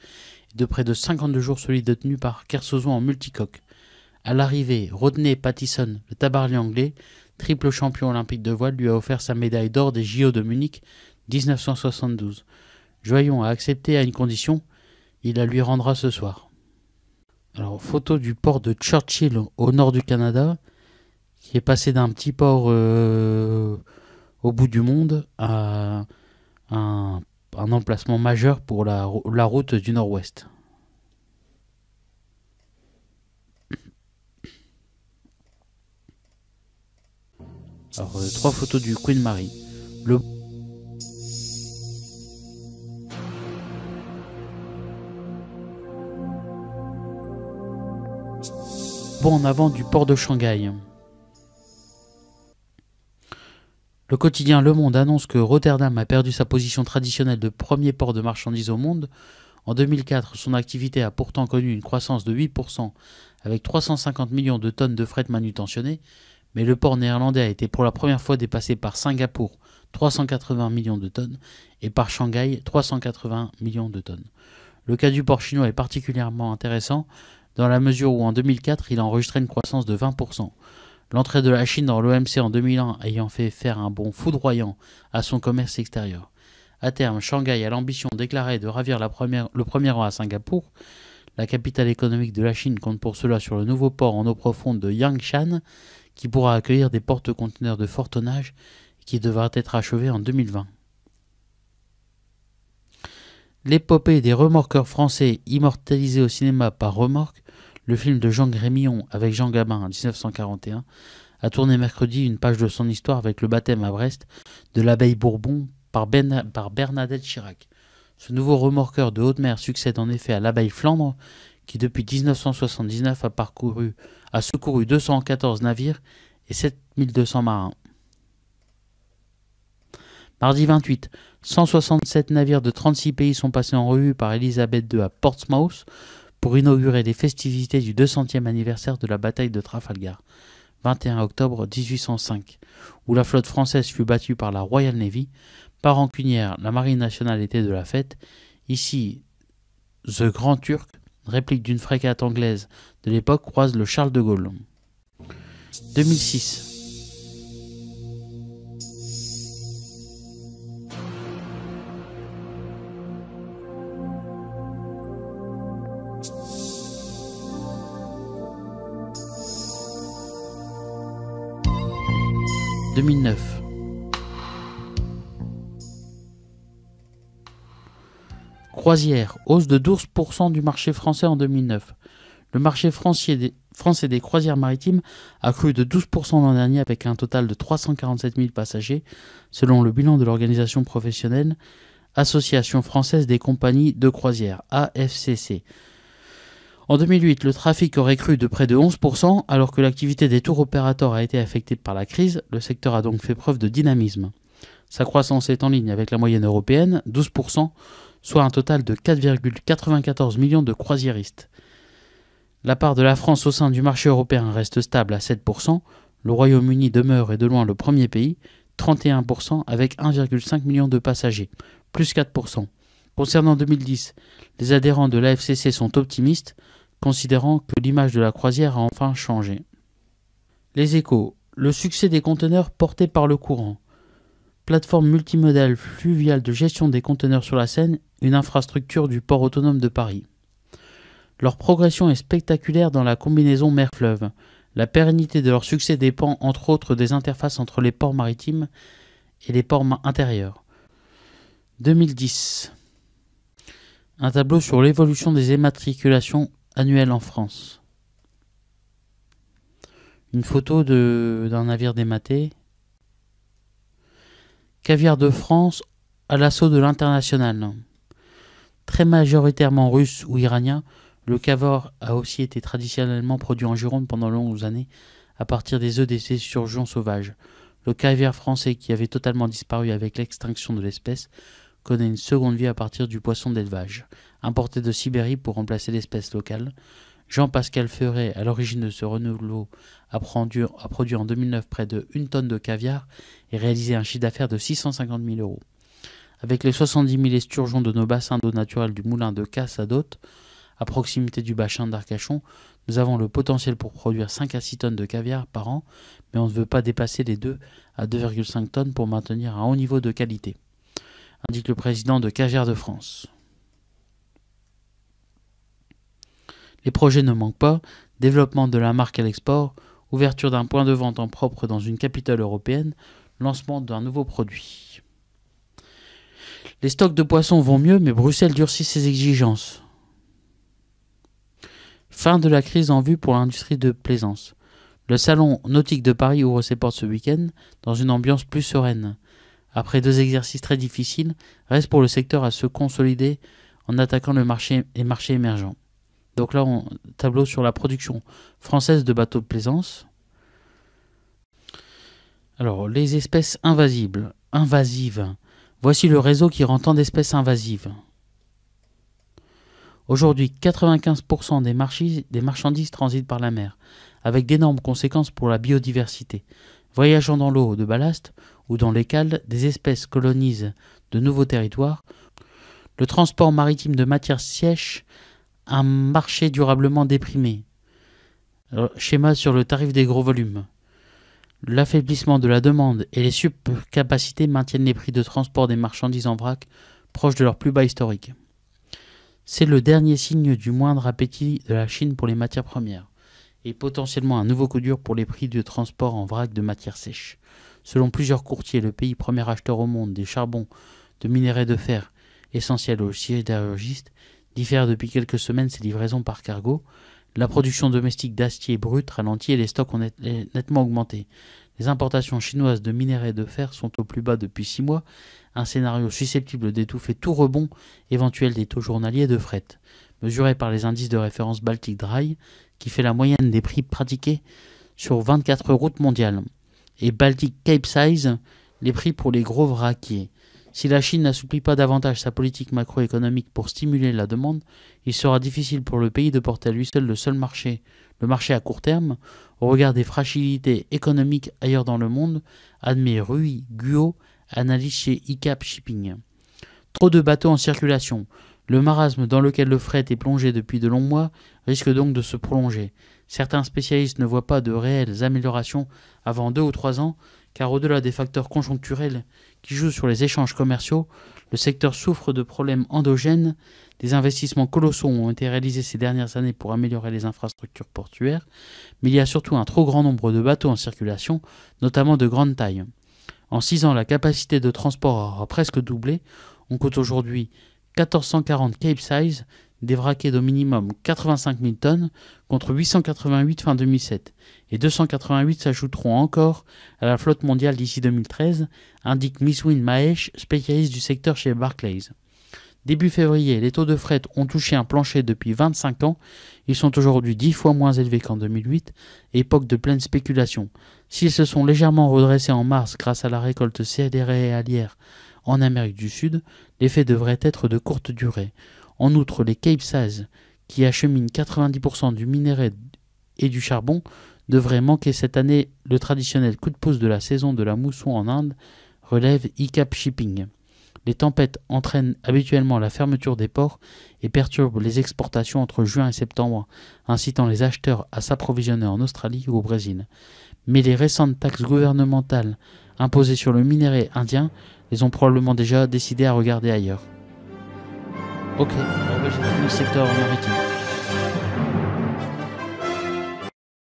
et de près de 52 jours celui détenu par Kersozon en multicoque. À l'arrivée, Rodney Pattison, le tabarlier anglais, triple champion olympique de voile, lui a offert sa médaille d'or des JO de Munich 1972. Joyon a accepté à une condition, il la lui rendra ce soir. Alors, photo du port de Churchill au nord du Canada, qui est passé d'un petit port euh, au bout du monde un, emplacement majeur pour la, la route du Nord-Ouest. Alors, euh, trois photos du Queen Mary. Bon en avant du port de Shanghai. Le quotidien Le Monde annonce que Rotterdam a perdu sa position traditionnelle de premier port de marchandises au monde. En 2004, son activité a pourtant connu une croissance de 8% avec 350 millions de tonnes de fret manutentionnées, mais le port néerlandais a été pour la première fois dépassé par Singapour, 380 millions de tonnes, et par Shanghai, 380 millions de tonnes. Le cas du port chinois est particulièrement intéressant dans la mesure où en 2004, il a enregistré une croissance de 20%. L'entrée de la Chine dans l'OMC en 2001 ayant fait faire un bond foudroyant à son commerce extérieur. À terme, Shanghai a l'ambition déclarée de ravir le premier rang à Singapour. La capitale économique de la Chine compte pour cela sur le nouveau port en eau profonde de Yangshan, qui pourra accueillir des porte-conteneurs de fort tonnage qui devra être achevé en 2020. L'épopée des remorqueurs français immortalisée au cinéma par Remorque le film de Jean Grémillon avec Jean Gabin en 1941, a tourné mercredi une page de son histoire avec le baptême à Brest de l'abeille Bourbon par, ben, Bernadette Chirac. Ce nouveau remorqueur de haute mer succède en effet à l'abeille Flandre, qui depuis 1979 a, parcouru, a secouru 214 navires et 7200 marins. Mardi 28, 167 navires de 36 pays sont passés en revue par Elisabeth II à Portsmouth pour inaugurer les festivités du 200e anniversaire de la bataille de Trafalgar, 21 octobre 1805, où la flotte française fut battue par la Royal Navy. Par rancunière, la marine nationale était de la fête. Ici, The Grand Turc, réplique d'une frégate anglaise de l'époque, croise le Charles de Gaulle. 2006, 2009. Croisière, hausse de 12% du marché français en 2009. Le marché français des, croisières maritimes a cru de 12% l'an dernier avec un total de 347 000 passagers, selon le bilan de l'organisation professionnelle Association française des compagnies de croisière, AFCC. En 2008, le trafic aurait cru de près de 11%, alors que l'activité des tours opérateurs a été affectée par la crise, le secteur a donc fait preuve de dynamisme. Sa croissance est en ligne avec la moyenne européenne, 12%, soit un total de 4,94 millions de croisiéristes. La part de la France au sein du marché européen reste stable à 7%, le Royaume-Uni demeure et de loin le premier pays, 31% avec 1,5 million de passagers, plus 4%. Concernant 2010, les adhérents de l'AFCC sont optimistes, considérant que l'image de la croisière a enfin changé. Les échos, le succès des conteneurs portés par le courant, plateforme multimodale fluviale de gestion des conteneurs sur la Seine, une infrastructure du port autonome de Paris. Leur progression est spectaculaire dans la combinaison mer-fleuve. La pérennité de leur succès dépend entre autres des interfaces entre les ports maritimes et les ports intérieurs. 2010. Un tableau sur l'évolution des immatriculations annuel en France. Une photo d'un navire dématé. Caviar de France à l'assaut de l'international. Très majoritairement russe ou iranien, le caviar a aussi été traditionnellement produit en Gironde pendant longues années à partir des œufs des surgeons sauvages. Le caviar français, qui avait totalement disparu avec l'extinction de l'espèce, connaît une seconde vie à partir du poisson d'élevage, importé de Sibérie pour remplacer l'espèce locale. Jean-Pascal Ferret, à l'origine de ce renouveau, a produit, en 2009 près de 1 tonne de caviar et réalisé un chiffre d'affaires de 650 000 euros. Avec les 70 000 esturgeons de nos bassins d'eau naturelle du moulin de Casse à à proximité du bassin d'Arcachon, nous avons le potentiel pour produire 5 à 6 tonnes de caviar par an, mais on ne veut pas dépasser les 2 à 2,5 tonnes pour maintenir un haut niveau de qualité, indique le président de Caviar de France. Les projets ne manquent pas, développement de la marque à l'export, ouverture d'un point de vente en propre dans une capitale européenne, lancement d'un nouveau produit. Les stocks de poissons vont mieux, mais Bruxelles durcit ses exigences. Fin de la crise en vue pour l'industrie de plaisance. Le salon nautique de Paris ouvre ses portes ce week-end dans une ambiance plus sereine. Après deux exercices très difficiles, reste pour le secteur à se consolider en attaquant le marché, les marchés émergents. Donc là, on, tableau sur la production française de bateaux de plaisance. Alors, les espèces invasibles, invasives. Voici le réseau qui rend tant d'espèces invasives. Aujourd'hui, 95% des, des marchandises transitent par la mer, avec d'énormes conséquences pour la biodiversité. Voyageant dans l'eau de ballast ou dans les cales, des espèces colonisent de nouveaux territoires. Le transport maritime de matières sèches un marché durablement déprimé. Euh, schéma sur le tarif des gros volumes. L'affaiblissement de la demande et les subcapacités maintiennent les prix de transport des marchandises en vrac proches de leur plus bas historique. C'est le dernier signe du moindre appétit de la Chine pour les matières premières, et potentiellement un nouveau coup dur pour les prix de transport en vrac de matières sèches. Selon plusieurs courtiers, le pays premier acheteur au monde des charbons, de minerais de fer, essentiels aux sidérurgistes, diffère depuis quelques semaines ses livraisons par cargo. La production domestique d'acier brut ralentit et les stocks ont nettement augmenté. Les importations chinoises de minerais de fer sont au plus bas depuis six mois, un scénario susceptible d'étouffer tout rebond éventuel des taux journaliers de fret, mesuré par les indices de référence Baltic Dry, qui fait la moyenne des prix pratiqués sur 24 routes mondiales, et Baltic Cape Size, les prix pour les gros vraquiers. Si la Chine n'assouplit pas davantage sa politique macroéconomique pour stimuler la demande, il sera difficile pour le pays de porter à lui seul le seul marché, le marché à court terme, au regard des fragilités économiques ailleurs dans le monde, admet Rui Guo, analyste chez ICAP Shipping. Trop de bateaux en circulation. Le marasme dans lequel le fret est plongé depuis de longs mois risque donc de se prolonger. Certains spécialistes ne voient pas de réelles améliorations avant deux ou trois ans, car au-delà des facteurs conjoncturels, qui joue sur les échanges commerciaux, le secteur souffre de problèmes endogènes. Des investissements colossaux ont été réalisés ces dernières années pour améliorer les infrastructures portuaires, mais il y a surtout un trop grand nombre de bateaux en circulation, notamment de grande taille. En 6 ans, la capacité de transport aura presque doublé. On compte aujourd'hui 1440 Capesize, size, dévraqué d'au minimum 85 000 tonnes, contre 888 fin 2007 et 288 s'ajouteront encore à la flotte mondiale d'ici 2013, indique Miswin Maesh, spécialiste du secteur chez Barclays. Début février, les taux de fret ont touché un plancher depuis 25 ans. Ils sont aujourd'hui 10 fois moins élevés qu'en 2008, époque de pleine spéculation. S'ils se sont légèrement redressés en mars grâce à la récolte céréalière en Amérique du Sud, l'effet devrait être de courte durée. En outre, les Cape Size, qui acheminent 90% du minerai et du charbon, devrait manquer cette année le traditionnel coup de pouce de la saison de la mousson en Inde, relève ICAP Shipping. Les tempêtes entraînent habituellement la fermeture des ports et perturbent les exportations entre juin et septembre, incitant les acheteurs à s'approvisionner en Australie ou au Brésil. Mais les récentes taxes gouvernementales imposées sur le minerai indien les ont probablement déjà décidés à regarder ailleurs. Ok, bah, le secteur maritime.